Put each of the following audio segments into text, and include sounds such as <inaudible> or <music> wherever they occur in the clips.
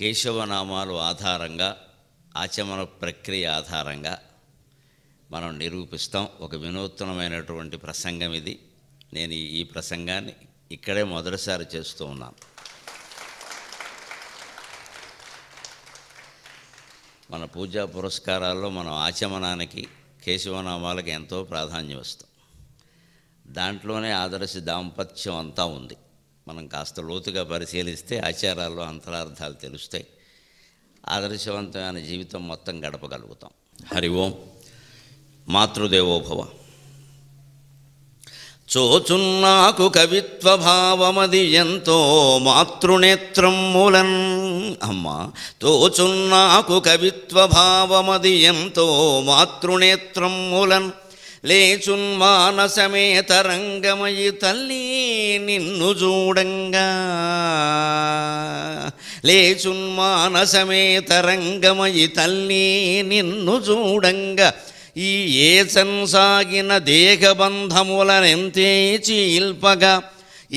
కేశవనామాలు ఆధారంగా ఆచమన ప్రక్రియ ఆధారంగా మనం నిరూపిస్తాం ఒక వినూత్నమైనటువంటి ప్రసంగం ఇది నేను ఈ ప్రసంగాన్ని ఇక్కడే మొదటిసారి చేస్తూ ఉన్నాను మన పూజా పురస్కారాల్లో మనం ఆచమనానికి కేశవనామాలకు ఎంతో ప్రాధాన్యం ఇస్తాం దాంట్లోనే ఆదర్శ దాంపత్యం అంతా ఉంది మనం కాస్త లోతుగా పరిశీలిస్తే ఆచారాల్లో అంతరార్థాలు తెలుస్తాయి ఆదర్శవంతమైన జీవితం మొత్తం గడపగలుగుతాం హరి ఓం మాతృదేవోభవ చోచున్నాకు కవిత్వ భావమది ఎంతో మూలన్ అమ్మ తోచున్నాకు కవిత్వ భావమది ఎంతో మూలన్ లేచున్ మానసమే తరంగమయి తల్లి నిన్ను చూడంగా లేచున్ మానసమే తరంగమయి తల్లి నిన్ను చూడంగా ఈ ఏచన్ సాగిన దేహబంధములనెంతే చీల్పగా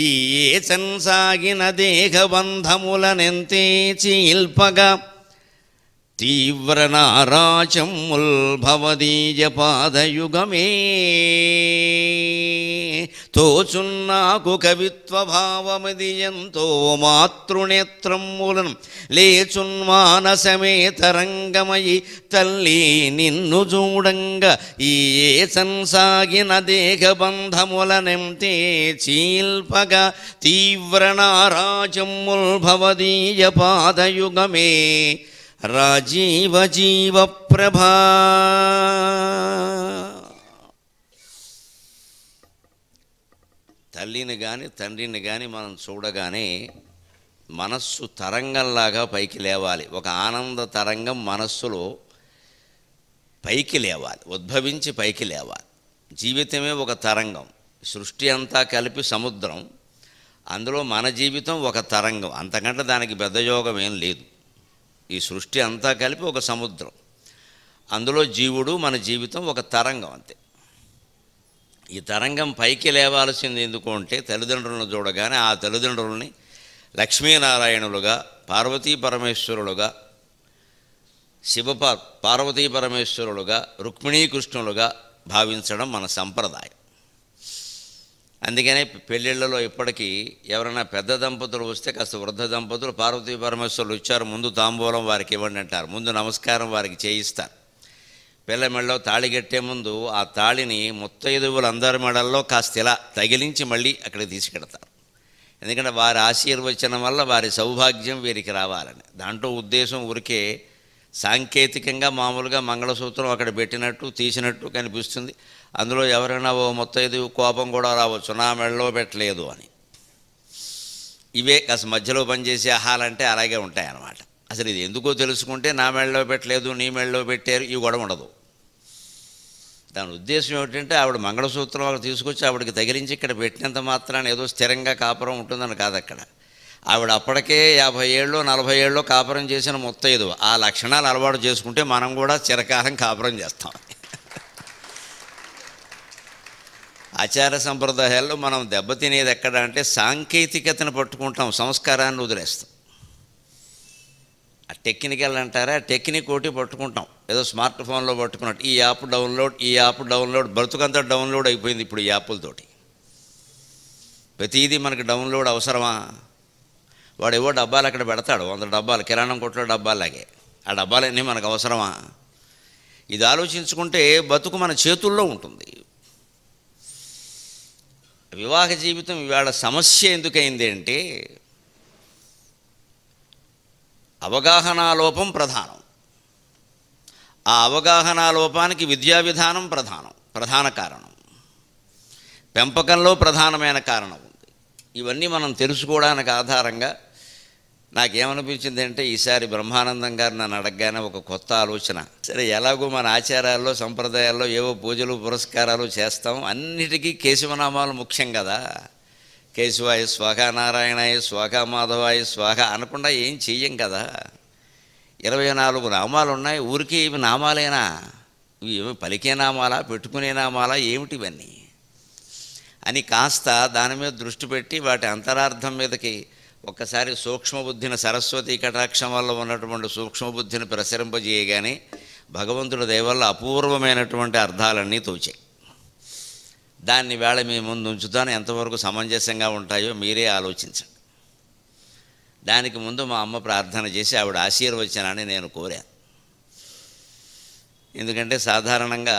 ఈ ఏచన్ సాగిన దేహబంధములనెంతే చీల్పగా తీవ్రనారాచముల్భవదీజ పాదయుగమే తోచున్నాకు కవిత్వ భావమది ఎంతో మాతృనేత్రం లేచున్మానసమే తరంగమయి తల్లి నిన్ను చూడంగ ఈ ఏ సంసాగిన దేహబంధములనెంతే చీల్పగా తీవ్రనారాచముల్భవదీయ పాదయుగమే రాజీవ జీవ ప్రభా తల్లిని కానీ తండ్రిని కానీ మనం చూడగానే మనస్సు తరంగంలాగా పైకి లేవాలి ఒక ఆనంద తరంగం మనస్సులో పైకి లేవాలి ఉద్భవించి పైకి లేవాలి జీవితమే ఒక తరంగం సృష్టి అంతా కలిపి సముద్రం అందులో మన జీవితం ఒక తరంగం అంతకంటే దానికి పెద్ద యోగం ఏం లేదు ఈ సృష్టి అంతా కలిపి ఒక సముద్రం అందులో జీవుడు మన జీవితం ఒక తరంగం అంతే ఈ తరంగం పైకి లేవాల్సింది ఎందుకు అంటే తల్లిదండ్రులను చూడగానే ఆ తల్లిదండ్రులని లక్ష్మీనారాయణులుగా పార్వతీ పరమేశ్వరులుగా శివ పార్వతీ పరమేశ్వరులుగా రుక్మిణీకృష్ణులుగా భావించడం మన సంప్రదాయం అందుకనే పెళ్ళిళ్ళలో ఇప్పటికీ ఎవరైనా పెద్ద దంపతులు వస్తే కాస్త వృద్ధ దంపతులు పార్వతీ పరమేశ్వరులు ఇచ్చారు ముందు తాంబూలం వారికి ఇవ్వండి అంటారు ముందు నమస్కారం వారికి చేయిస్తారు పిల్ల మెడలో తాళి కట్టే ముందు ఆ తాళిని అందరి మెడల్లో కాస్త ఇలా తగిలించి మళ్ళీ అక్కడికి తీసుకెడతారు ఎందుకంటే వారి ఆశీర్వచనం వల్ల వారి సౌభాగ్యం వీరికి రావాలని దాంట్లో ఉద్దేశం ఊరికే సాంకేతికంగా మామూలుగా మంగళసూత్రం అక్కడ పెట్టినట్టు తీసినట్టు కనిపిస్తుంది అందులో ఎవరైనా ఓ మొత్తైదు కోపం కూడా రావచ్చు నా మెడలో పెట్టలేదు అని ఇవే అసలు మధ్యలో పనిచేసే ఆహాలంటే అలాగే ఉంటాయన్నమాట అసలు ఇది ఎందుకో తెలుసుకుంటే నా మెడలో పెట్టలేదు నీ మెడలో పెట్టారు ఇవి కూడా ఉండదు దాని ఉద్దేశం ఏమిటంటే ఆవిడ మంగళసూత్రం వాళ్ళు తీసుకొచ్చి ఆవిడకి తగిలించి ఇక్కడ పెట్టినంత మాత్రాన్ని ఏదో స్థిరంగా కాపురం ఉంటుందని కాదు అక్కడ ఆవిడ అప్పటికే యాభై ఏళ్ళు నలభై ఏళ్ళు కాపురం చేసిన మొత్తం ఆ లక్షణాలు అలవాటు చేసుకుంటే మనం కూడా చిరకాలం కాపురం చేస్తాం ఆచార సంప్రదాయాల్లో మనం దెబ్బతినేది ఎక్కడ అంటే సాంకేతికతను పట్టుకుంటాం సంస్కారాన్ని వదిలేస్తాం ఆ టెక్నికల్ అంటారా టెక్నిక్ ఒకటి పట్టుకుంటాం ఏదో స్మార్ట్ ఫోన్లో పట్టుకున్నట్టు ఈ యాప్ డౌన్లోడ్ ఈ యాప్ డౌన్లోడ్ బ్రతుకంతా డౌన్లోడ్ అయిపోయింది ఇప్పుడు ఈ యాప్లతోటి ప్రతిదీ మనకి డౌన్లోడ్ అవసరమా వాడు ఏవో డబ్బాలు అక్కడ పెడతాడు వంద డబ్బాలు కిరాణం కొట్లో డబ్బాలాగే ఆ డబ్బాలన్నీ మనకు అవసరమా ఇది ఆలోచించుకుంటే బతుకు మన చేతుల్లో ఉంటుంది వివాహ జీవితం ఇవాళ సమస్య ఎందుకైంది అంటే అవగాహనాలోపం ప్రధానం ఆ అవగాహనాలోపానికి విద్యా విధానం ప్రధానం ప్రధాన కారణం పెంపకంలో ప్రధానమైన కారణం ఉంది ఇవన్నీ మనం తెలుసుకోవడానికి ఆధారంగా నాకేమనిపించింది అంటే ఈసారి బ్రహ్మానందం గారు నన్ను అడగగానే ఒక కొత్త ఆలోచన సరే ఎలాగో మన ఆచారాల్లో సంప్రదాయాల్లో ఏవో పూజలు పురస్కారాలు చేస్తాం అన్నిటికీ కేశవనామాలు ముఖ్యం కదా కేశవాయ స్వాహ నారాయణాయ స్వాహ మాధవాయ స్వాహ అనకుండా ఏం చెయ్యం కదా ఇరవై నాలుగు నామాలు ఉన్నాయి ఊరికి ఇవి నామాలేనా ఇవి పలికే నామాలా పెట్టుకునే నామాలా ఏమిటివన్నీ అని కాస్త దాని మీద దృష్టి పెట్టి వాటి అంతరార్థం మీదకి ఒక్కసారి సూక్ష్మబుద్ధిని సరస్వతి కటాక్షం వల్ల ఉన్నటువంటి సూక్ష్మబుద్ధిని ప్రసరింపజేయగానే భగవంతుడి దయవల్ల అపూర్వమైనటువంటి అర్థాలన్నీ తోచాయి దాన్ని వేళ మీ ముందు ఉంచుతాను ఎంతవరకు సమంజసంగా ఉంటాయో మీరే ఆలోచించండి దానికి ముందు మా అమ్మ ప్రార్థన చేసి ఆవిడ ఆశీర్వచనాన్ని నేను కోరాను ఎందుకంటే సాధారణంగా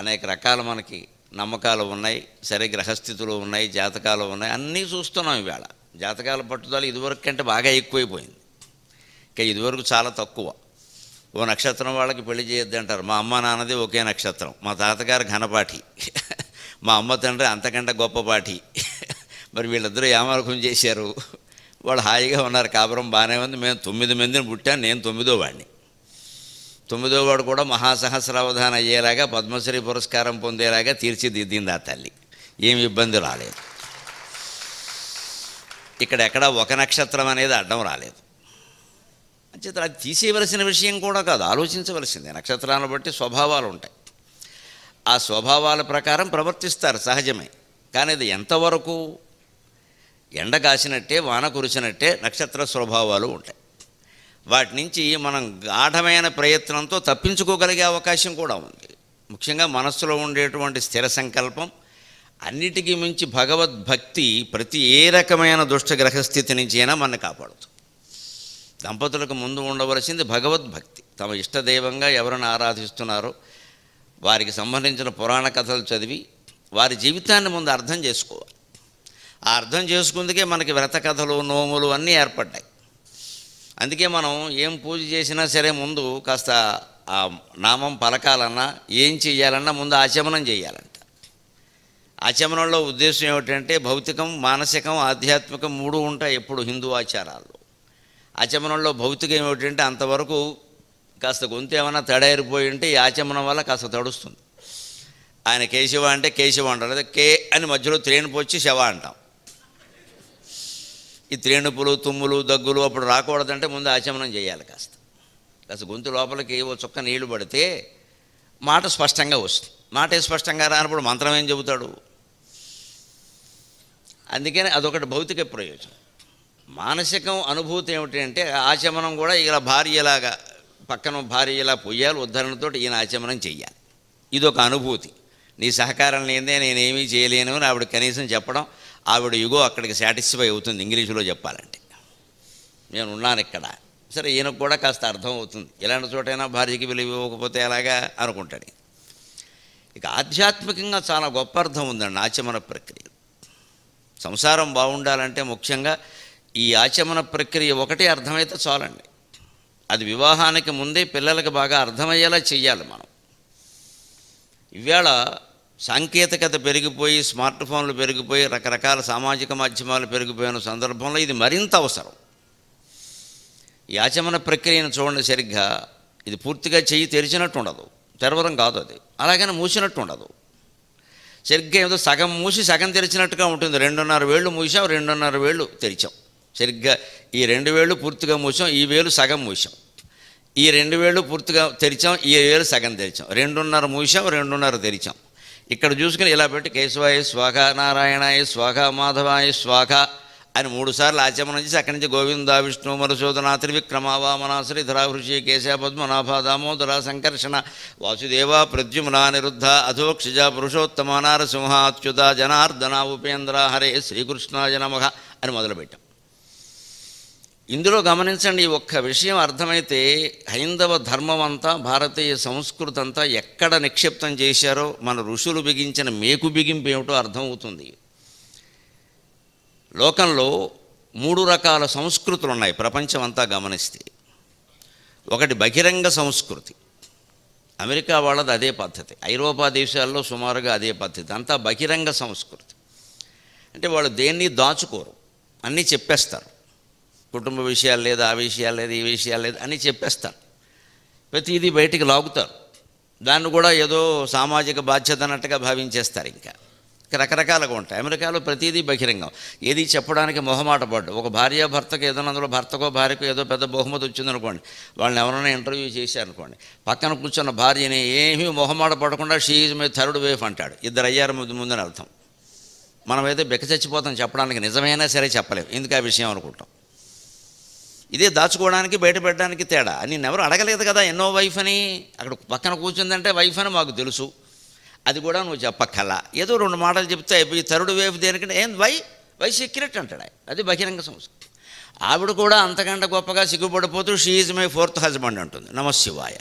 అనేక రకాల మనకి నమ్మకాలు ఉన్నాయి సరే గ్రహస్థితులు ఉన్నాయి జాతకాలు ఉన్నాయి అన్నీ చూస్తున్నాం ఈవేళ జాతకాల పట్టుదల ఇదివరకు కంటే బాగా ఎక్కువైపోయింది ఇంకా ఇదివరకు చాలా తక్కువ ఓ నక్షత్రం వాళ్ళకి పెళ్లి చేయొద్దు అంటారు మా అమ్మ నాన్నది ఒకే నక్షత్రం మా తాతగారు ఘనపాఠి మా అమ్మ తండ్రి అంతకంటే గొప్పపాఠి మరి వీళ్ళిద్దరూ ఏమారకం చేశారు వాళ్ళు హాయిగా ఉన్నారు కాపురం బాగానే ఉంది మేము తొమ్మిది మందిని పుట్టాను నేను తొమ్మిదో వాడిని తొమ్మిదో వాడు కూడా మహాసహస్రావధానం అయ్యేలాగా పద్మశ్రీ పురస్కారం పొందేలాగా తీర్చిదిద్దింది ఆ తల్లి ఏమి ఇబ్బంది రాలేదు ఇక్కడ ఎక్కడ ఒక నక్షత్రం అనేది అడ్డం రాలేదు అంచేత అది తీసేయవలసిన విషయం కూడా కాదు ఆలోచించవలసిందే నక్షత్రాలను బట్టి స్వభావాలు ఉంటాయి ఆ స్వభావాల ప్రకారం ప్రవర్తిస్తారు సహజమే కానీ అది ఎంతవరకు ఎండ కాసినట్టే వాన కురిసినట్టే నక్షత్ర స్వభావాలు ఉంటాయి వాటి నుంచి మనం గాఢమైన ప్రయత్నంతో తప్పించుకోగలిగే అవకాశం కూడా ఉంది ముఖ్యంగా మనస్సులో ఉండేటువంటి స్థిర సంకల్పం అన్నిటికీ మించి భగవద్భక్తి ప్రతి ఏ రకమైన దుష్ట గ్రహస్థితి నుంచి అయినా మన కాపాడుతుంది దంపతులకు ముందు ఉండవలసింది భగవద్భక్తి తమ ఇష్టదైవంగా ఎవరిని ఆరాధిస్తున్నారో వారికి సంబంధించిన పురాణ కథలు చదివి వారి జీవితాన్ని ముందు అర్థం చేసుకోవాలి ఆ అర్థం చేసుకుందుకే మనకి వ్రత కథలు నోములు అన్నీ ఏర్పడ్డాయి అందుకే మనం ఏం పూజ చేసినా సరే ముందు కాస్త ఆ నామం పలకాలన్నా ఏం చేయాలన్నా ముందు ఆచమనం చేయాలని ఆచమనంలో ఉద్దేశం ఏమిటంటే భౌతికం మానసికం ఆధ్యాత్మికం మూడు ఉంటాయి ఎప్పుడు హిందూ ఆచారాల్లో ఆచమనంలో భౌతికం ఏమిటంటే అంతవరకు కాస్త గొంతు ఏమైనా తడైరిపోయి ఉంటే ఈ ఆచమనం వల్ల కాస్త తడుస్తుంది ఆయన కేశవ అంటే కేశవ అంటారు అదే కే అని మధ్యలో త్రేణుపు వచ్చి శవ అంటాం ఈ త్రేణుపులు తుమ్ములు దగ్గులు అప్పుడు రాకూడదంటే ముందు ఆచమనం చేయాలి కాస్త కాస్త గొంతు లోపలికి ఓ చుక్క నీళ్లు పడితే మాట స్పష్టంగా వస్తుంది మాట స్పష్టంగా రానప్పుడు మంత్రం ఏం చెబుతాడు అందుకని అదొకటి భౌతిక ప్రయోజనం మానసికం అనుభూతి ఏమిటి అంటే ఆచమనం కూడా ఇలా భార్యలాగా పక్కన భార్య ఇలా పొయ్యాలి ఉద్ధరణతో ఈయన ఆచమనం చెయ్యాలి ఇదొక అనుభూతి నీ సహకారం లేదే నేనేమీ చేయలేను అని ఆవిడ కనీసం చెప్పడం ఆవిడ యుగో అక్కడికి సాటిస్ఫై అవుతుంది ఇంగ్లీషులో చెప్పాలంటే నేను ఉన్నాను ఇక్కడ సరే ఈయనకు కూడా కాస్త అర్థం అవుతుంది ఇలాంటి చోటైనా భార్యకి విలువ ఇవ్వకపోతే ఎలాగా అనుకుంటాడు ఇక ఆధ్యాత్మికంగా చాలా గొప్ప అర్థం ఉందండి ఆచమన ప్రక్రియ సంసారం బాగుండాలంటే ముఖ్యంగా ఈ ఆచమన ప్రక్రియ ఒకటి అర్థమైతే చాలండి అది వివాహానికి ముందే పిల్లలకు బాగా అర్థమయ్యేలా చేయాలి మనం ఇవాళ సాంకేతికత పెరిగిపోయి స్మార్ట్ ఫోన్లు పెరిగిపోయి రకరకాల సామాజిక మాధ్యమాలు పెరిగిపోయిన సందర్భంలో ఇది మరింత అవసరం ఈ ఆచమన ప్రక్రియను చూడండి సరిగ్గా ఇది పూర్తిగా చెయ్యి తెరిచినట్టు ఉండదు తెరవడం కాదు అది అలాగని మూసినట్టు ఉండదు సరిగ్గా ఏదో సగం మూసి సగం తెరిచినట్టుగా ఉంటుంది రెండున్నర వేళ్ళు మూసాం రెండున్నర వేళ్ళు తెరిచాం సరిగ్గా ఈ రెండు వేళ్ళు పూర్తిగా మూసాం ఈ వేలు సగం మూసాం ఈ రెండు వేళ్ళు పూర్తిగా తెరిచాం ఈ వేలు సగం తెరిచాం రెండున్నర మూసాం రెండున్నర తెరిచాం ఇక్కడ చూసుకుని ఇలా పెట్టి కేశవాయ స్వాఖ నారాయణాయ స్వాఖ మాధవాయ స్వాఖ అని మూడుసార్లు ఆచమనం చేసి అక్కడి నుంచి గోవింద విష్ణు మధుసూదన త్రివిక్రమావామనాశ్రీ ఋషి కేశ పద్మనాభ దామోదర సంకర్షణ వాసుదేవ ప్రద్యుమ్న నిరుద్ధ అధోక్షిజ పురుషోత్తమ నారసింహ అత్యుత జనార్దన ఉపేంద్ర హరే శ్రీకృష్ణ జనమహ అని మొదలుపెట్టాం ఇందులో గమనించండి ఒక్క విషయం అర్థమైతే హైందవ ధర్మం అంతా భారతీయ సంస్కృతి అంతా ఎక్కడ నిక్షిప్తం చేశారో మన ఋషులు బిగించిన మేకు బిగింపు ఏమిటో అర్థమవుతుంది లోకంలో మూడు రకాల సంస్కృతులు ఉన్నాయి ప్రపంచం అంతా గమనిస్తే ఒకటి బహిరంగ సంస్కృతి అమెరికా వాళ్ళది అదే పద్ధతి ఐరోపా దేశాల్లో సుమారుగా అదే పద్ధతి అంతా బహిరంగ సంస్కృతి అంటే వాళ్ళు దేన్ని దాచుకోరు అన్నీ చెప్పేస్తారు కుటుంబ విషయాలు లేదు ఆ విషయాలు లేదు ఈ విషయాలు లేదు అని చెప్పేస్తారు ప్రతిదీ బయటికి లాగుతారు దాన్ని కూడా ఏదో సామాజిక బాధ్యత అన్నట్టుగా భావించేస్తారు ఇంకా రకరకాలుగా ఉంటాయి అమెరికాలో ప్రతిదీ బహిరంగం ఏది చెప్పడానికి మొహమాట పడ్డు ఒక భార్య భర్తకు ఏదో అందులో భర్తకో భార్యకో ఏదో పెద్ద బహుమతి వచ్చిందనుకోండి వాళ్ళని ఎవరైనా ఇంటర్వ్యూ చేశారనుకోండి పక్కన కూర్చున్న భార్యని ఏమీ మొహమాట పడకుండా షీఈజ్ మీ థర్డ్ వేఫ్ అంటాడు ఇద్దరు అయ్యారు ముందు ముందని అర్థం మనమైతే బెక్క చచ్చిపోతాం చెప్పడానికి నిజమైనా సరే చెప్పలేము ఎందుకు ఆ విషయం అనుకుంటాం ఇదే దాచుకోవడానికి బయట పెట్టడానికి తేడా నేను ఎవరు అడగలేదు కదా ఎన్నో వైఫ్ అని అక్కడ పక్కన కూర్చుందంటే వైఫ్ అని మాకు తెలుసు అది కూడా నువ్వు చెప్పక్కల ఏదో రెండు మాటలు చెప్తే ఈ తరుడు వేపు దేనికంటే ఏం వై వై సీక్రెట్ అంటాడు అది బహిరంగ సంస్కృతి ఆవిడ కూడా అంతకంటే గొప్పగా సిగ్గుపడిపోతూ ఈజ్ మై ఫోర్త్ హస్బెండ్ అంటుంది నమశివాయ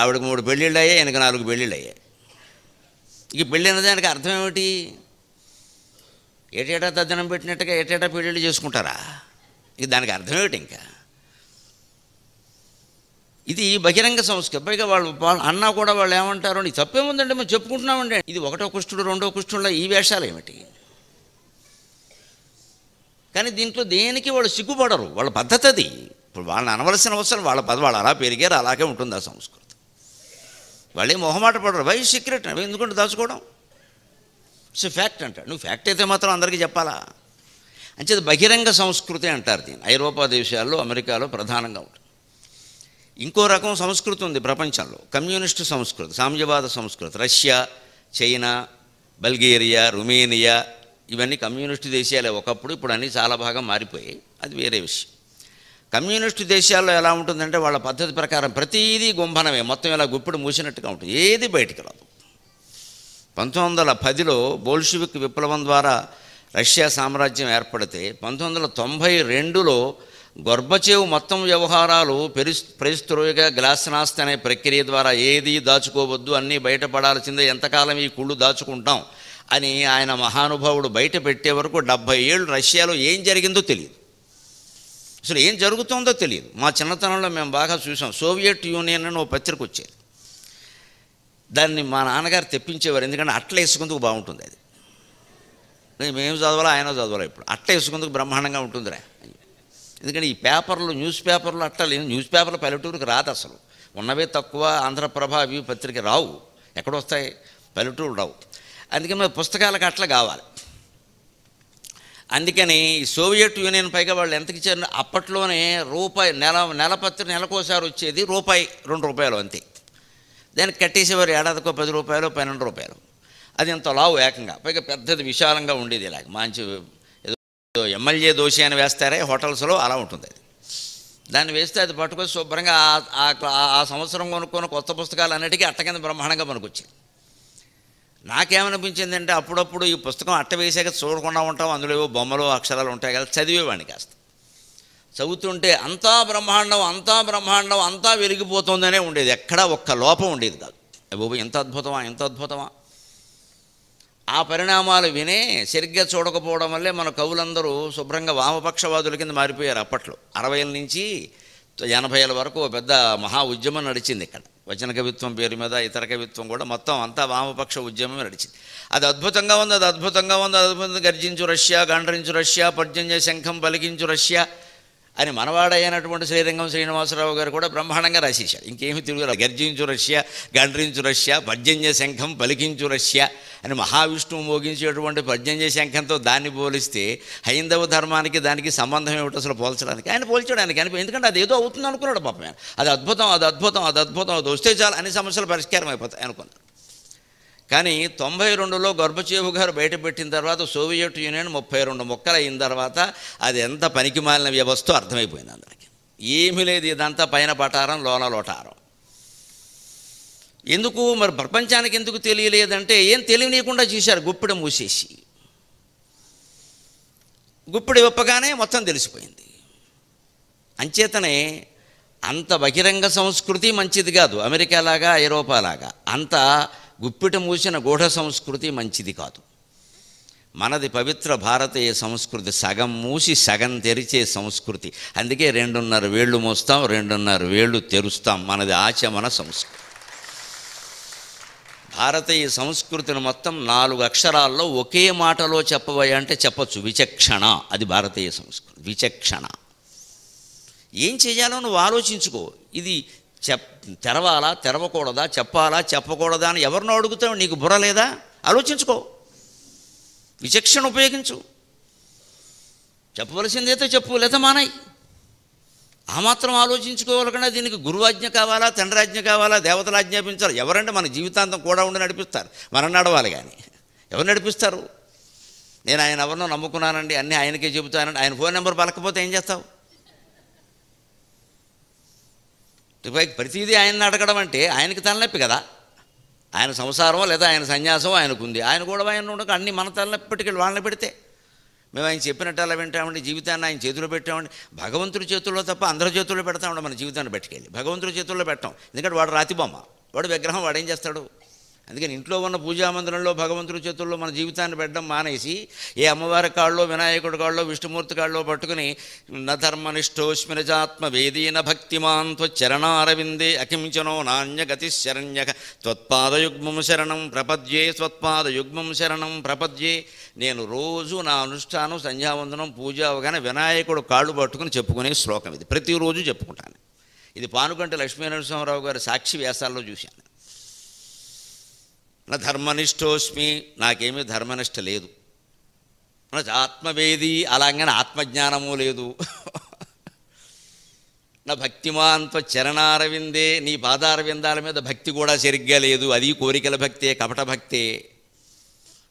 ఆవిడకు మూడు పెళ్ళిళ్ళు అయ్యాయి ఆయనకు నాలుగు పెళ్ళిళ్ళు అయ్యాయి ఇక అన్నది దానికి అర్థం ఏమిటి ఏటేటా తద్దనం పెట్టినట్టుగా ఏటేటా పెళ్ళిళ్ళు చేసుకుంటారా ఇక దానికి అర్థం ఏమిటి ఇంకా ఇది బహిరంగ సంస్కృతి పైగా వాళ్ళు అన్నా కూడా వాళ్ళు ఏమంటారు నీకు తప్పేముందంటే మేము చెప్పుకుంటున్నామండి ఇది ఒకటో కుష్ఠుడు రెండో కుష్ఠుడులో ఈ వేషాలు ఏమిటి కానీ దీంట్లో దేనికి వాళ్ళు సిగ్గుపడరు వాళ్ళ పద్ధతి అది ఇప్పుడు వాళ్ళని అనవలసిన అవసరం వాళ్ళ పద వాళ్ళు అలా పెరిగారు అలాగే ఉంటుంది ఆ సంస్కృతి వాళ్ళే మొహమాట పడరు వై సీక్రెట్ ఎందుకంటే దాచుకోవడం ఇట్స్ ఫ్యాక్ట్ అంటాడు నువ్వు ఫ్యాక్ట్ అయితే మాత్రం అందరికీ చెప్పాలా అంచేది బహిరంగ సంస్కృతి అంటారు దీన్ని ఐరోపా దేశాల్లో అమెరికాలో ప్రధానంగా ఉంటుంది ఇంకో రకం సంస్కృతి ఉంది ప్రపంచంలో కమ్యూనిస్టు సంస్కృతి సామ్యవాద సంస్కృతి రష్యా చైనా బల్గేరియా రుమేనియా ఇవన్నీ కమ్యూనిస్టు దేశాలే ఒకప్పుడు ఇప్పుడు అన్నీ చాలా బాగా మారిపోయాయి అది వేరే విషయం కమ్యూనిస్టు దేశాల్లో ఎలా ఉంటుందంటే వాళ్ళ పద్ధతి ప్రకారం ప్రతీదీ గుంభనమే మొత్తం ఇలా గుప్పిడు మూసినట్టుగా ఉంటుంది ఏది బయటికి రాదు పంతొమ్మిది వందల పదిలో బోల్షివిక్ విప్లవం ద్వారా రష్యా సామ్రాజ్యం ఏర్పడితే పంతొమ్మిది వందల తొంభై రెండులో గర్భచేవు మొత్తం వ్యవహారాలు పెరిస్ గ్లాస్ గ్లాసనాస్తి అనే ప్రక్రియ ద్వారా ఏది దాచుకోవద్దు అన్నీ బయటపడాల్సిందే ఎంతకాలం ఈ కుళ్ళు దాచుకుంటాం అని ఆయన మహానుభావుడు బయట పెట్టే వరకు డెబ్భై ఏళ్ళు రష్యాలో ఏం జరిగిందో తెలియదు అసలు ఏం జరుగుతుందో తెలియదు మా చిన్నతనంలో మేము బాగా చూసాం సోవియట్ యూనియన్ అని ఓ పత్రిక వచ్చేది దాన్ని మా నాన్నగారు తెప్పించేవారు ఎందుకంటే అట్ల వేసుకుందుకు బాగుంటుంది అది మేము చదవాలా ఆయన చదవాలి ఇప్పుడు అట్ల వేసుకుందుకు బ్రహ్మాండంగా ఉంటుందిరా ఎందుకంటే ఈ పేపర్లు న్యూస్ పేపర్లు అట్లా లేదు న్యూస్ పేపర్లు పల్లెటూరుకి రాదు అసలు ఉన్నవే తక్కువ ఆంధ్రప్రభ అవి పత్రిక రావు ఎక్కడొస్తాయి పల్లెటూరు రావు అందుకని మరి పుస్తకాలకు అట్లా కావాలి అందుకని ఈ సోవియట్ యూనియన్ పైగా వాళ్ళు ఎంతకి ఇచ్చారు అప్పట్లోనే రూపాయి నెల నెలపత్రి నెలకోసారి వచ్చేది రూపాయి రెండు రూపాయలు అంతే దానికి కట్టేసేవారు ఏడాదికో పది రూపాయలు పన్నెండు రూపాయలు అది ఇంత లావు ఏకంగా పైగా పెద్దది విశాలంగా ఉండేది ఇలాగ మంచి ఎమ్మెల్యే దోషి అని వేస్తారే హోటల్స్లో అలా ఉంటుంది అది దాన్ని వేస్తే అది పట్టుకొని శుభ్రంగా ఆ సంవత్సరం కొనుక్కున్న కొత్త పుస్తకాలు అన్నిటికీ అట్ట కింద బ్రహ్మాండంగా నాకేమనిపించింది నాకేమనిపించిందంటే అప్పుడప్పుడు ఈ పుస్తకం అట్ట వేసాక చూడకుండా ఉంటాం అందులో ఏవో బొమ్మలు అక్షరాలు ఉంటాయి కదా చదివేవాడిని కాస్త చదువుతుంటే అంతా బ్రహ్మాండం అంతా బ్రహ్మాండం అంతా వెలిగిపోతుందనే ఉండేది ఎక్కడా ఒక్క లోపం ఉండేది కాదు బాబు ఎంత అద్భుతమా ఎంత అద్భుతమా ఆ పరిణామాలు వినే సరిగ్గా చూడకపోవడం వల్లే మన కవులందరూ శుభ్రంగా వామపక్షవాదుల కింద మారిపోయారు అప్పట్లో అరవైల నుంచి ఎనభైల వరకు పెద్ద మహా ఉద్యమం నడిచింది ఇక్కడ వచన కవిత్వం పేరు మీద ఇతర కవిత్వం కూడా మొత్తం అంతా వామపక్ష ఉద్యమం నడిచింది అది అద్భుతంగా ఉంది అది అద్భుతంగా ఉంది అది అద్భుతంగా గర్జించు రష్యా గండ్రించు రష్యా పర్జన్య శంఖం పలికించు రష్యా అని మనవాడైనటువంటి శ్రీరంగం శ్రీనివాసరావు గారు కూడా బ్రహ్మాండంగా రాసేశారు ఇంకేమి తిరుగురా గర్జించు రష్యా గండ్రించు రష్యా పద్యంజ శంఖం పలికించు రష్యా అని మహావిష్ణువు మోగించేటువంటి పర్జన్య శంఖంతో దాన్ని పోలిస్తే హైందవ ధర్మానికి దానికి సంబంధం ఏమిటో అసలు పోల్చడానికి ఆయన పోల్చడానికి అని ఎందుకంటే అది ఏదో అవుతుంది అనుకున్నాడు పాపం అది అద్భుతం అది అద్భుతం అది అద్భుతం అది వస్తే చాలు అన్ని సమస్యలు పరిష్కారం అయిపోతాయి అనుకున్నాడు కానీ తొంభై రెండులో గర్భచేవు గారు బయటపెట్టిన తర్వాత సోవియట్ యూనియన్ ముప్పై రెండు మొక్కలు అయిన తర్వాత అది ఎంత పనికిమాలిన వ్యవస్థ అర్థమైపోయింది అందరికీ ఏమీ లేదు ఇదంతా పైన పటారం లోన లోటారం ఎందుకు మరి ప్రపంచానికి ఎందుకు తెలియలేదంటే ఏం తెలియనీయకుండా చూశారు గుప్పిడి మూసేసి గుప్పిడి ఒప్పగానే మొత్తం తెలిసిపోయింది అంచేతనే అంత బహిరంగ సంస్కృతి మంచిది కాదు అమెరికా లాగా ఐరోపా లాగా అంత గుప్పిట మూసిన గూఢ సంస్కృతి మంచిది కాదు మనది పవిత్ర భారతీయ సంస్కృతి సగం మూసి సగం తెరిచే సంస్కృతి అందుకే రెండున్నర వేళ్ళు మోస్తాం రెండున్నర వేళ్ళు తెరుస్తాం మనది ఆచమన సంస్కృతి భారతీయ సంస్కృతిని మొత్తం నాలుగు అక్షరాల్లో ఒకే మాటలో చెప్పబోయా అంటే చెప్పచ్చు విచక్షణ అది భారతీయ సంస్కృతి విచక్షణ ఏం చేయాలో నువ్వు ఆలోచించుకో ఇది చెప్ తెరవాలా తెరవకూడదా చెప్పాలా చెప్పకూడదా అని ఎవరినో అడుగుతావు నీకు బుర్ర లేదా ఆలోచించుకో విచక్షణ ఉపయోగించు చెప్పవలసిందైతే చెప్పు లేదా మానాయి ఆ మాత్రం ఆలోచించుకోవాలకుండా దీనికి గురువాజ్ఞ కావాలా తండ్రాజ్ఞ కావాలా దేవతలు ఆజ్ఞాపించాలి ఎవరంటే మన జీవితాంతం కూడా ఉండి నడిపిస్తారు మనం నడవాలి కానీ ఎవరు నడిపిస్తారు నేను ఆయన ఎవరినో నమ్ముకున్నానండి అన్నీ ఆయనకే చెబుతానండి ఆయన ఫోన్ నెంబర్ పలకపోతే ఏం చేస్తావు ప్రతిదీ ఆయన్ని అడగడం అంటే ఆయనకి తలనొప్పి కదా ఆయన సంసారమో లేదా ఆయన సన్యాసమో ఆయనకుంది ఆయన కూడా ఆయన ఉండక అన్ని మన తలనొప్పటికి వాళ్ళని పెడితే మేము ఆయన చెప్పినట్టు అలా వింటామండి జీవితాన్ని ఆయన చేతిలో పెట్టామండి భగవంతుడి చేతుల్లో తప్ప అందరి చేతుల్లో పెడతామండి మన జీవితాన్ని పెట్టుకెళ్ళి భగవంతుడి చేతుల్లో పెట్టాం ఎందుకంటే వాడు రాతిబొమ్మ వాడు విగ్రహం వాడు ఏం చేస్తాడు అందుకని ఇంట్లో ఉన్న పూజామందిరంలో భగవంతుడి చేతుల్లో మన జీవితాన్ని పెట్టడం మానేసి ఏ అమ్మవారి కాళ్ళలో వినాయకుడి కాళ్ళో విష్ణుమూర్తి కాళ్ళలో పట్టుకుని నధర్మనిష్టోస్మిరజాత్మ వేదీన భక్తిమాన్ అరవిందే అకించనో నాణ్యగతి శరణ్య త్వత్పాదయుగ్మం శరణం ప్రపద్యే త్వత్పాదయుగ్మం శరణం ప్రపద్యే నేను రోజు నా అనుష్ఠానం సంధ్యావందనం పూజ అవగానే వినాయకుడు కాళ్ళు పట్టుకుని చెప్పుకునే శ్లోకం ఇది ప్రతిరోజు చెప్పుకుంటాను ఇది పానుగంట లక్ష్మీనరసింహరావు గారి సాక్షి వ్యాసాల్లో చూశాను నా ధర్మనిష్టోస్మి నాకేమీ ధర్మనిష్ట లేదు ఆత్మవేది అలాగనే ఆత్మజ్ఞానము లేదు నా భక్తిమాంతో చరణారవిందే నీ పాదారవిందాల మీద భక్తి కూడా సరిగ్గా లేదు అది కోరికల భక్తే కపట భక్తే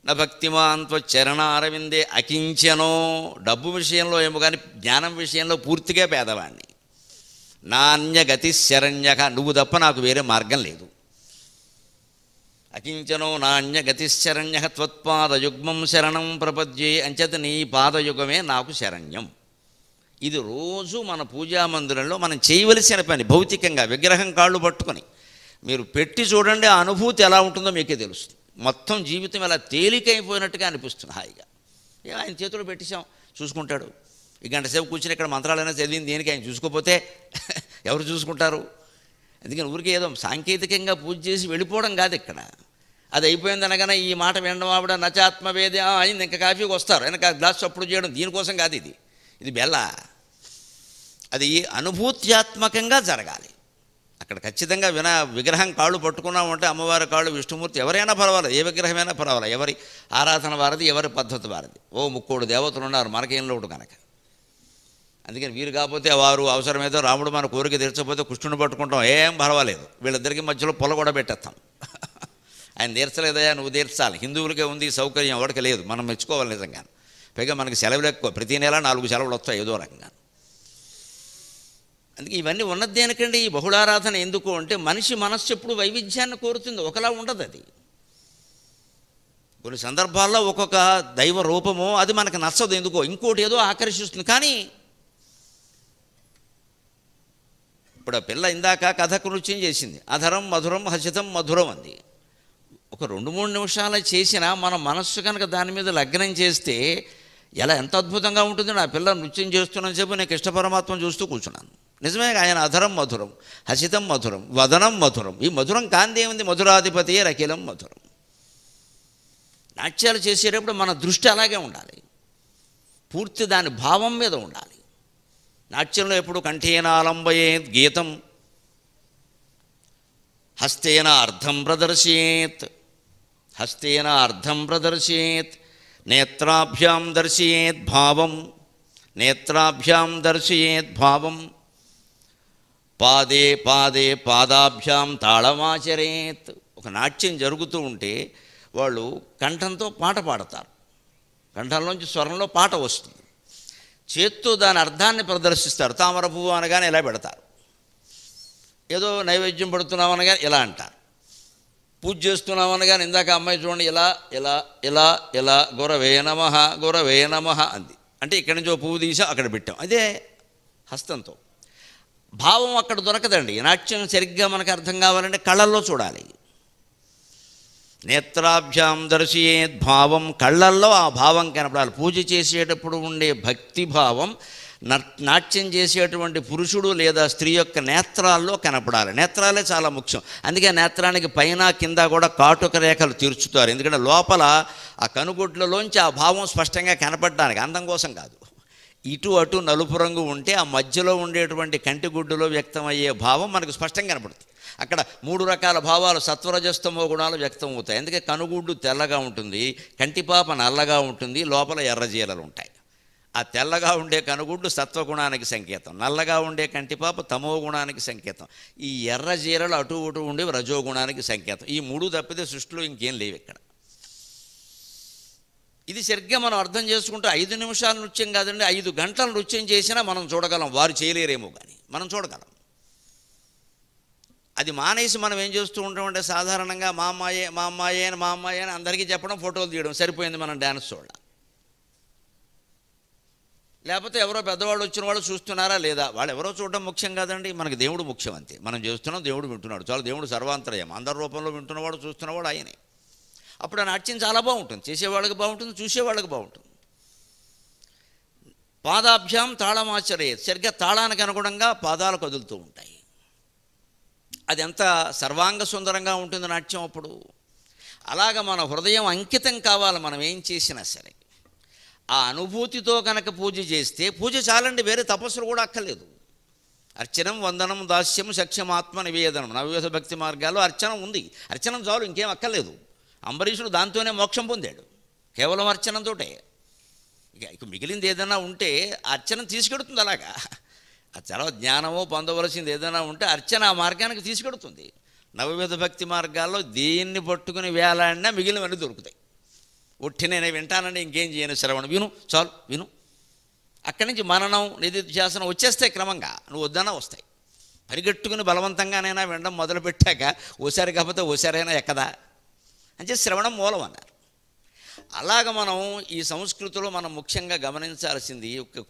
నా చరణ చరణారవిందే అకించనో డబ్బు విషయంలో ఏమో కానీ జ్ఞానం విషయంలో పూర్తిగా పేదవాణ్ణి నాణ్యగతి శరణ్యక నువ్వు తప్ప నాకు వేరే మార్గం లేదు అకించనో నాణ్య గతిశ్చరణ్య త్వత్పాదయుగ్మం శరణం ప్రపద్యే అంచేత నీ పాదయుగమే నాకు శరణ్యం ఇది రోజు మన పూజా మందిరంలో మనం చేయవలసిన పని భౌతికంగా విగ్రహం కాళ్ళు పట్టుకొని మీరు పెట్టి చూడండి ఆ అనుభూతి ఎలా ఉంటుందో మీకే తెలుస్తుంది మొత్తం జీవితం ఎలా తేలికైపోయినట్టుగా అనిపిస్తుంది హాయిగా ఆయన చేతులు పెట్టేశాం చూసుకుంటాడు ఈ గంటసేపు కూర్చుని ఇక్కడ మంత్రాలైనా చదివింది దేనికి ఆయన చూసుకోపోతే ఎవరు చూసుకుంటారు అందుకని ఊరికే ఏదో సాంకేతికంగా పూజ చేసి వెళ్ళిపోవడం కాదు ఇక్కడ అది అయిపోయింది అనగానే ఈ మాట వినడం ఆవిడ నచాత్మవేద అయింది ఇంకా కాఫీకి వస్తారు వెనక గ్లాస్ అప్పుడు చేయడం దీనికోసం కాదు ఇది ఇది బెల్ల అది అనుభూత్యాత్మకంగా జరగాలి అక్కడ ఖచ్చితంగా విన విగ్రహం కాళ్ళు పట్టుకున్నామంటే అమ్మవారి కాళ్ళు విష్ణుమూర్తి ఎవరైనా పర్వాలేదు ఏ విగ్రహమైనా పర్వాలేదు ఎవరి ఆరాధన వారిది ఎవరి పద్ధతి వారిది ఓ ముక్కోడు దేవతలు ఉన్నారు మనకేం లోటు కనుక అందుకని వీరు కాకపోతే వారు అవసరమైతే రాముడు మన కోరిక తీర్చకపోతే కృష్ణుని పట్టుకుంటాం ఏం పర్వాలేదు వీళ్ళిద్దరికి మధ్యలో పొల కూడా పెట్టేస్తాం <laughs> ఆయన తీర్చలేదయా నువ్వు తీర్చాలి హిందువులకే ఉంది సౌకర్యం ఎవరికి లేదు మనం మెచ్చుకోవాలి నిజంగా పైగా మనకి సెలవులు ఎక్కువ ప్రతి నెల నాలుగు సెలవులు వస్తాయి ఏదో రకంగా అందుకే ఇవన్నీ ఉన్నది దేనికండి ఈ బహుళారాధన ఎందుకు అంటే మనిషి మనస్సు ఎప్పుడు వైవిధ్యాన్ని కోరుతుంది ఒకలా ఉండదు అది కొన్ని సందర్భాల్లో ఒక్కొక్క దైవ రూపము అది మనకు నచ్చదు ఎందుకో ఇంకోటి ఏదో ఆకర్షిస్తుంది కానీ ఇప్పుడు ఆ పిల్ల ఇందాక కథకు నృత్యం చేసింది అధరం మధురం హసితం మధురం అంది ఒక రెండు మూడు నిమిషాలు చేసినా మన మనస్సు కనుక దాని మీద లగ్నం చేస్తే ఎలా ఎంత అద్భుతంగా ఉంటుంది నా పిల్ల నృత్యం చేస్తున్నాను చెప్పి నేను కృష్ణ పరమాత్మ చూస్తూ కూర్చున్నాను నిజమే ఆయన అధరం మధురం హసితం మధురం వదనం మధురం ఈ మధురం ఏముంది మధురాధిపతి రకిలం మధురం నాట్యాలు చేసేటప్పుడు మన దృష్టి అలాగే ఉండాలి పూర్తి దాని భావం మీద ఉండాలి నాట్యంలో ఎప్పుడు కంఠేనాలంబయేత్ గీతం హస్తేన అర్థం ప్రదర్శేత్ హస్తేన అర్థం ప్రదర్శేత్ నేత్రాభ్యాం దర్శయేత్ భావం నేత్రాభ్యాం దర్శయేత్ భావం పాదే పాదే పాదాభ్యాం తాళమాచరేత్ ఒక నాట్యం జరుగుతూ ఉంటే వాళ్ళు కంఠంతో పాట పాడతారు కంఠంలోంచి స్వరంలో పాట వస్తుంది చేత్తో దాని అర్థాన్ని ప్రదర్శిస్తారు తామర పువ్వు అనగానే ఇలా పెడతారు ఏదో నైవేద్యం పడుతున్నాం అనగానే ఇలా అంటారు పూజ చేస్తున్నాం అనగానే ఇందాక అమ్మాయి చూడండి ఇలా ఇలా ఇలా ఇలా గొరవే నమ గొరవే నమ అంది అంటే ఇక్కడి నుంచి పువ్వు తీసి అక్కడ పెట్టాం అదే హస్తంతో భావం అక్కడ దొరకదండి నాట్యం సరిగ్గా మనకు అర్థం కావాలంటే కళల్లో చూడాలి నేత్రాభ్యాం దర్శయే భావం కళ్ళల్లో ఆ భావం కనపడాలి పూజ చేసేటప్పుడు ఉండే భక్తి భావం నాట్యం చేసేటువంటి పురుషుడు లేదా స్త్రీ యొక్క నేత్రాల్లో కనపడాలి నేత్రాలే చాలా ముఖ్యం అందుకే నేత్రానికి పైన కింద కూడా కాటుక రేఖలు తీర్చుతారు ఎందుకంటే లోపల ఆ కనుగుడ్లలోంచి ఆ భావం స్పష్టంగా కనపడడానికి అందం కోసం కాదు ఇటు అటు నలుపు రంగు ఉంటే ఆ మధ్యలో ఉండేటువంటి కంటిగుడ్డులో వ్యక్తమయ్యే భావం మనకు స్పష్టంగా కనపడుతుంది అక్కడ మూడు రకాల భావాలు సత్వరజస్తమో గుణాలు వ్యక్తం అవుతాయి అందుకే కనుగుడ్డు తెల్లగా ఉంటుంది కంటిపాప నల్లగా ఉంటుంది లోపల ఎర్రజీలలు ఉంటాయి ఆ తెల్లగా ఉండే కనుగుడ్డు సత్వగుణానికి సంకేతం నల్లగా ఉండే కంటిపాప తమో గుణానికి సంకేతం ఈ ఎర్రజీలలు అటు అటు ఇటు ఉండే రజోగుణానికి సంకేతం ఈ మూడు తప్పితే సృష్టిలో ఇంకేం లేవు ఇక్కడ ఇది సరిగ్గా మనం అర్థం చేసుకుంటే ఐదు నిమిషాల నృత్యం కాదండి ఐదు గంటల నృత్యం చేసినా మనం చూడగలం వారు చేయలేరేమో కానీ మనం చూడగలం అది మానేసి మనం ఏం చేస్తూ ఉంటామంటే సాధారణంగా మా అమ్మాయే మా అమ్మాయే అని మా అమ్మాయే అని అందరికీ చెప్పడం ఫోటోలు తీయడం సరిపోయింది మనం డ్యాన్స్ చూడ లేకపోతే ఎవరో పెద్దవాళ్ళు వచ్చిన వాళ్ళు చూస్తున్నారా లేదా వాళ్ళు ఎవరో చూడడం ముఖ్యం కాదండి మనకి దేవుడు ముఖ్యం అంతే మనం చేస్తున్నాం దేవుడు వింటున్నాడు చాలా దేవుడు సర్వాంతరయం అందరి రూపంలో వింటున్నవాడు చూస్తున్నవాడు ఆయనే అప్పుడు నాట్యం చాలా బాగుంటుంది చేసేవాళ్ళకి బాగుంటుంది చూసేవాళ్ళకి బాగుంటుంది పాదాభ్యాం తాళమాచరే సరిగ్గా తాళానికి అనుగుణంగా పాదాలు కదులుతూ ఉంటాయి అది ఎంత సర్వాంగ సుందరంగా ఉంటుంది నాట్యం అప్పుడు అలాగ మన హృదయం అంకితం కావాలి మనం ఏం చేసినా సరే ఆ అనుభూతితో కనుక పూజ చేస్తే పూజ చాలండి వేరే తపస్సులు కూడా అక్కర్లేదు అర్చనం వందనం దాస్యం సఖ్యమాత్మ నివేదనం నవ్యూధ భక్తి మార్గాలు అర్చనం ఉంది అర్చనం చాలు ఇంకేం అక్కర్లేదు అంబరీషుడు దాంతోనే మోక్షం పొందాడు కేవలం అర్చనంతోటే ఇక మిగిలింది ఏదైనా ఉంటే అర్చనం తీసుకెడుతుంది అలాగా ఆ చలవ జ్ఞానమో పొందవలసింది ఏదైనా ఉంటే అర్చన ఆ మార్గానికి తీసుకెడుతుంది నవవిధ భక్తి మార్గాల్లో దేన్ని పట్టుకుని వేలాడినా మిగిలినవన్నీ దొరుకుతాయి ఒట్టి నేను వింటానండి ఇంకేం చేయను శ్రవణం విను చాలు విను అక్కడి నుంచి మననం నిధిధ్యాసనం వచ్చేస్తాయి క్రమంగా నువ్వు వద్దనా వస్తాయి పరిగెట్టుకుని బలవంతంగానైనా వినడం మొదలుపెట్టాక ఓసారి కాకపోతే ఓసారైనా ఎక్కదా అంటే శ్రవణం మూలం అన్నారు అలాగ మనం ఈ సంస్కృతిలో మనం ముఖ్యంగా గమనించాల్సింది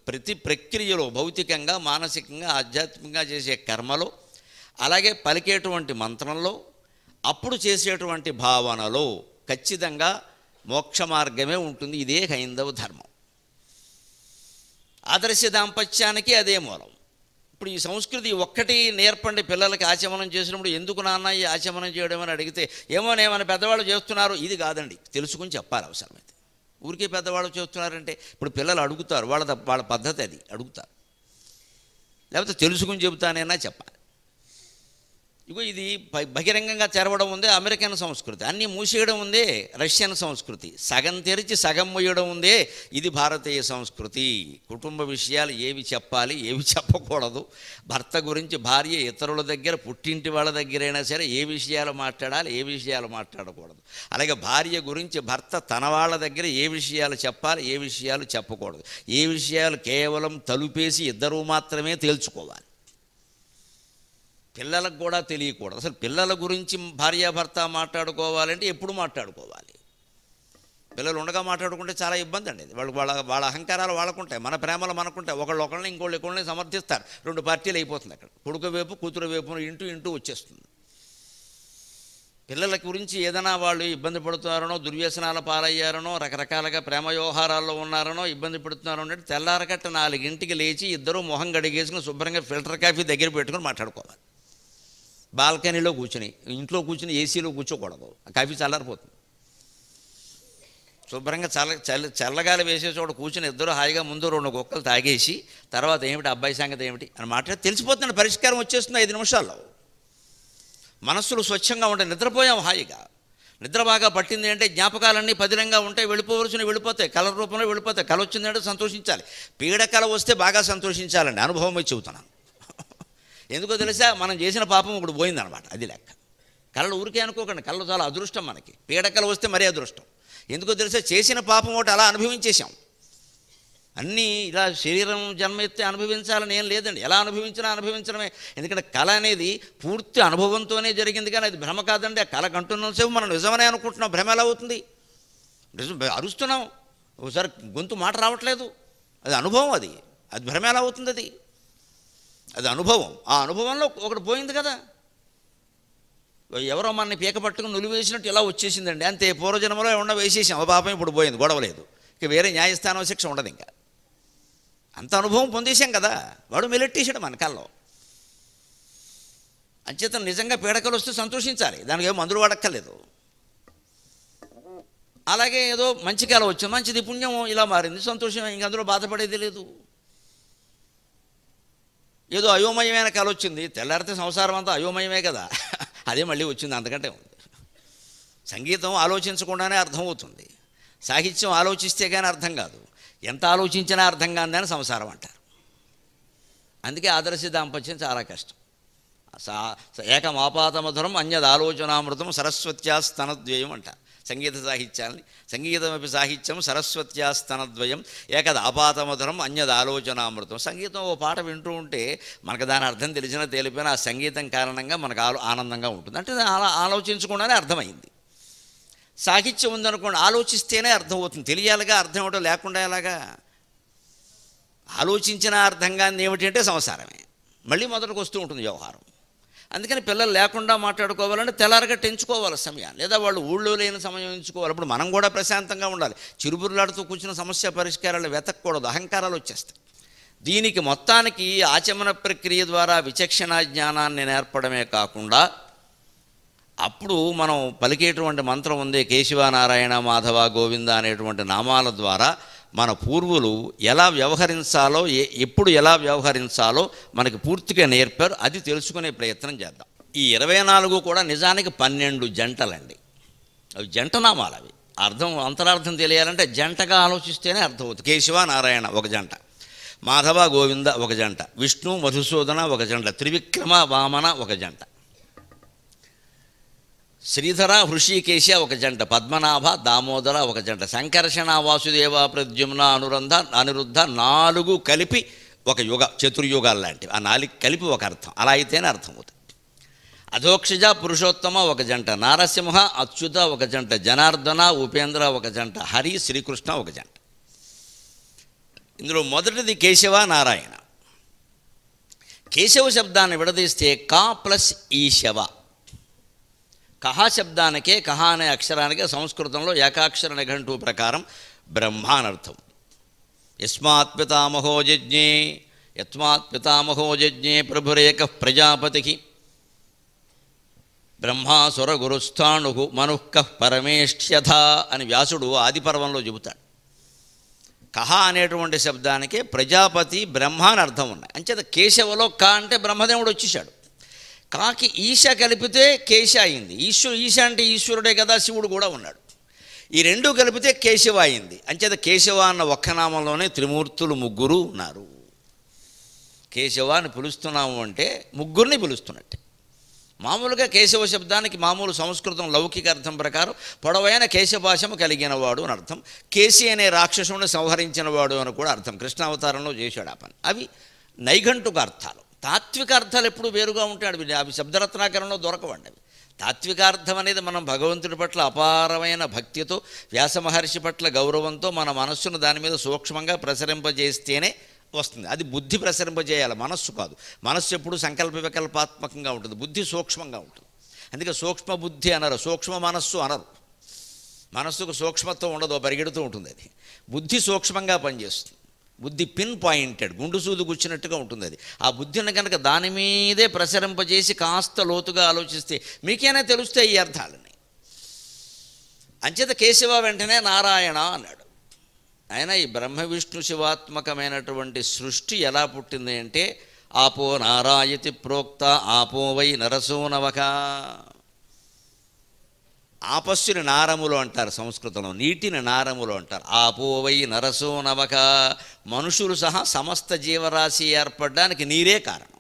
ప్రతి ప్రక్రియలో భౌతికంగా మానసికంగా ఆధ్యాత్మికంగా చేసే కర్మలో అలాగే పలికేటువంటి మంత్రంలో అప్పుడు చేసేటువంటి భావనలో ఖచ్చితంగా మోక్ష మార్గమే ఉంటుంది ఇదే హైందవ ధర్మం ఆదర్శ దాంపత్యానికి అదే మూలం ఇప్పుడు ఈ సంస్కృతి ఒక్కటి నేర్పండి పిల్లలకి ఆచమనం చేసినప్పుడు ఎందుకు నాన్న ఈ ఆచమనం చేయడం అని అడిగితే ఏమో నేమని పెద్దవాళ్ళు చేస్తున్నారు ఇది కాదండి తెలుసుకుని చెప్పాలి అవసరమైతే ఊరికే పెద్దవాళ్ళు చేస్తున్నారంటే ఇప్పుడు పిల్లలు అడుగుతారు వాళ్ళ వాళ్ళ పద్ధతి అది అడుగుతారు లేకపోతే తెలుసుకుని చెబుతానైనా చెప్పాలి ఇగో ఇది బహిరంగంగా తెరవడం ఉంది అమెరికన్ సంస్కృతి అన్నీ మూసేయడం ఉంది రష్యన్ సంస్కృతి సగం తెరిచి సగం మూయడం ఉంది ఇది భారతీయ సంస్కృతి కుటుంబ విషయాలు ఏవి చెప్పాలి ఏవి చెప్పకూడదు భర్త గురించి భార్య ఇతరుల దగ్గర పుట్టింటి వాళ్ళ దగ్గరైనా సరే ఏ విషయాలు మాట్లాడాలి ఏ విషయాలు మాట్లాడకూడదు అలాగే భార్య గురించి భర్త తన వాళ్ళ దగ్గర ఏ విషయాలు చెప్పాలి ఏ విషయాలు చెప్పకూడదు ఏ విషయాలు కేవలం తలుపేసి ఇద్దరూ మాత్రమే తేల్చుకోవాలి పిల్లలకు కూడా తెలియకూడదు అసలు పిల్లల గురించి భార్యాభర్త మాట్లాడుకోవాలంటే ఎప్పుడు మాట్లాడుకోవాలి పిల్లలు ఉండగా మాట్లాడుకుంటే చాలా ఇబ్బంది అండి వాళ్ళు వాళ్ళ వాళ్ళ అహంకారాలు వాళ్ళకుంటాయి మన ప్రేమలు మనకుంటాయి ఒకళ్ళు ఒకళ్ళని ఇంకోళ్ళు ఒకళ్ళని సమర్థిస్తారు రెండు పార్టీలు అయిపోతుంది అక్కడ కొడుకు వైపు కూతురు వైపు ఇంటూ ఇంటూ వచ్చేస్తుంది పిల్లల గురించి ఏదైనా వాళ్ళు ఇబ్బంది పడుతున్నారనో దుర్వ్యసనాల పాలయ్యారనో రకరకాలుగా వ్యవహారాల్లో ఉన్నారనో ఇబ్బంది పడుతున్నారో అంటే తెల్లారగట్ట నాలుగింటికి లేచి ఇద్దరు మొహం గడిగేసుకుని శుభ్రంగా ఫిల్టర్ కాఫీ దగ్గర పెట్టుకుని మాట్లాడుకోవాలి బాల్కనీలో కూర్చుని ఇంట్లో కూర్చుని ఏసీలో కూర్చోకూడదు కాఫీ చల్లారిపోతుంది శుభ్రంగా చల్ల చల్ల చల్లగాలి వేసే చోట కూర్చుని ఇద్దరు హాయిగా ముందు రెండు గొక్కలు తాగేసి తర్వాత ఏమిటి అబ్బాయి సంగతి ఏమిటి అని మాట్లాడి తెలిసిపోతున్నాడు పరిష్కారం వచ్చేస్తుంది ఐదు నిమిషాల్లో మనస్సులు స్వచ్ఛంగా ఉంటాయి నిద్రపోయాం హాయిగా నిద్ర బాగా పట్టింది అంటే జ్ఞాపకాలన్నీ పదిలంగా ఉంటాయి వెళ్ళిపోవలసిన వెళ్ళిపోతాయి కళ రూపంలో వెళ్ళిపోతాయి కళ వచ్చిందంటే సంతోషించాలి పీడ కళ వస్తే బాగా సంతోషించాలండి అనుభవమే చెబుతున్నాను ఎందుకో తెలుసా మనం చేసిన పాపం ఇప్పుడు పోయిందనమాట అది లెక్క కళ్ళు ఊరికే అనుకోకండి కళ్ళు చాలా అదృష్టం మనకి పీడకలు వస్తే మరీ అదృష్టం ఎందుకో తెలుసా చేసిన పాపం ఒకటి అలా అనుభవించేశాం అన్నీ ఇలా శరీరం జన్మ ఎత్తే అనుభవించాలని ఏం లేదండి ఎలా అనుభవించినా అనుభవించడమే ఎందుకంటే కళ అనేది పూర్తి అనుభవంతోనే జరిగింది కానీ అది భ్రమ కాదండి ఆ కళ కంటున్నసేపు మనం నిజమనే అనుకుంటున్నాం భ్రమ ఎలా అవుతుంది నిజం అరుస్తున్నాం ఒకసారి గొంతు మాట రావట్లేదు అది అనుభవం అది అది భ్రమ ఎలా అవుతుంది అది అది అనుభవం ఆ అనుభవంలో ఒకటి పోయింది కదా ఎవరో మనని పీక పట్టుకుని నులివేసినట్టు ఇలా వచ్చేసిందండి అంతే పూర్వజన్మలో ఏమన్నా వేసేసాం ఆ పాపం ఇప్పుడు పోయింది గొడవ లేదు ఇక వేరే న్యాయస్థానం శిక్ష ఉండదు ఇంకా అంత అనుభవం పొందేశాం కదా వాడు మెలెట్టేశాడు మన కల్లో అంచేత నిజంగా పీడకలు వస్తే సంతోషించాలి దానికి ఏం మందులు వాడక్కర్లేదు అలాగే ఏదో మంచి కాలం వచ్చింది మంచిది పుణ్యం ఇలా మారింది సంతోషం ఇంక అందులో బాధపడేది లేదు ఏదో అయోమయమైన కళ వచ్చింది తెల్లారితే సంసారం అంతా అయోమయమే కదా అదే మళ్ళీ వచ్చింది అంతకంటే ఉంది సంగీతం ఆలోచించకుండానే అర్థమవుతుంది సాహిత్యం ఆలోచిస్తే కానీ అర్థం కాదు ఎంత ఆలోచించినా అర్థం అని సంసారం అంటారు అందుకే ఆదర్శ దాంపత్యం చాలా కష్టం సా ఏకమాపాతమధురం అన్యదాలోచనామృతం సరస్వత్యాస్తనద్వయం అంటారు సంగీత సాహిత్యాన్ని సంగీతమపి సాహిత్యం సరస్వత్యా స్తనద్వయం ఏకద ఆపాతమధురం అన్యద ఆలోచనామృతం సంగీతం ఓ పాట వింటూ ఉంటే మనకు దాని అర్థం తెలిసినా తేలిపోయినా ఆ సంగీతం కారణంగా మనకు ఆనందంగా ఉంటుంది అంటే అలా ఆలోచించకుండానే అర్థమైంది సాహిత్యం ఉందనుకోండి ఆలోచిస్తేనే అర్థమవుతుంది తెలియాలిగా అర్థం అవ్వడం లేకుండా ఎలాగా ఆలోచించిన అర్థంగా ఏమిటి అంటే సంసారమే మళ్ళీ మొదటికి వస్తూ ఉంటుంది వ్యవహారం అందుకని పిల్లలు లేకుండా మాట్లాడుకోవాలంటే తెల్లారగట్ట ఎంచుకోవాలి సమయాన్ని లేదా వాళ్ళు ఊళ్ళో లేని సమయం ఎంచుకోవాలి అప్పుడు మనం కూడా ప్రశాంతంగా ఉండాలి చిరుబుర్లాడుతూ కూర్చున్న సమస్య పరిష్కారాలు వెతకూడదు అహంకారాలు వచ్చేస్తాయి దీనికి మొత్తానికి ఆచమన ప్రక్రియ ద్వారా విచక్షణ జ్ఞానాన్ని నేర్పడమే కాకుండా అప్పుడు మనం పలికేటువంటి మంత్రం ఉంది కేశవ నారాయణ మాధవ గోవింద అనేటువంటి నామాల ద్వారా మన పూర్వులు ఎలా వ్యవహరించాలో ఎప్పుడు ఎలా వ్యవహరించాలో మనకి పూర్తిగా నేర్పారు అది తెలుసుకునే ప్రయత్నం చేద్దాం ఈ ఇరవై నాలుగు కూడా నిజానికి పన్నెండు జంటలండి అవి జంటనామాలు అవి అర్థం అంతరార్థం తెలియాలంటే జంటగా ఆలోచిస్తేనే అర్థమవుతుంది కేశవ నారాయణ ఒక జంట మాధవ గోవింద ఒక జంట విష్ణు మధుసూదన ఒక జంట త్రివిక్రమ వామన ఒక జంట శ్రీధర హృషికేశ ఒక జంట పద్మనాభ దామోదర ఒక జంట సంకర్షణ వాసుదేవ ప్రద్యుమ్న అనురంధ అనిరుద్ధ నాలుగు కలిపి ఒక యుగ చతుర్యుగాలు లాంటివి ఆ నాలుగు కలిపి ఒక అర్థం అలా అయితేనే అర్థం అవుతుంది అధోక్షజ పురుషోత్తమ ఒక జంట నారసింహ అచ్యుత ఒక జంట జనార్దన ఉపేంద్ర ఒక జంట హరి శ్రీకృష్ణ ఒక జంట ఇందులో మొదటిది కేశవ నారాయణ కేశవ శబ్దాన్ని విడదీస్తే కా ప్లస్ ఈశవ కహా శబ్దానికే కహా అనే అక్షరానికే సంస్కృతంలో ఏకాక్షర నిఘంటు ప్రకారం బ్రహ్మ అనర్థం యస్మాత్ పితామహో జజ్ఞే యస్మాత్ పితామహో యజ్ఞే ప్రభురేక ప్రజాపతికి బ్రహ్మాసుర గురుస్థాణు మనుఃక పరమేష్యథ అని వ్యాసుడు ఆదిపర్వంలో చెబుతాడు కహ అనేటువంటి శబ్దానికే ప్రజాపతి బ్రహ్మ అని అర్థం ఉన్నాయి అంచేత కేశవలో క అంటే బ్రహ్మదేవుడు వచ్చేసాడు కాకి ఈశ కలిపితే కేశ అయింది ఈశ్వరు ఈశ అంటే ఈశ్వరుడే కదా శివుడు కూడా ఉన్నాడు ఈ రెండు కలిపితే కేశవ అయింది అంచేత కేశవ అన్న ఒక్క నామంలోనే త్రిమూర్తులు ముగ్గురు ఉన్నారు కేశవ అని పిలుస్తున్నాము అంటే ముగ్గురిని పిలుస్తున్నట్టే మామూలుగా కేశవ శబ్దానికి మామూలు సంస్కృతం లౌకిక అర్థం ప్రకారం పొడవైన కేశభాషము కలిగినవాడు అని అర్థం కేశి అనే రాక్షసుని సంహరించినవాడు అని కూడా అర్థం కృష్ణావతారంలో చేశాడు ఆ పని అవి నైఘంటుక అర్థాలు తాత్విక అర్థాలు ఎప్పుడు వేరుగా ఉంటాడు అవి శబ్దరత్నాకరణలో దొరకవండి అవి తాత్వికార్థం అనేది మనం భగవంతుడి పట్ల అపారమైన భక్తితో వ్యాస మహర్షి పట్ల గౌరవంతో మన మనస్సును దాని మీద సూక్ష్మంగా ప్రసరింపజేస్తేనే వస్తుంది అది బుద్ధి ప్రసరింపజేయాలి మనస్సు కాదు మనస్సు ఎప్పుడు సంకల్ప వికల్పాత్మకంగా ఉంటుంది బుద్ధి సూక్ష్మంగా ఉంటుంది అందుకే సూక్ష్మ బుద్ధి అనరు సూక్ష్మ మనస్సు అనరు మనస్సుకు సూక్ష్మత్వం ఉండదు పరిగెడుతూ ఉంటుంది అది బుద్ధి సూక్ష్మంగా పనిచేస్తుంది బుద్ధి పిన్ పాయింటెడ్ గుండు సూదు గుచ్చినట్టుగా ఉంటుంది అది ఆ బుద్ధిని కనుక దాని మీదే ప్రసరింపజేసి కాస్త లోతుగా ఆలోచిస్తే మీకైనా తెలుస్తే ఈ అర్థాలని అంచేత కేశవ వెంటనే నారాయణ అన్నాడు ఆయన ఈ బ్రహ్మ విష్ణు శివాత్మకమైనటువంటి సృష్టి ఎలా పుట్టింది అంటే ఆపో నారాయతి ప్రోక్త ఆపో వై నరసో ఆపస్సుని నారములు అంటారు సంస్కృతంలో నీటిని నారములు అంటారు ఆపోవై నరసో నవక మనుషులు సహా సమస్త జీవరాశి ఏర్పడడానికి నీరే కారణం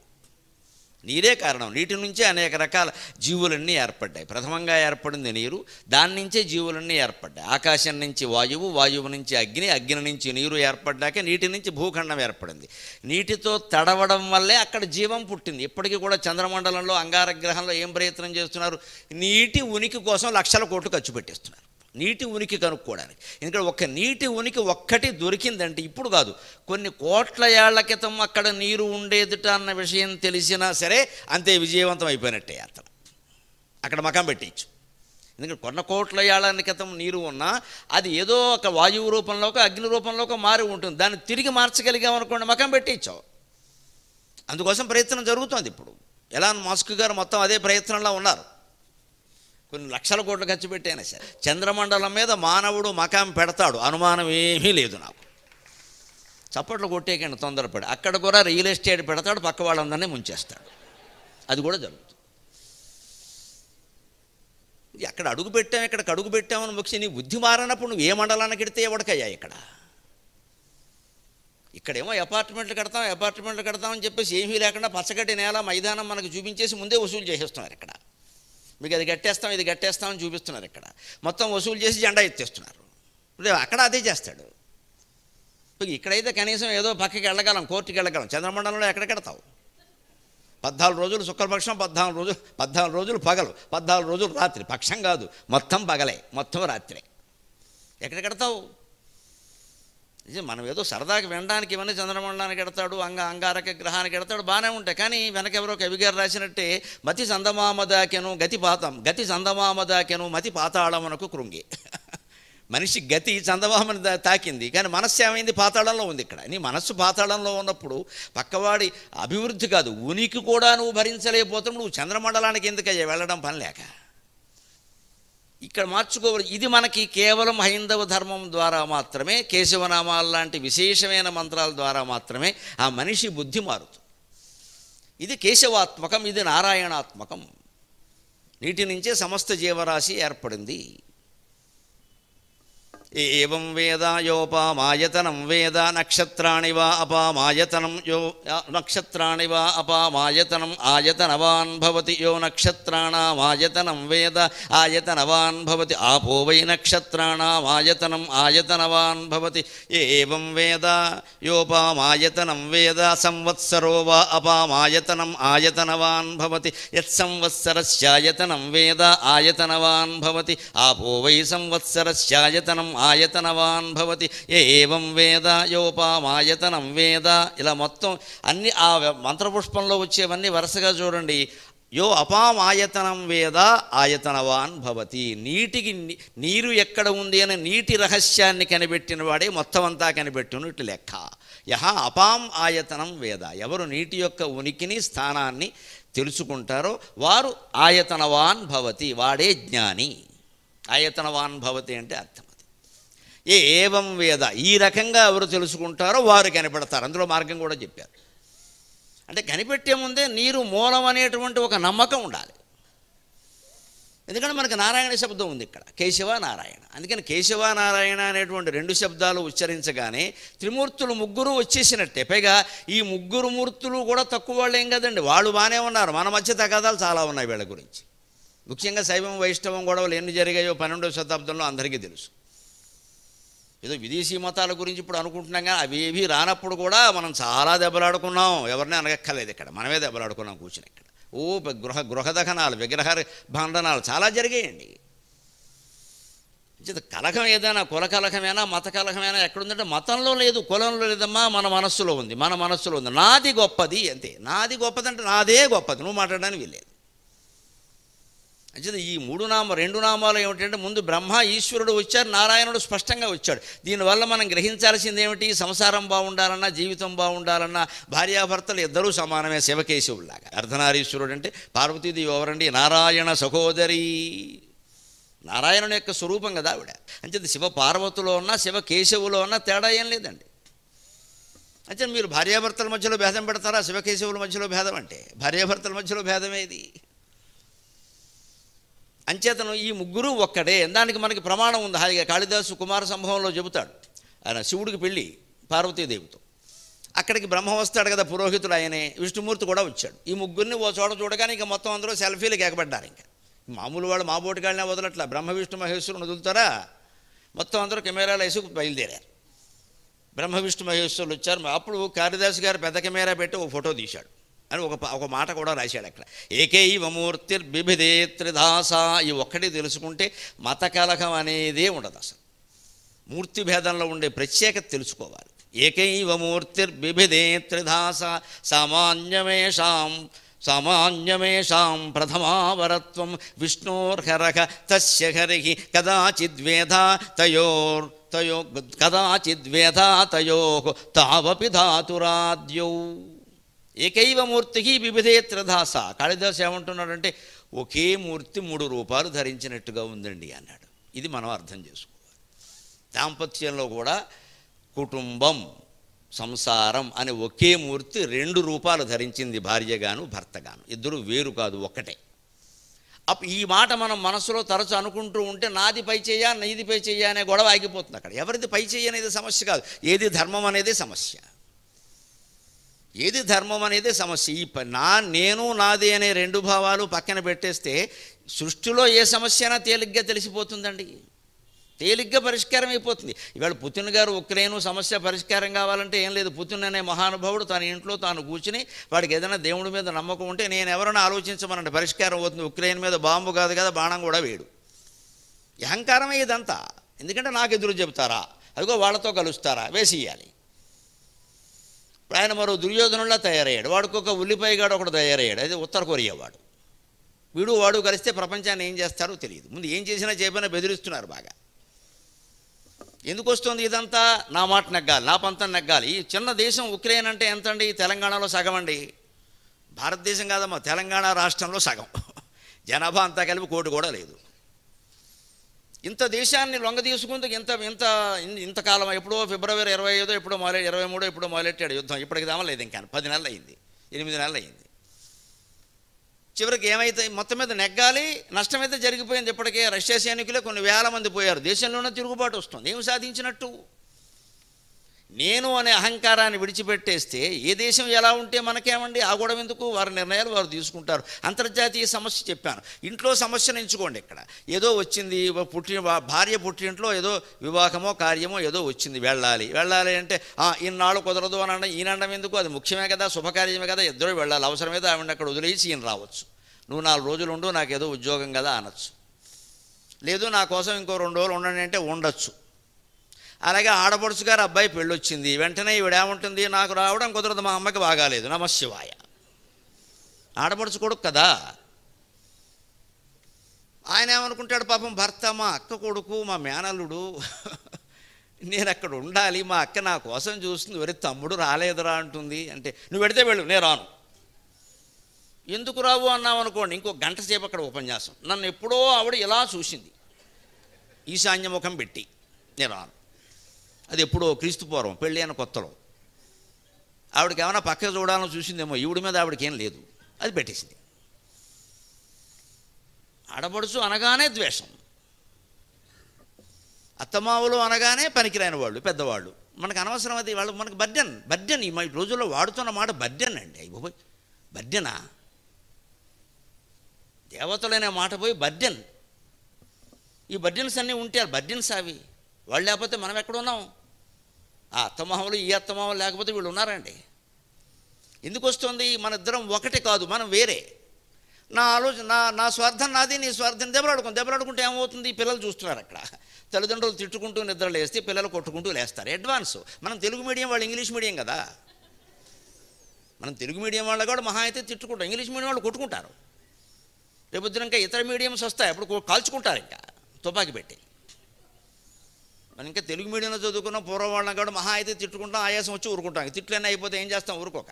నీరే కారణం నీటి నుంచే అనేక రకాల జీవులన్నీ ఏర్పడ్డాయి ప్రథమంగా ఏర్పడింది నీరు దాని నుంచే జీవులన్నీ ఏర్పడ్డాయి ఆకాశం నుంచి వాయువు వాయువు నుంచి అగ్ని అగ్ని నుంచి నీరు ఏర్పడ్డాక నీటి నుంచి భూఖండం ఏర్పడింది నీటితో తడవడం వల్లే అక్కడ జీవం పుట్టింది ఇప్పటికీ కూడా చంద్రమండలంలో అంగారగ్రహంలో ఏం ప్రయత్నం చేస్తున్నారు నీటి ఉనికి కోసం లక్షల కోట్లు ఖర్చు పెట్టేస్తున్నారు నీటి ఉనికి కనుక్కోవడానికి ఎందుకంటే ఒక నీటి ఉనికి ఒక్కటి దొరికిందంటే ఇప్పుడు కాదు కొన్ని కోట్ల ఏళ్ల క్రితం అక్కడ నీరు ఉండేదిట అన్న విషయం తెలిసినా సరే అంతే విజయవంతం అయిపోయినట్టే అతను అక్కడ మకాం పెట్టించు ఎందుకంటే కొన్న కోట్ల ఏళ్ల క్రితం నీరు ఉన్నా అది ఏదో ఒక వాయువు రూపంలోకి అగ్ని రూపంలోకి మారి ఉంటుంది దాన్ని తిరిగి మార్చగలిగామనుకోండి మకం పెట్టించావు అందుకోసం ప్రయత్నం జరుగుతోంది ఇప్పుడు ఎలా మాస్క్ గారు మొత్తం అదే ప్రయత్నంలో ఉన్నారు కొన్ని లక్షల కోట్లు ఖర్చు పెట్టాను సార్ చంద్రమండలం మీద మానవుడు మకాం పెడతాడు అనుమానం ఏమీ లేదు నాకు చప్పట్లు కొట్టేకండి తొందరపడి అక్కడ కూడా రియల్ ఎస్టేట్ పెడతాడు పక్క వాళ్ళందరినీ ముంచేస్తాడు అది కూడా జరుగుతుంది అక్కడ అడుగు పెట్టాం ఇక్కడికి అడుగు పెట్టామని మొక్సి నీ బుద్ధి మారినప్పుడు నువ్వు ఏ మండలానికి ఎడితే ఎవడకయ్యా ఇక్కడ ఇక్కడేమో అపార్ట్మెంట్లు కడతాం అపార్ట్మెంట్లు కడతామని చెప్పేసి ఏమీ లేకుండా పచ్చగడ్డి నేల మైదానం మనకు చూపించేసి ముందే వసూలు చేసేస్తున్నారు ఇక్కడ మీకు అది కట్టేస్తాం ఇది కట్టేస్తామని చూపిస్తున్నారు ఇక్కడ మొత్తం వసూలు చేసి జెండా ఎత్తేస్తున్నారు అక్కడ అదే చేస్తాడు ఇక్కడైతే కనీసం ఏదో పక్కకి వెళ్ళగలం కోర్టుకి వెళ్ళగలం చంద్రమండలంలో ఎక్కడ కడతావు పద్నాలుగు రోజులు శుక్రపక్షం పద్నాలుగు రోజులు పద్నాలుగు రోజులు పగలు పద్నాలుగు రోజులు రాత్రి పక్షం కాదు మొత్తం పగలే మొత్తం రాత్రే ఎక్కడ కడతావు మనం ఏదో సరదాకి వినడానికి ఇవన్నీ చంద్రమండలానికి ఎడతాడు అంగ అంగారక గ్రహానికి ఎడతాడు బాగానే ఉంటాయి కానీ వెనకెవరో కవిగారు రాసినట్టే మతి దాకెను గతి పాతం గతి దాకెను మతి పాతాళమునకు కృంగి మనిషి గతి చందమామని తాకింది కానీ మనస్సు ఏమైంది పాతాళంలో ఉంది ఇక్కడ నీ మనస్సు పాతాళంలో ఉన్నప్పుడు పక్కవాడి అభివృద్ధి కాదు ఉనికి కూడా నువ్వు భరించలేకపోతే నువ్వు చంద్రమండలానికి ఎందుకయ్యా వెళ్ళడం పని లేక ఇక్కడ మార్చుకోవాలి ఇది మనకి కేవలం హైందవ ధర్మం ద్వారా మాత్రమే కేశవనామాలు లాంటి విశేషమైన మంత్రాల ద్వారా మాత్రమే ఆ మనిషి బుద్ధి మారుతుంది ఇది కేశవాత్మకం ఇది నారాయణాత్మకం నీటి నుంచే సమస్త జీవరాశి ఏర్పడింది ఏం వేద యోపామాయతనం వేద నక్షత్రాణి వా అపామాయతనం యో నక్షత్రాణి వా అపామాయతనం ఆయతనవాన్ భవతి యో నక్షత్రాణమాయతనం వేద ఆయతనవాన్ భవతి ఆపో వై నక్షత్రాణమాయతనం ఆయతనవాన్ భవతి ఏం వేద యోపామాయతనం వేద సంవత్సరో వా అపామాయతనం ఆయతనవాన్ భవతి యత్సంవత్సరస్యాయతనం వేద ఆయతనవాన్ భవతి ఆపో వై సంవత్సరస్యాయతనం ఆయతనవాన్ భవతి ఏవం వేద యోపామాయతనం వేద ఇలా మొత్తం అన్ని ఆ మంత్రపుష్పంలో వచ్చేవన్నీ వరుసగా చూడండి యో అపామాయతనం వేద ఆయతనవాన్ భవతి నీటికి నీరు ఎక్కడ ఉంది అనే నీటి రహస్యాన్ని కనిపెట్టిన వాడే మొత్తం అంతా కనిపెట్టును ఇటు లెక్క యహ అపాం ఆయతనం వేద ఎవరు నీటి యొక్క ఉనికిని స్థానాన్ని తెలుసుకుంటారో వారు ఆయతనవాన్ భవతి వాడే జ్ఞాని ఆయతనవాన్ భవతి అంటే అర్థం ఏవం వేద ఈ రకంగా ఎవరు తెలుసుకుంటారో వారు కనిపెడతారు అందులో మార్గం కూడా చెప్పారు అంటే కనిపెట్టే ముందే నీరు మూలం అనేటువంటి ఒక నమ్మకం ఉండాలి ఎందుకంటే మనకు నారాయణ శబ్దం ఉంది ఇక్కడ కేశవ నారాయణ అందుకని కేశవ నారాయణ అనేటువంటి రెండు శబ్దాలు ఉచ్చరించగానే త్రిమూర్తులు ముగ్గురు వచ్చేసినట్టే పైగా ఈ ముగ్గురు మూర్తులు కూడా తక్కువ వాళ్ళు ఏం కదండి వాళ్ళు బాగానే ఉన్నారు మన మధ్య తగాదాలు చాలా ఉన్నాయి వీళ్ళ గురించి ముఖ్యంగా శైవం వైష్ణవం గొడవలు ఎన్ని జరిగాయో పన్నెండవ శతాబ్దంలో అందరికీ తెలుసు ఏదో విదేశీ మతాల గురించి ఇప్పుడు అనుకుంటున్నాం కానీ అవి ఏవి రానప్పుడు కూడా మనం చాలా దెబ్బలాడుకున్నాం ఎవరిని అనగక్కర్లేదు ఇక్కడ మనమే దెబ్బలాడుకున్నాం కూర్చుని ఇక్కడ ఓ గృహ గృహ దహనాలు విగ్రహ బంధనాలు చాలా జరిగాయండి కలకం ఏదైనా కుల కలహమైనా మత కలహమైనా ఎక్కడుందంటే మతంలో లేదు కులంలో లేదమ్మా మన మనస్సులో ఉంది మన మనస్సులో ఉంది నాది గొప్పది అంతే నాది గొప్పది అంటే నాదే గొప్పది నువ్వు మాట్లాడడానికి వీల్లేదు అంచేత ఈ మూడు నామ రెండు నామాలు ఏమిటంటే ముందు బ్రహ్మ ఈశ్వరుడు వచ్చారు నారాయణుడు స్పష్టంగా వచ్చాడు దీనివల్ల మనం గ్రహించాల్సింది ఏమిటి సంసారం బాగుండాలన్నా జీవితం బాగుండాలన్నా భార్యాభర్తలు ఇద్దరూ సమానమే శివకేశవులాగా అర్ధనారీశ్వరుడు అంటే పార్వతీదేవి ఎవరండి నారాయణ సహోదరి నారాయణుని యొక్క స్వరూపం కదా ఆవిడ అంచేది శివ పార్వతులో ఉన్న శివ కేశవులో ఉన్న తేడా ఏం లేదండి అంటే మీరు భార్యాభర్తల మధ్యలో భేదం పెడతారా శివకేశవుల మధ్యలో భేదం అంటే భార్యాభర్తల మధ్యలో భేదమేది అంచేతను ఈ ముగ్గురు ఒక్కడే దానికి మనకి ప్రమాణం ఉంది హాయిగా కాళిదాసు కుమార సంభవంలో చెబుతాడు ఆయన శివుడికి పెళ్ళి పార్వతీదేవితో అక్కడికి బ్రహ్మ వస్తాడు కదా పురోహితుడు ఆయనే విష్ణుమూర్తి కూడా వచ్చాడు ఈ ముగ్గురిని ఓ చోట చూడగానే ఇంకా మొత్తం అందరూ సెల్ఫీలు కేకబడ్డారు ఇంకా మామూలు వాళ్ళు మా బోటికాళ్ళనే వదలట్లా బ్రహ్మ విష్ణు మహేశ్వరుని వదులుతారా మొత్తం అందరూ కెమెరాలు వేసి బయలుదేరారు బ్రహ్మ విష్ణు మహేశ్వరులు వచ్చారు అప్పుడు కాళిదాసు గారు పెద్ద కెమెరా పెట్టి ఓ ఫోటో తీశాడు అని ఒక ఒక మాట కూడా రాశాడు అక్కడ ఏకైవమూర్తి బిభిదే త్రిధాస ఈ ఒక్కటి తెలుసుకుంటే మత కలహం అనేదే ఉండదు అసలు మూర్తి భేదంలో ఉండే ప్రత్యేకత తెలుసుకోవాలి ఏకైవమూర్తి బిభిదే త్రిధాస సామాన్యమేషాం సామాన్యమేషాం ప్రథమావరత్వం విష్ణోర్హరహ తస్య కదాచిద్వేధ తయోర్ తయో కదాచిద్వేధ తయో తావపి ధాతురాద్యౌ ఏకైవ మూర్తికి బిబిధేత్రదాస కాళిదాసు ఏమంటున్నాడంటే ఒకే మూర్తి మూడు రూపాలు ధరించినట్టుగా ఉందండి అన్నాడు ఇది మనం అర్థం చేసుకోవాలి దాంపత్యంలో కూడా కుటుంబం సంసారం అనే ఒకే మూర్తి రెండు రూపాలు ధరించింది భార్యగాను భర్తగాను ఇద్దరు వేరు కాదు ఒక్కటే అప్ ఈ మాట మనం మనసులో తరచు అనుకుంటూ ఉంటే నాది పై చేయా నీది పై చేయా అనే గొడవ ఆగిపోతుంది అక్కడ ఎవరిది పై చేయ అనేది సమస్య కాదు ఏది ధర్మం అనేది సమస్య ఏది ధర్మం అనేది సమస్య ఈ నా నేను నాది అనే రెండు భావాలు పక్కన పెట్టేస్తే సృష్టిలో ఏ అయినా తేలిగ్గా తెలిసిపోతుందండి తేలిగ్గా పరిష్కారం అయిపోతుంది ఇవాళ పుతిన్ గారు ఉక్రెయిన్ సమస్య పరిష్కారం కావాలంటే ఏం లేదు పుతిన్ అనే మహానుభావుడు తన ఇంట్లో తాను కూర్చుని వాడికి ఏదైనా దేవుడి మీద నమ్మకం ఉంటే నేను ఎవరైనా ఆలోచించమనండి పరిష్కారం అవుతుంది ఉక్రెయిన్ మీద బాంబు కాదు కదా బాణం కూడా వేడు అహంకారమే ఇదంతా ఎందుకంటే నాకు ఎదురు చెబుతారా అదిగో వాళ్ళతో కలుస్తారా వేసి ఇయ్యాలి ఆయన మరో దుర్యోధనులా తయారయ్యాడు వాడికి ఒక ఉల్లిపాయగాడు ఒకడు తయారయ్యాడు అది ఉత్తర కొరియా వాడు వీడు వాడు కలిస్తే ప్రపంచాన్ని ఏం చేస్తారో తెలియదు ముందు ఏం చేసినా చెప్పినా బెదిరిస్తున్నారు బాగా ఎందుకు వస్తుంది ఇదంతా నా మాట నెగ్గాలి నా పంతం నెగ్గాలి ఈ చిన్న దేశం ఉక్రెయిన్ అంటే అండి తెలంగాణలో సగం అండి భారతదేశం కాదమ్మా తెలంగాణ రాష్ట్రంలో సగం జనాభా అంతా కలిపి కోటు కూడా లేదు ఇంత దేశాన్ని లొంగ తీసుకుందుకు ఇంత ఇంత ఇంతకాలం ఎప్పుడో ఫిబ్రవరి ఇరవై ఐదో ఎప్పుడో మొదలె ఇరవై మూడో ఎప్పుడో మొదలెట్టాడు యుద్ధం ఇప్పటికి దామలేదు ఇంకా పది నెలలు అయింది ఎనిమిది నెలలు అయింది చివరికి ఏమైతే మొత్తం మీద నెగ్గాలి నష్టమైతే జరిగిపోయింది ఇప్పటికే రష్యా సైనికులే కొన్ని వేల మంది పోయారు దేశంలోనే తిరుగుబాటు వస్తుంది ఏమి సాధించినట్టు నేను అనే అహంకారాన్ని విడిచిపెట్టేస్తే ఏ దేశం ఎలా ఉంటే మనకేమండి ఆ గొడవ ఎందుకు వారి నిర్ణయాలు వారు తీసుకుంటారు అంతర్జాతీయ సమస్య చెప్పాను ఇంట్లో సమస్యను ఎంచుకోండి ఇక్కడ ఏదో వచ్చింది పుట్టిన భార్య పుట్టింట్లో ఏదో వివాహమో కార్యమో ఏదో వచ్చింది వెళ్ళాలి వెళ్ళాలి అంటే ఈనాడు కుదరదు అని అన్న ఈనడం ఎందుకు అది ముఖ్యమే కదా శుభకార్యమే కదా ఇద్దరు వెళ్ళాలి అవసరమే ఆవిడ అక్కడ వదిలేసి ఈయన రావచ్చు నువ్వు నాలుగు రోజులు ఉండు నాకు ఏదో ఉద్యోగం కదా అనొచ్చు లేదు నా కోసం ఇంకో రెండు రోజులు ఉండండి అంటే ఉండొచ్చు అలాగే ఆడపడుచు గారు అబ్బాయి పెళ్ళొచ్చింది వెంటనే ఈవిడేముంటుంది నాకు రావడం కుదరదు మా అమ్మకి బాగాలేదు నమశివాయ ఆడపడుచు కొడుకు కదా ఆయన ఏమనుకుంటాడు పాపం భర్త మా అక్క కొడుకు మా మేనల్లుడు నేను అక్కడ ఉండాలి మా అక్క నా కోసం చూస్తుంది వరి తమ్ముడు రాలేదురా అంటుంది అంటే నువ్వు పెడితే వెళ్ళు నేను రాను ఎందుకు రావు అన్నావు అనుకోండి ఇంకో గంట సేపు అక్కడ ఉపన్యాసం నన్ను ఎప్పుడో ఆవిడ ఇలా చూసింది ఈశాన్యముఖం పెట్టి నేను రాను అది ఎప్పుడో క్రీస్తుపూర్వం పెళ్ళి అయిన కొత్తలో ఆవిడకి ఏమైనా పక్క చూడాలని చూసిందేమో ఈవిడ మీద ఆవిడకి ఏం లేదు అది పెట్టేసింది ఆడపడుచు అనగానే ద్వేషం అత్తమావులు అనగానే పనికిరాని వాళ్ళు పెద్దవాళ్ళు మనకు అనవసరం అది వాళ్ళు మనకు బర్జన్ బర్జన్ ఈ రోజుల్లో వాడుతున్న మాట బర్జన్ అండి అయ్యి బాబోయ్ బర్డెనా దేవతలనే మాట పోయి బర్జన్ ఈ బర్జన్స్ అన్నీ ఉంటే బర్జన్స్ అవి వాళ్ళు లేకపోతే మనం ఎక్కడున్నాం ఆ అత్తమోహములు ఈ అత్తమోహం లేకపోతే వీళ్ళు ఉన్నారండి ఎందుకు వస్తుంది మన ఇద్దరం ఒకటి కాదు మనం వేరే నా ఆలోచన నా నా స్వార్థం నాది నీ స్వార్థం దెబ్బలాడుకుని దెబ్బలాడుకుంటే ఏమవుతుంది పిల్లలు చూస్తున్నారు అక్కడ తల్లిదండ్రులు తిట్టుకుంటూ నిద్ర లేస్తే పిల్లలు కొట్టుకుంటూ లేస్తారు అడ్వాన్స్ మనం తెలుగు మీడియం వాళ్ళు ఇంగ్లీష్ మీడియం కదా మనం తెలుగు మీడియం వాళ్ళు కూడా మహా అయితే తిట్టుకుంటాం ఇంగ్లీష్ మీడియం వాళ్ళు కొట్టుకుంటారు రేపు ఇంకా ఇతర మీడియంస్ వస్తాయి అప్పుడు కాల్చుకుంటారు ఇంకా తుపాకి పెట్టి మనం ఇంకా తెలుగు మీడియంలో చదువుకున్న వాళ్ళని కూడా మహా అయితే తిట్టుకుంటాం ఆయాసం వచ్చి ఊరుకుంటాం తిట్లన్నీ అయిపోతే ఏం చేస్తాం ఊరుకోక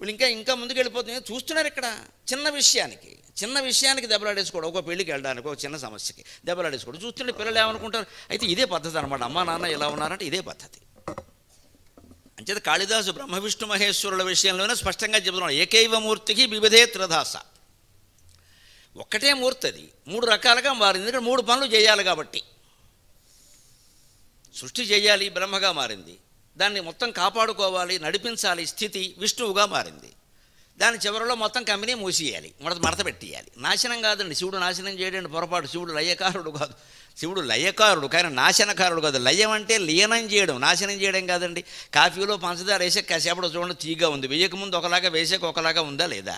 వీళ్ళు ఇంకా ఇంకా ముందుకు వెళ్ళిపోతుంది చూస్తున్నారు ఇక్కడ చిన్న విషయానికి చిన్న విషయానికి దెబ్బలాడేసుకోవడం ఒక పెళ్లికి వెళ్ళడానికి ఒక చిన్న సమస్యకి దెబ్బలాడేసుకోవడం చూస్తుంటే పిల్లలు ఏమనుకుంటారు అయితే ఇదే పద్ధతి అనమాట అమ్మా నాన్న ఇలా ఉన్నారంటే ఇదే పద్ధతి అంచేత కాళిదాసు బ్రహ్మ విష్ణు మహేశ్వరుల విషయంలోనే స్పష్టంగా చెబుతున్నాడు ఏకైవ మూర్తికి వివిధే త్రదాస ఒక్కటే మూర్తి అది మూడు రకాలుగా మారింది ఎందుకంటే మూడు పనులు చేయాలి కాబట్టి సృష్టి చేయాలి బ్రహ్మగా మారింది దాన్ని మొత్తం కాపాడుకోవాలి నడిపించాలి స్థితి విష్ణువుగా మారింది దాని చివరిలో మొత్తం కంపెనీ మూసేయాలి మొదట మడత పెట్టేయాలి నాశనం కాదండి శివుడు నాశనం చేయడండి పొరపాటు శివుడు లయకారుడు కాదు శివుడు లయకారుడు కానీ నాశనకారుడు కాదు లయం అంటే లీనం చేయడం నాశనం చేయడం కాదండి కాఫీలో పంచదార వేసే కాసేపటి చూడండి తీగా ఉంది వేయకముందు ఒకలాగా వేసాక ఒకలాగా ఉందా లేదా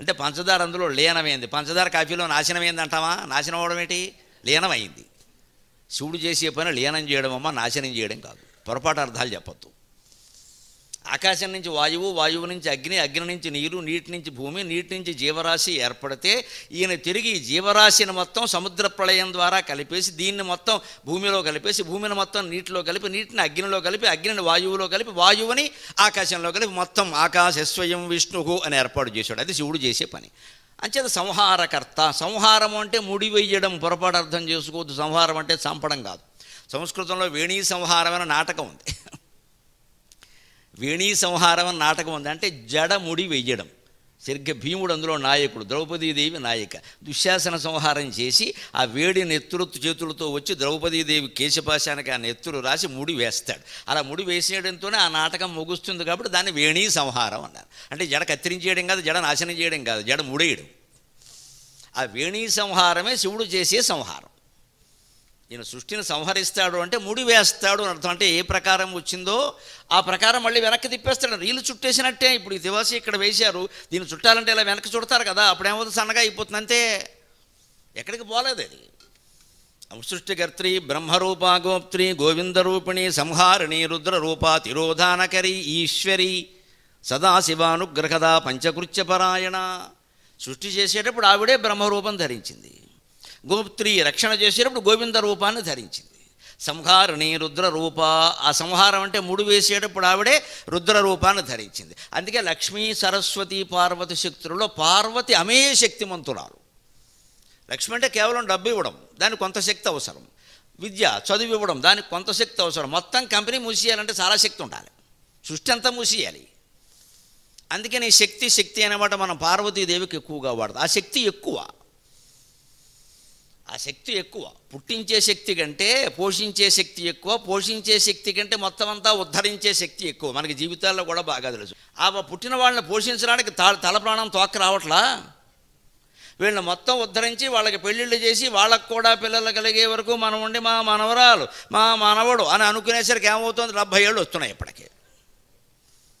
అంటే పంచదార అందులో లీనమైంది పంచదార కాఫీలో నాశనమైంది అంటామా నాశనం అవడం ఏంటి లీనమైంది శివుడు చేసే పని లీనం చేయడం అమ్మ నాశనం చేయడం కాదు పొరపాటు అర్థాలు చెప్పద్దు ఆకాశం నుంచి వాయువు వాయువు నుంచి అగ్ని అగ్ని నుంచి నీరు నీటి నుంచి భూమి నీటి నుంచి జీవరాశి ఏర్పడితే ఈయన తిరిగి జీవరాశిని మొత్తం సముద్ర ప్రళయం ద్వారా కలిపేసి దీన్ని మొత్తం భూమిలో కలిపేసి భూమిని మొత్తం నీటిలో కలిపి నీటిని అగ్నిలో కలిపి అగ్నిని వాయువులో కలిపి వాయువుని ఆకాశంలో కలిపి మొత్తం ఆకాశ స్వయం విష్ణువు అని ఏర్పాటు చేశాడు అది శివుడు చేసే పని అంచేత సంహారకర్త సంహారము అంటే ముడివెయ్యడం పొరపాటు అర్థం చేసుకోవద్దు సంహారం అంటే చంపడం కాదు సంస్కృతంలో వేణీ సంహారమైన నాటకం ఉంది వేణీ సంహారం అని నాటకం ఉంది అంటే జడముడి వెయ్యడం సరిగ్గా భీముడు అందులో నాయకుడు ద్రౌపదీదేవి నాయక దుశ్శాసన సంహారం చేసి ఆ వేడి నెత్తురొత్తు చేతులతో వచ్చి ద్రౌపదీదేవి కేశపాశానికి ఆ నెత్తురు రాసి ముడి వేస్తాడు అలా ముడి వేసేయడంతోనే ఆ నాటకం ముగుస్తుంది కాబట్టి దాన్ని వేణీ సంహారం అన్నారు అంటే జడ కత్తిరించేయడం కాదు జడ నాశనం చేయడం కాదు జడ ముడేయడం ఆ వేణీ సంహారమే శివుడు చేసే సంహారం ఈయన సృష్టిని సంహరిస్తాడు అంటే ముడివేస్తాడు అని అర్థం అంటే ఏ ప్రకారం వచ్చిందో ఆ ప్రకారం మళ్ళీ వెనక్కి తిప్పేస్తాడు రీలు చుట్టేసినట్టే ఇప్పుడు ఈ దివాసి ఇక్కడ వేశారు దీన్ని చుట్టాలంటే ఇలా వెనక్కి చుడతారు కదా అప్పుడేమవుతుంది సన్నగా అయిపోతుంది అంతే ఎక్కడికి పోలేదు అది సృష్టికర్త్రి బ్రహ్మరూపా గోప్త్రి గోవిందరూపిణి సంహారిణి రూప తిరోధానకరి ఈశ్వరి సదాశివానుగ్రహద పంచకృత్యపరాయణ సృష్టి చేసేటప్పుడు ఆవిడే బ్రహ్మరూపం ధరించింది గోపుత్రి రక్షణ చేసేటప్పుడు గోవింద రూపాన్ని ధరించింది సంహారిణి రుద్ర రూప ఆ సంహారం అంటే ముడు వేసేటప్పుడు ఆవిడే రుద్ర రూపాన్ని ధరించింది అందుకే లక్ష్మీ సరస్వతి పార్వతి శక్తులలో పార్వతి అమే శక్తిమంతురాలు లక్ష్మి అంటే కేవలం డబ్బు ఇవ్వడం దానికి కొంత శక్తి అవసరం విద్య చదువు ఇవ్వడం దానికి కొంత శక్తి అవసరం మొత్తం కంపెనీ మూసేయాలంటే చాలా శక్తి ఉండాలి సృష్టి అంతా మూసేయాలి అందుకని శక్తి శక్తి అనమాట మనం పార్వతీదేవికి ఎక్కువగా వాడదు ఆ శక్తి ఎక్కువ ఆ శక్తి ఎక్కువ పుట్టించే శక్తి కంటే పోషించే శక్తి ఎక్కువ పోషించే శక్తి కంటే మొత్తం అంతా ఉద్ధరించే శక్తి ఎక్కువ మనకి జీవితాల్లో కూడా బాగా తెలుసు ఆ పుట్టిన వాళ్ళని పోషించడానికి తల ప్రాణం తోక రావట్లా వీళ్ళని మొత్తం ఉద్ధరించి వాళ్ళకి పెళ్ళిళ్ళు చేసి వాళ్ళకు కూడా పిల్లలు కలిగే వరకు మనం ఉండి మా మనవరాలు మా మనవడు అని అనుకునేసరికి ఏమవుతుంది డెబ్భై ఏళ్ళు వస్తున్నాయి ఇప్పటికే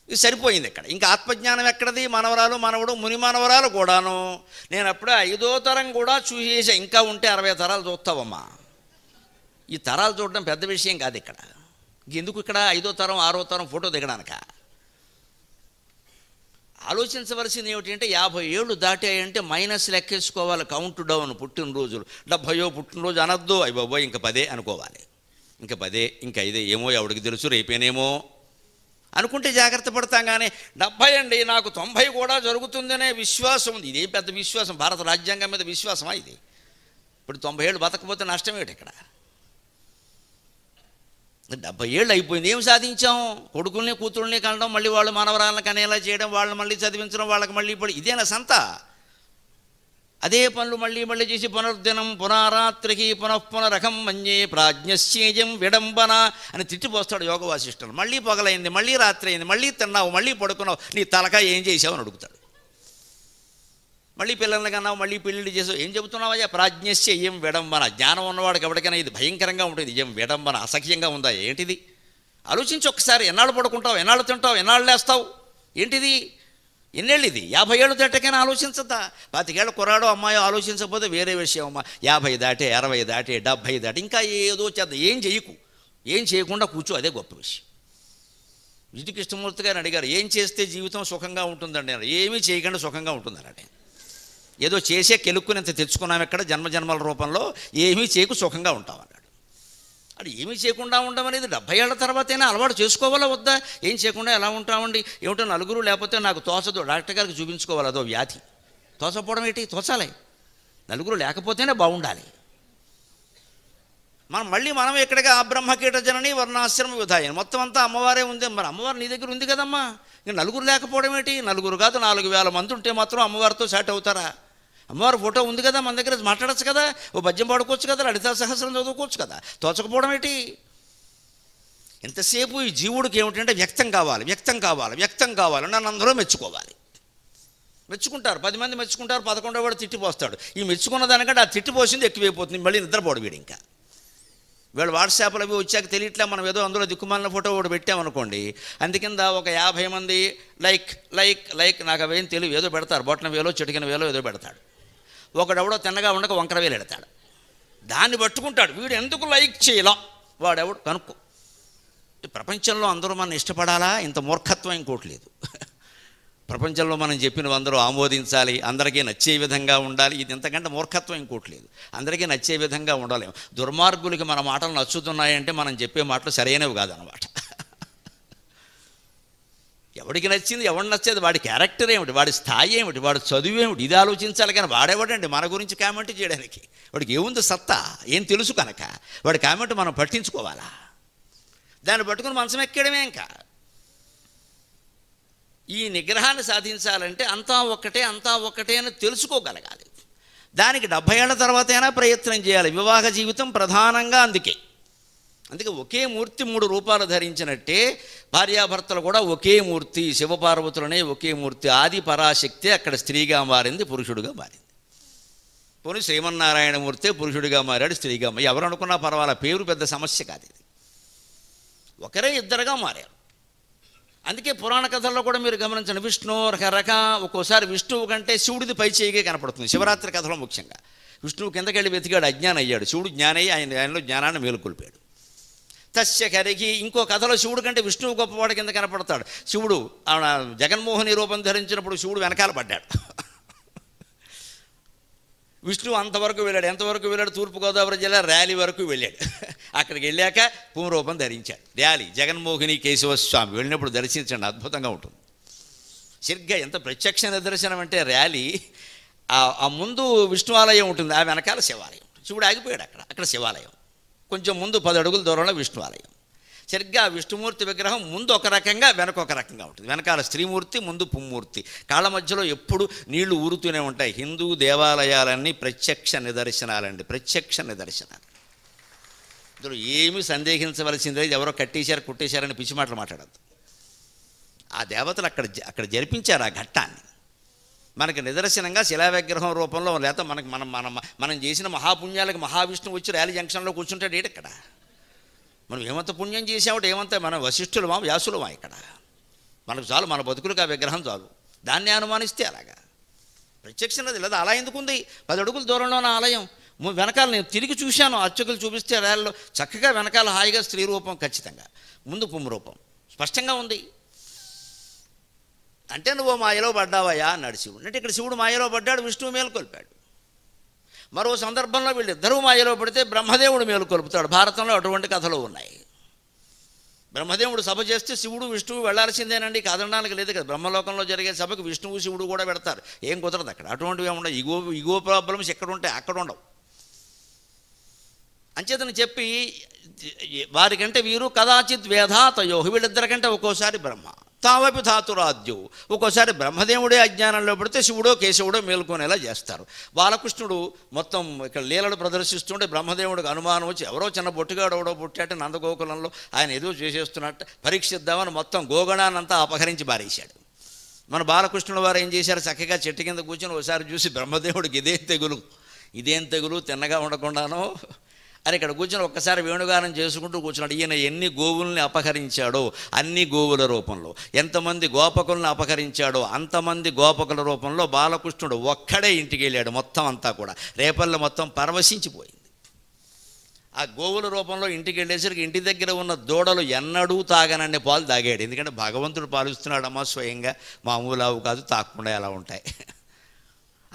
ఇది సరిపోయింది ఇక్కడ ఇంకా ఆత్మజ్ఞానం ఎక్కడది మనవరాలు మనవడు ముని మనవరాలు కూడాను నేను అప్పుడే ఐదో తరం కూడా చూసేసా ఇంకా ఉంటే అరవై తరాలు చూస్తావమ్మా ఈ తరాలు చూడడం పెద్ద విషయం కాదు ఇక్కడ ఎందుకు ఇక్కడ ఐదో తరం ఆరో తరం ఫోటో దిగడానిక ఆలోచించవలసింది ఏమిటంటే యాభై ఏళ్ళు దాటాయంటే మైనస్ లెక్కేసుకోవాలి కౌంట్ డౌన్ పుట్టినరోజులు డెబ్భయో పుట్టినరోజు అనొద్దు అయ్యి బాబోయ్ ఇంకా పదే అనుకోవాలి ఇంకా పదే ఇంకా ఐదే ఏమో ఎవడికి తెలుసు రేపేనేమో అనుకుంటే జాగ్రత్త పడతాం కానీ డెబ్భై అండి నాకు తొంభై కూడా జరుగుతుందనే విశ్వాసం ఉంది ఇదే పెద్ద విశ్వాసం భారత రాజ్యాంగం మీద విశ్వాసమా ఇది ఇప్పుడు తొంభై ఏళ్ళు బతకపోతే నష్టం ఏమిటి ఇక్కడ డెబ్బై ఏళ్ళు అయిపోయింది ఏం సాధించాం కొడుకుల్ని కూతుర్ని కనడం మళ్ళీ వాళ్ళు మనవరాలను కనేలా చేయడం వాళ్ళని మళ్ళీ చదివించడం వాళ్ళకి మళ్ళీ ఇప్పుడు ఇదేనా సంత అదే పనులు మళ్ళీ మళ్ళీ చేసి పునర్దినం పునరాత్రికి పునఃపునరకం మంజే ప్రాజ్ఞశ్చేయం విడంబన అని తిట్టిపోస్తాడు యోగ వాసిష్ఠులు మళ్ళీ పొగలైంది మళ్ళీ రాత్రి అయింది మళ్ళీ తిన్నావు మళ్ళీ పడుకున్నావు నీ తలక ఏం చేసావు అని అడుగుతాడు మళ్ళీ పిల్లల్ని కన్నావు మళ్ళీ పెళ్ళిళ్ళు చేసావు ఏం చెబుతున్నావయ్యా ప్రాజ్ఞస్య ఏం విడంబన జ్ఞానం ఉన్నవాడికి ఎవరికైనా ఇది భయంకరంగా ఉంటుంది ఏం విడంబన అసహ్యంగా ఉందా ఏంటిది ఆలోచించి ఒకసారి ఎన్నాళ్ళు పడుకుంటావు ఎన్నాళ్ళు తింటావు ఎన్నాళ్ళు లేస్తావు ఏంటిది ఎన్నేళ్ళు ఇది యాభై ఏళ్ళు దాటకైనా ఆలోచించదా పాతికేళ్ళ కుర్రాడో అమ్మాయో ఆలోచించకపోతే వేరే విషయం అమ్మ యాభై దాటే అరవై దాటే డెబ్భై దాటి ఇంకా ఏదో చేద్దాం ఏం చేయకు ఏం చేయకుండా కూర్చో అదే గొప్ప విషయం విజయ కృష్ణమూర్తి గారు అడిగారు ఏం చేస్తే జీవితం సుఖంగా ఉంటుందండి నేను ఏమీ చేయకుండా సుఖంగా ఉంటుందన్నాడు ఏదో చేసే కెలుక్కునింత తెచ్చుకున్నాం ఇక్కడ జన్మజన్మల రూపంలో ఏమీ చేయకు సుఖంగా ఉంటామని అది ఏమి చేయకుండా ఉండడం అనేది డెబ్బై ఏళ్ళ తర్వాతైనా అలవాటు చేసుకోవాలా వద్దా ఏం చేయకుండా ఎలా ఉంటామండి ఏమిటో నలుగురు లేకపోతే నాకు తోచదు డాక్టర్ గారికి చూపించుకోవాలి అదో వ్యాధి తోచపోవడం ఏంటి తోచాలి నలుగురు లేకపోతేనే బాగుండాలి మనం మళ్ళీ మనం ఎక్కడికి ఆ బ్రహ్మకీట జనని వర్ణాశ్రమ విధాయం మొత్తం అంతా అమ్మవారే ఉంది మరి అమ్మవారు నీ దగ్గర ఉంది కదమ్మా ఇంకా నలుగురు లేకపోవడం ఏంటి నలుగురు కాదు నాలుగు వేల మంది ఉంటే మాత్రం అమ్మవారితో సెట్ అవుతారా అమ్మవారు ఫోటో ఉంది కదా మన దగ్గర మాట్లాడచ్చు కదా ఓ పద్యం పాడుకోవచ్చు కదా లలిత సహస్రం చదువుకోవచ్చు కదా తోచకపోవడం ఏంటి ఎంతసేపు ఈ జీవుడికి ఏమిటంటే వ్యక్తం కావాలి వ్యక్తం కావాలి వ్యక్తం కావాలి నన్ను అందరూ మెచ్చుకోవాలి మెచ్చుకుంటారు పది మంది మెచ్చుకుంటారు పదకొండో వాడు తిట్టిపోస్తాడు ఈ మెచ్చుకున్న దానికంటే ఆ తిట్టిపోసింది ఎక్కువైపోతుంది మళ్ళీ నిద్రపోడు వీడు ఇంకా వీళ్ళు వాట్సాప్లు అవి వచ్చాక తెలియట్లే మనం ఏదో అందులో దిక్కుమాలిన ఫోటో ఒకటి పెట్టామనుకోండి అందుకింద ఒక యాభై మంది లైక్ లైక్ లైక్ నాకు అవేం తెలియదు ఏదో పెడతారు బొట్టన వేలో చిటికిన వేలో ఏదో పెడతాడు ఒకడెవడో తిన్నగా ఉండక వంకరవేలు ఎడతాడు దాన్ని పట్టుకుంటాడు వీడు ఎందుకు లైక్ చేయలో వాడెవడు కనుక్కో ప్రపంచంలో అందరూ మనం ఇష్టపడాలా ఇంత మూర్ఖత్వం ఇంకోటి లేదు <laughs> ప్రపంచంలో మనం చెప్పిన అందరూ ఆమోదించాలి అందరికీ నచ్చే విధంగా ఉండాలి ఇది ఇంతకంటే మూర్ఖత్వం ఇంకోటి లేదు అందరికీ నచ్చే విధంగా ఉండలేము దుర్మార్గులకి మన మాటలు నచ్చుతున్నాయంటే మనం చెప్పే మాటలు సరైనవి కాదనమాట ఎవడికి నచ్చింది ఎవడు నచ్చేది వాడి క్యారెక్టర్ ఏమిటి వాడి స్థాయి ఏమిటి వాడు చదువు ఏమిటి ఇది ఆలోచించాలి కానీ వాడేవాడండి మన గురించి కామెంట్ చేయడానికి వాడికి ఏముంది సత్తా ఏం తెలుసు కనుక వాడి కామెంట్ మనం పట్టించుకోవాలా దాన్ని పట్టుకుని మనసం ఎక్కడమే ఇంకా ఈ నిగ్రహాన్ని సాధించాలంటే అంతా ఒక్కటే అంతా ఒక్కటే అని తెలుసుకోగలగాలి దానికి డెబ్భై ఏళ్ళ తర్వాత అయినా ప్రయత్నం చేయాలి వివాహ జీవితం ప్రధానంగా అందుకే అందుకే ఒకే మూర్తి మూడు రూపాలు ధరించినట్టే భార్యాభర్తలు కూడా ఒకే మూర్తి శివపార్వతులనే ఒకే మూర్తి ఆది పరాశక్తి అక్కడ స్త్రీగా మారింది పురుషుడుగా మారింది పోనీ మూర్తి పురుషుడిగా మారాడు స్త్రీగా ఎవరు అనుకున్నా పర్వాలా పేరు పెద్ద సమస్య కాదు ఇది ఒకరే ఇద్దరుగా మారారు అందుకే పురాణ కథల్లో కూడా మీరు గమనించండి విష్ణు రకరక ఒక్కోసారి విష్ణువు కంటే శివుడిది పై చేయిగా కనపడుతుంది శివరాత్రి కథలో ముఖ్యంగా విష్ణువు కిందకెళ్ళి వెతికాడు అజ్ఞానం అయ్యాడు శివుడు జ్ఞానయ్యి ఆయన ఆయనలో జ్ఞానాన్ని మేలుకొల్పాడు తస్య కరిగి ఇంకో కథలో శివుడు కంటే విష్ణువు గొప్పవాడు కింద కనపడతాడు శివుడు జగన్మోహని రూపం ధరించినప్పుడు శివుడు వెనకాల పడ్డాడు విష్ణువు అంతవరకు వెళ్ళాడు ఎంతవరకు వెళ్ళాడు తూర్పుగోదావరి జిల్లా ర్యాలీ వరకు వెళ్ళాడు అక్కడికి వెళ్ళాక పూమరూపం ధరించాడు ర్యాలీ జగన్మోహిని స్వామి వెళ్ళినప్పుడు దర్శించండి అద్భుతంగా ఉంటుంది సరిగ్గా ఎంత ప్రత్యక్ష నిదర్శనం అంటే ర్యాలీ ఆ ముందు విష్ణువాలయం ఉంటుంది ఆ వెనకాల శివాలయం శివుడు ఆగిపోయాడు అక్కడ అక్కడ శివాలయం కొంచెం ముందు పది అడుగుల దూరంలో విష్ణు ఆలయం సరిగ్గా విష్ణుమూర్తి విగ్రహం ముందు ఒక రకంగా వెనక ఒక రకంగా ఉంటుంది వెనకాల స్త్రీమూర్తి ముందు పుమ్మూర్తి కాళ్ళ మధ్యలో ఎప్పుడు నీళ్లు ఊరుతూనే ఉంటాయి హిందూ దేవాలయాలన్నీ ప్రత్యక్ష నిదర్శనాలండి ప్రత్యక్ష నిదర్శనాలు ఇందులో సందేహించవలసింది సందేహించవలసిందే ఎవరో కట్టేశారు కుట్టేశారని పిచ్చి మాటలు మాట్లాడద్దు ఆ దేవతలు అక్కడ అక్కడ జరిపించారు ఆ ఘట్టాన్ని మనకి నిదర్శనంగా శిలా విగ్రహం రూపంలో లేత మనకి మనం మనం మనం చేసిన మహాపుణ్యాలకు మహావిష్ణువు వచ్చి ర్యాలీ జంక్షన్లో కూర్చుంటాడు ఇక్కడ మనం ఏమంత పుణ్యం చేసామంటే ఏమంత మనం వశిష్ఠులమా వ్యాసులమా ఇక్కడ మనకు చాలు మన బతుకులకు ఆ విగ్రహం చాలు దాన్ని అనుమానిస్తే అలాగా ప్రత్యక్ష నది లేదా అలా ఉంది పది అడుగుల దూరంలో నా ఆలయం వెనకాల నేను తిరిగి చూశాను అర్చకులు చూపిస్తే ర్యాలీలో చక్కగా వెనకాల హాయిగా స్త్రీ రూపం ఖచ్చితంగా ముందు పుమ్మ రూపం స్పష్టంగా ఉంది అంటే నువ్వు మాయలో పడ్డావయ్యా అన్నాడు శివుడు అంటే ఇక్కడ శివుడు మాయలో పడ్డాడు విష్ణువు మేలుకొల్పాడు మరో సందర్భంలో వీళ్ళిద్దరూ మాయలో పడితే బ్రహ్మదేవుడు మేలుకొల్పుతాడు భారతంలో అటువంటి కథలు ఉన్నాయి బ్రహ్మదేవుడు సభ చేస్తే శివుడు విష్ణువు వెళ్లాల్సిందేనండి కదనడానికి లేదు కదా బ్రహ్మలోకంలో జరిగే సభకు విష్ణువు శివుడు కూడా పెడతారు ఏం కుదరదు అక్కడ అటువంటివి ఉండవు ఇగో ఇగో ప్రాబ్లమ్స్ ఎక్కడ ఉంటాయి అక్కడ ఉండవు అంచేతను చెప్పి వారికంటే వీరు కదాచిత్ వేధాతయోహు వీళ్ళిద్దరికంటే ఒక్కోసారి బ్రహ్మ తావపి ధాతురాద్యు ఒక్కోసారి బ్రహ్మదేవుడే అజ్ఞానంలో పడితే శివుడో కేశవుడో మేల్కొనేలా చేస్తారు బాలకృష్ణుడు మొత్తం ఇక్కడ లీలలు ప్రదర్శిస్తుంటే బ్రహ్మదేవుడికి అనుమానం వచ్చి ఎవరో చిన్న బొట్టుగాడు ఎవడో పుట్టాట నందగోకులంలో ఆయన ఏదో చేసేస్తున్నట్టు పరీక్షిద్దామని మొత్తం గోగణానంతా అపహరించి బారేశాడు మన బాలకృష్ణుడు వారు ఏం చేశారు చక్కగా చెట్టు కింద కూర్చొని ఒకసారి చూసి బ్రహ్మదేవుడికి ఇదేం తెగులు ఇదేం తెగులు తిన్నగా ఉండకుండానో అని ఇక్కడ కూర్చొని ఒక్కసారి వేణుగానం చేసుకుంటూ కూర్చున్నాడు ఈయన ఎన్ని గోవుల్ని అపహరించాడో అన్ని గోవుల రూపంలో ఎంతమంది గోపకులను అపహరించాడో అంతమంది గోపకుల రూపంలో బాలకృష్ణుడు ఒక్కడే ఇంటికి వెళ్ళాడు మొత్తం అంతా కూడా రేపల్లి మొత్తం పరవశించిపోయింది ఆ గోవుల రూపంలో ఇంటికి వెళ్ళేసరికి ఇంటి దగ్గర ఉన్న దూడలు ఎన్నడూ తాగనని పాలు తాగాడు ఎందుకంటే భగవంతుడు పాలిస్తున్నాడమ్మా స్వయంగా మామూలు ఆవు కాదు తాకుండా ఎలా ఉంటాయి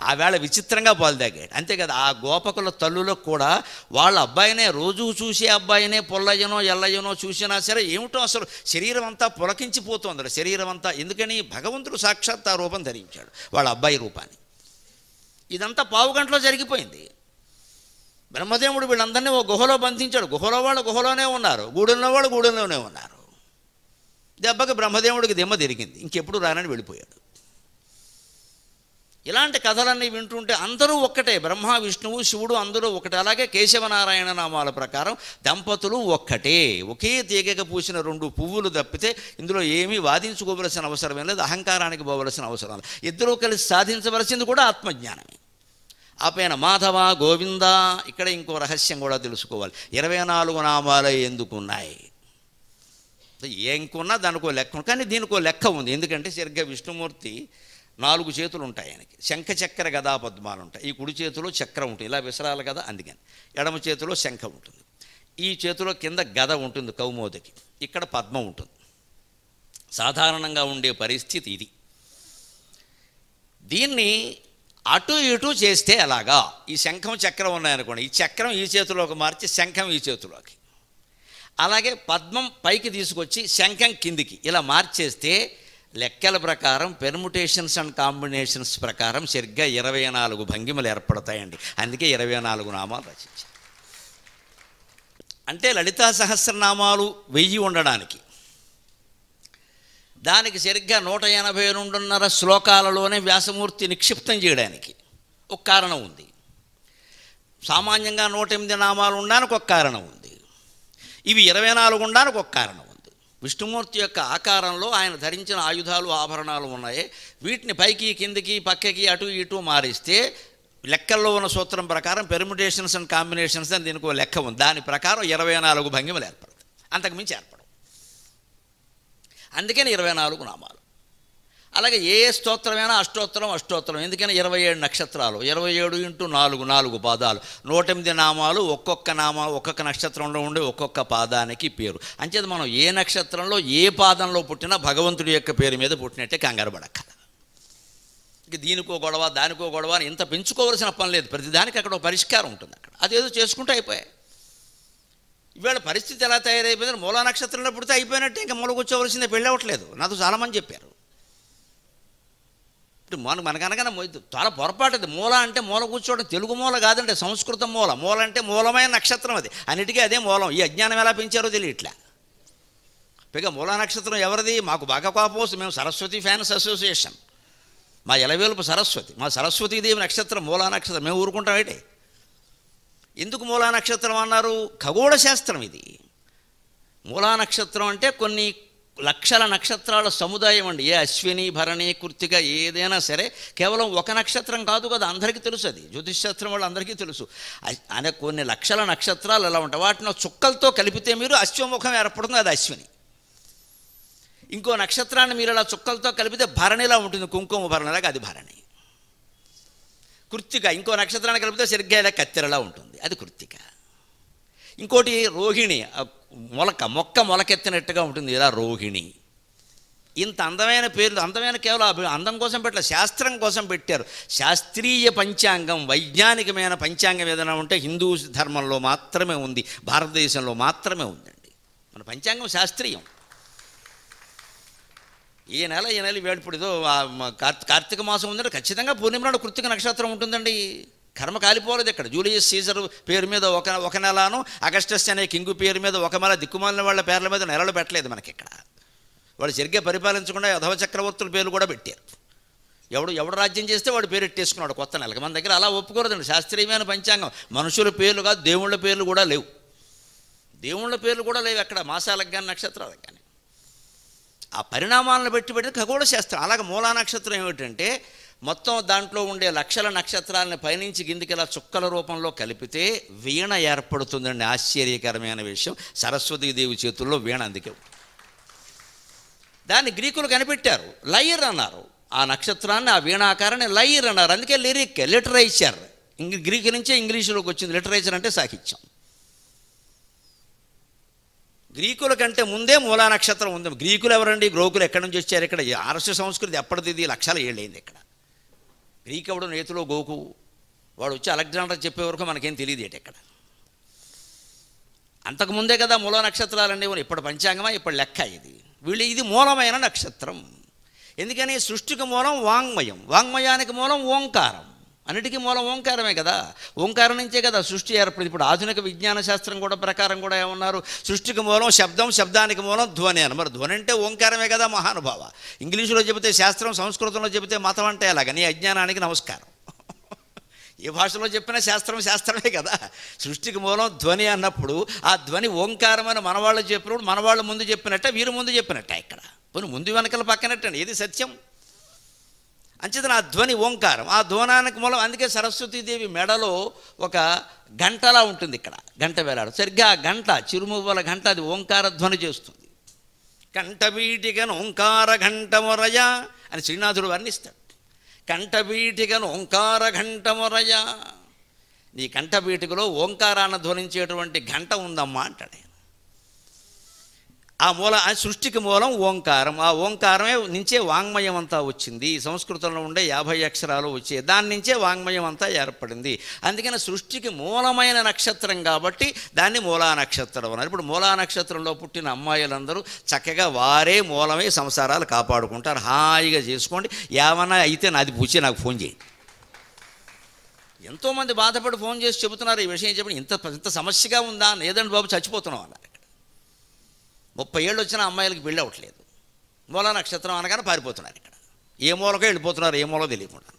ఆ వేళ విచిత్రంగా పాలు తాగాడు అంతే కదా ఆ గోపకుల తల్లులకు కూడా వాళ్ళ అబ్బాయినే రోజు చూసే అబ్బాయినే పొల్లయ్యనో ఎల్లయ్యనో చూసినా సరే ఏమిటో అసలు శరీరం అంతా పులకించిపోతుంది శరీరం అంతా ఎందుకని భగవంతుడు సాక్షాత్ ఆ రూపం ధరించాడు వాళ్ళ అబ్బాయి రూపాన్ని ఇదంతా పావు గంటలో జరిగిపోయింది బ్రహ్మదేవుడు వీళ్ళందరినీ ఓ గుహలో బంధించాడు గుహలో వాళ్ళు గుహలోనే ఉన్నారు గూడెంలో వాళ్ళు గూడెంలోనే ఉన్నారు దెబ్బకి బ్రహ్మదేవుడికి దెమ్మ తిరిగింది ఇంకెప్పుడు రానని వెళ్ళిపోయాడు ఇలాంటి కథలన్నీ వింటుంటే అందరూ ఒక్కటే బ్రహ్మ విష్ణువు శివుడు అందరూ ఒకటే అలాగే కేశవనారాయణ నామాల ప్రకారం దంపతులు ఒక్కటే ఒకే తీగగా పూసిన రెండు పువ్వులు తప్పితే ఇందులో ఏమీ వాదించుకోవలసిన అవసరం లేదు అహంకారానికి పోవలసిన అవసరం లేదు ఇద్దరూ కలిసి సాధించవలసింది కూడా ఆత్మజ్ఞానమే ఆ పైన మాధవ గోవింద ఇక్కడ ఇంకో రహస్యం కూడా తెలుసుకోవాలి ఇరవై నాలుగు నామాలు ఎందుకున్నాయి ఎంకున్నా దానికో లెక్క కానీ దీనికో లెక్క ఉంది ఎందుకంటే సరిగ్గా విష్ణుమూర్తి నాలుగు చేతులు ఉంటాయి ఆయనకి శంఖ చక్ర గదా పద్మాలు ఉంటాయి ఈ కుడి చేతిలో చక్రం ఉంటుంది ఇలా విసరాలి కదా అందుకని ఎడమ చేతిలో శంఖ ఉంటుంది ఈ చేతిలో కింద గద ఉంటుంది కౌమోదకి ఇక్కడ పద్మం ఉంటుంది సాధారణంగా ఉండే పరిస్థితి ఇది దీన్ని అటు ఇటు చేస్తే అలాగా ఈ శంఖం చక్రం ఉన్నాయనుకోండి ఈ చక్రం ఈ చేతిలోకి మార్చి శంఖం ఈ చేతిలోకి అలాగే పద్మం పైకి తీసుకొచ్చి శంఖం కిందికి ఇలా మార్చేస్తే లెక్కల ప్రకారం పెర్ముటేషన్స్ అండ్ కాంబినేషన్స్ ప్రకారం సరిగ్గా ఇరవై నాలుగు భంగిమలు ఏర్పడతాయండి అందుకే ఇరవై నాలుగు నామాలు రచించారు అంటే లలితా సహస్రనామాలు వెయ్యి ఉండడానికి దానికి సరిగ్గా నూట ఎనభై రెండున్నర శ్లోకాలలోనే వ్యాసమూర్తి నిక్షిప్తం చేయడానికి ఒక కారణం ఉంది సామాన్యంగా నూట ఎనిమిది నామాలు ఉండడానికి ఒక కారణం ఉంది ఇవి ఇరవై నాలుగు ఉండడానికి ఒక కారణం విష్ణుమూర్తి యొక్క ఆకారంలో ఆయన ధరించిన ఆయుధాలు ఆభరణాలు ఉన్నాయి వీటిని పైకి కిందికి పక్కకి అటు ఇటు మారిస్తే లెక్కల్లో ఉన్న సూత్రం ప్రకారం పెర్ముటేషన్స్ అండ్ కాంబినేషన్స్ అని దీనికి లెక్క ఉంది దాని ప్రకారం ఇరవై నాలుగు భంగిమలు ఏర్పడతాయి అంతకుమించి ఏర్పడవు అందుకని ఇరవై నాలుగు నామాలు అలాగే ఏ స్తోత్రమైనా అష్టోత్తరం అష్టోత్తరం ఎందుకైనా ఇరవై ఏడు నక్షత్రాలు ఇరవై ఏడు ఇంటూ నాలుగు నాలుగు పాదాలు నూట ఎనిమిది నామాలు ఒక్కొక్క నామ ఒక్కొక్క నక్షత్రంలో ఉండే ఒక్కొక్క పాదానికి పేరు అంచేది మనం ఏ నక్షత్రంలో ఏ పాదంలో పుట్టినా భగవంతుడి యొక్క పేరు మీద పుట్టినట్టే కంగారు పడక ఇక దీనికో గొడవ దానికో గొడవ అని ఇంత పెంచుకోవలసిన పని లేదు ప్రతిదానికి అక్కడ ఒక పరిష్కారం ఉంటుంది అక్కడ అదేదో చేసుకుంటే అయిపోయాయి ఇవాళ పరిస్థితి ఎలా తయారైపోయిందని మూలా నక్షత్రంలో పుడితే అయిపోయినట్టే ఇంకా మూలకొచ్చేవలసిందే పెళ్ళి అవ్వట్లేదు నాతో చాలామంది చెప్పారు ఇప్పుడు మన మనకనగా చాలా పొరపాటుది మూల అంటే మూల కూర్చోవడం తెలుగు మూల కాదండి సంస్కృతం మూల మూల అంటే మూలమైన నక్షత్రం అది అన్నిటికీ అదే మూలం ఈ అజ్ఞానం ఎలా పెంచారో తెలియట్లా పైగా మూల నక్షత్రం ఎవరిది మాకు బాగా కోపం మేము సరస్వతి ఫ్యాన్స్ అసోసియేషన్ మా ఎలవేలుపు సరస్వతి మా సరస్వతీదేవి నక్షత్రం మూలా నక్షత్రం మేము ఊరుకుంటాం ఏంటి ఎందుకు మూలా నక్షత్రం అన్నారు ఖగోళ శాస్త్రం ఇది మూలా నక్షత్రం అంటే కొన్ని లక్షల నక్షత్రాల సముదాయం అండి ఏ అశ్విని భరణి కృతిక ఏదైనా సరే కేవలం ఒక నక్షత్రం కాదు కదా అందరికీ తెలుసు అది జ్యోతిష్శాస్త్రం వాళ్ళు అందరికీ తెలుసు అనే కొన్ని లక్షల నక్షత్రాలు ఎలా ఉంటాయి వాటిని చుక్కలతో కలిపితే మీరు అశ్వముఖం ఏర్పడుతుంది అది అశ్విని ఇంకో నక్షత్రాన్ని మీరు అలా చుక్కలతో కలిపితే భరణిలా ఉంటుంది కుంకుమ భరణిలాగా అది భరణి కృత్తిక ఇంకో నక్షత్రాన్ని కలిపితే సరిగ్గా ఇలా కత్తిరలా ఉంటుంది అది కృత్తిక ఇంకోటి రోహిణి మొలక మొక్క మొలకెత్తినట్టుగా ఉంటుంది ఇలా రోహిణి ఇంత అందమైన పేర్లు అందమైన కేవలం అందం కోసం పెట్టలేదు శాస్త్రం కోసం పెట్టారు శాస్త్రీయ పంచాంగం వైజ్ఞానికమైన పంచాంగం ఏదైనా ఉంటే హిందూ ధర్మంలో మాత్రమే ఉంది భారతదేశంలో మాత్రమే ఉందండి మన పంచాంగం శాస్త్రీయం ఈ నెల ఈ నెల వేడిపడిదో కార్తీక మాసం ఉందంటే ఖచ్చితంగా పూర్ణిమ నాడు కృతిక నక్షత్రం ఉంటుందండి కర్మ కాలిపోలేదు ఇక్కడ జూలియస్ సీజర్ పేరు మీద ఒక ఒక నెలను అగస్టస్ అనే కింగు పేరు మీద ఒక నెల దిక్కుమాలిన వాళ్ళ పేర్ల మీద నెలలు పెట్టలేదు మనకి ఇక్కడ వాళ్ళు సరిగ్గా పరిపాలించకుండా యధవ చక్రవర్తుల పేర్లు కూడా పెట్టారు ఎవడు ఎవడు రాజ్యం చేస్తే వాడు ఎట్టేసుకున్నాడు కొత్త నెలకి మన దగ్గర అలా ఒప్పుకోరదండి శాస్త్రీయమైన పంచాంగం మనుషుల పేర్లు కాదు దేవుళ్ళ పేర్లు కూడా లేవు దేవుళ్ళ పేర్లు కూడా లేవు అక్కడ మాసాలకు కానీ నక్షత్రాలకు కానీ ఆ పరిణామాలను బట్టి పెట్టి ఖగోళ శాస్త్రం అలాగే మూలా నక్షత్రం ఏమిటంటే మొత్తం దాంట్లో ఉండే లక్షల నక్షత్రాలని పైనుంచి కిందికి ఇలా చుక్కల రూపంలో కలిపితే వీణ ఏర్పడుతుందండి ఆశ్చర్యకరమైన విషయం సరస్వతీదేవి చేతుల్లో వీణ అందుకే దాన్ని గ్రీకులు కనిపెట్టారు లయర్ అన్నారు ఆ నక్షత్రాన్ని ఆ వీణాకారాన్ని లయర్ అన్నారు అందుకే లిరిక్ లిటరేచర్ ఇంగ్ గ్రీక్ నుంచే ఇంగ్లీషులోకి వచ్చింది లిటరేచర్ అంటే సాహిత్యం గ్రీకుల కంటే ముందే మూలా నక్షత్రం ఉంది గ్రీకులు ఎవరండి గ్రోకులు ఎక్కడి నుంచి వచ్చారు ఇక్కడ ఆరస్య సంస్కృతి ఎప్పటిది లక్షల ఏళ్ళైంది ఇక్కడ గ్రీక్ ఎవడు నేతిలో గోకు వాడు వచ్చి అలెగ్జాండర్ చెప్పే వరకు మనకేం తెలియదు ఏట ఎక్కడ అంతకుముందే కదా మూల నక్షత్రాలు అనేవి ఇప్పుడు పంచాంగమా ఇప్పుడు లెక్క ఇది వీళ్ళు ఇది మూలమైన నక్షత్రం ఎందుకని సృష్టికి మూలం వాంగ్మయం వాంగ్మయానికి మూలం ఓంకారం అన్నిటికీ మూలం ఓంకారమే కదా ఓంకారం నుంచే కదా సృష్టి ఏర్పడింది ఇప్పుడు ఆధునిక విజ్ఞాన శాస్త్రం కూడా ప్రకారం కూడా ఏమన్నారు సృష్టికి మూలం శబ్దం శబ్దానికి మూలం ధ్వని అని మరి ధ్వని అంటే ఓంకారమే కదా మహానుభావ ఇంగ్లీషులో చెబితే శాస్త్రం సంస్కృతంలో చెబితే మతం అంటే అలాగ నీ అజ్ఞానానికి నమస్కారం <laughs> ఏ భాషలో చెప్పిన శాస్త్రం శాస్త్రమే కదా సృష్టికి మూలం ధ్వని అన్నప్పుడు ఆ ధ్వని అని మనవాళ్ళు చెప్పినప్పుడు మనవాళ్ళు ముందు చెప్పినట్టే వీరు ముందు చెప్పినట్టే ఇక్కడ పోనీ ముందు వెనకల పక్కనట్టండి ఏది సత్యం అంచేతన ఆ ధ్వని ఓంకారం ఆ ధ్వనానికి మూలం అందుకే సరస్వతీదేవి మెడలో ఒక గంటలా ఉంటుంది ఇక్కడ గంట వేలాడు సరిగ్గా ఆ గంట చిరుమువ్వల గంట అది ఓంకార ధ్వని చేస్తుంది కంఠపీఠికను ఓంకార ఘంటమురయ అని శ్రీనాథుడు వర్ణిస్తాడు కంఠపీఠికను ఓంకార ఘంటమురయ నీ కంఠపీఠికలో ఓంకారాన్ని ధ్వనించేటువంటి ఘంట ఉందమ్మా అంటాడు ఆ మూల సృష్టికి మూలం ఓంకారం ఆ ఓంకారమే నుంచే వాంగ్మయం అంతా వచ్చింది సంస్కృతంలో ఉండే యాభై అక్షరాలు వచ్చే దాని నుంచే వాంగ్మయం అంతా ఏర్పడింది అందుకని సృష్టికి మూలమైన నక్షత్రం కాబట్టి దాన్ని మూలా నక్షత్రం అన్నారు ఇప్పుడు మూలా నక్షత్రంలో పుట్టిన అమ్మాయిలందరూ చక్కగా వారే మూలమే సంసారాలు కాపాడుకుంటారు హాయిగా చేసుకోండి ఏమన్నా అయితే నాది పూచి నాకు ఫోన్ చేయి ఎంతోమంది బాధపడి ఫోన్ చేసి చెబుతున్నారు ఈ విషయం చెప్పి ఇంత ఇంత సమస్యగా ఉందా లేదండి బాబు చచ్చిపోతున్నాం అన్నారు ముప్పై ఏళ్ళు వచ్చిన అమ్మాయిలకి పెళ్ళి అవ్వట్లేదు మూల నక్షత్రం అనగానే పారిపోతున్నారు ఇక్కడ ఏ మూలకో వెళ్ళిపోతున్నారు ఏ మూలో తెలియకుండా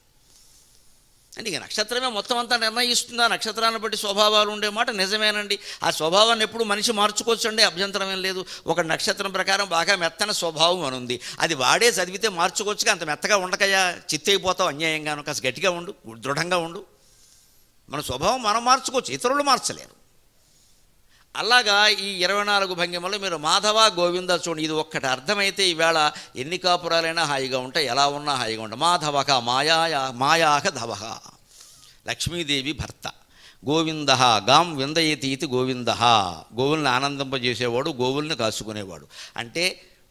అంటే ఇక నక్షత్రమే మొత్తం అంతా నిర్ణయిస్తుంది ఆ నక్షత్రాన్ని బట్టి స్వభావాలు ఉండే మాట నిజమేనండి ఆ స్వభావాన్ని ఎప్పుడు మనిషి మార్చుకోవచ్చు అండి అభ్యంతరం ఏం లేదు ఒక నక్షత్రం ప్రకారం బాగా మెత్తన స్వభావం అని ఉంది అది వాడే చదివితే మార్చుకోవచ్చు అంత మెత్తగా ఉండకయా చిత్తైపోతావు అన్యాయంగాను కాస్త గట్టిగా ఉండు దృఢంగా ఉండు మన స్వభావం మనం మార్చుకోవచ్చు ఇతరులు మార్చలేరు అలాగా ఈ ఇరవై నాలుగు భంగిమలు మీరు మాధవ గోవింద చూడండి ఇది ఒక్కటి అర్థమైతే ఈవేళ ఎన్ని కాపురాలైనా హాయిగా ఉంటాయి ఎలా ఉన్నా హాయిగా ఉంటాయి మాధవక మాయా మాయాక ధవహ లక్ష్మీదేవి భర్త గోవింద గాం విందయతి ఇది గోవింద గోవుల్ని ఆనందింపజేసేవాడు గోవుల్ని కాసుకునేవాడు అంటే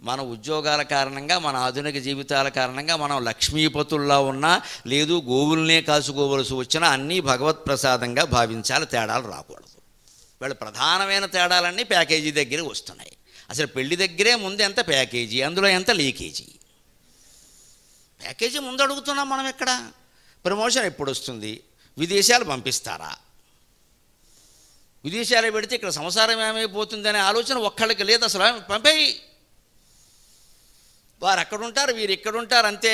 మన ఉద్యోగాల కారణంగా మన ఆధునిక జీవితాల కారణంగా మనం లక్ష్మీపతుల్లా ఉన్నా లేదు గోవుల్నే కాసుకోవలసి వచ్చినా అన్నీ భగవత్ ప్రసాదంగా భావించాలి తేడాలు రాకూడదు వీళ్ళ ప్రధానమైన తేడాలన్నీ ప్యాకేజీ దగ్గరే వస్తున్నాయి అసలు పెళ్లి దగ్గరే ముందు ఎంత ప్యాకేజీ అందులో ఎంత లీకేజీ ప్యాకేజీ ముందు అడుగుతున్నాం మనం ఇక్కడ ప్రమోషన్ ఎప్పుడు వస్తుంది విదేశాలు పంపిస్తారా విదేశాలు పెడితే ఇక్కడ సంసారం ఏమైపోతుందనే ఆలోచన ఒక్కళ్ళకి లేదు అసలు పంపేయి వారు అక్కడుంటారు వీరు ఇక్కడుంటారు అంతే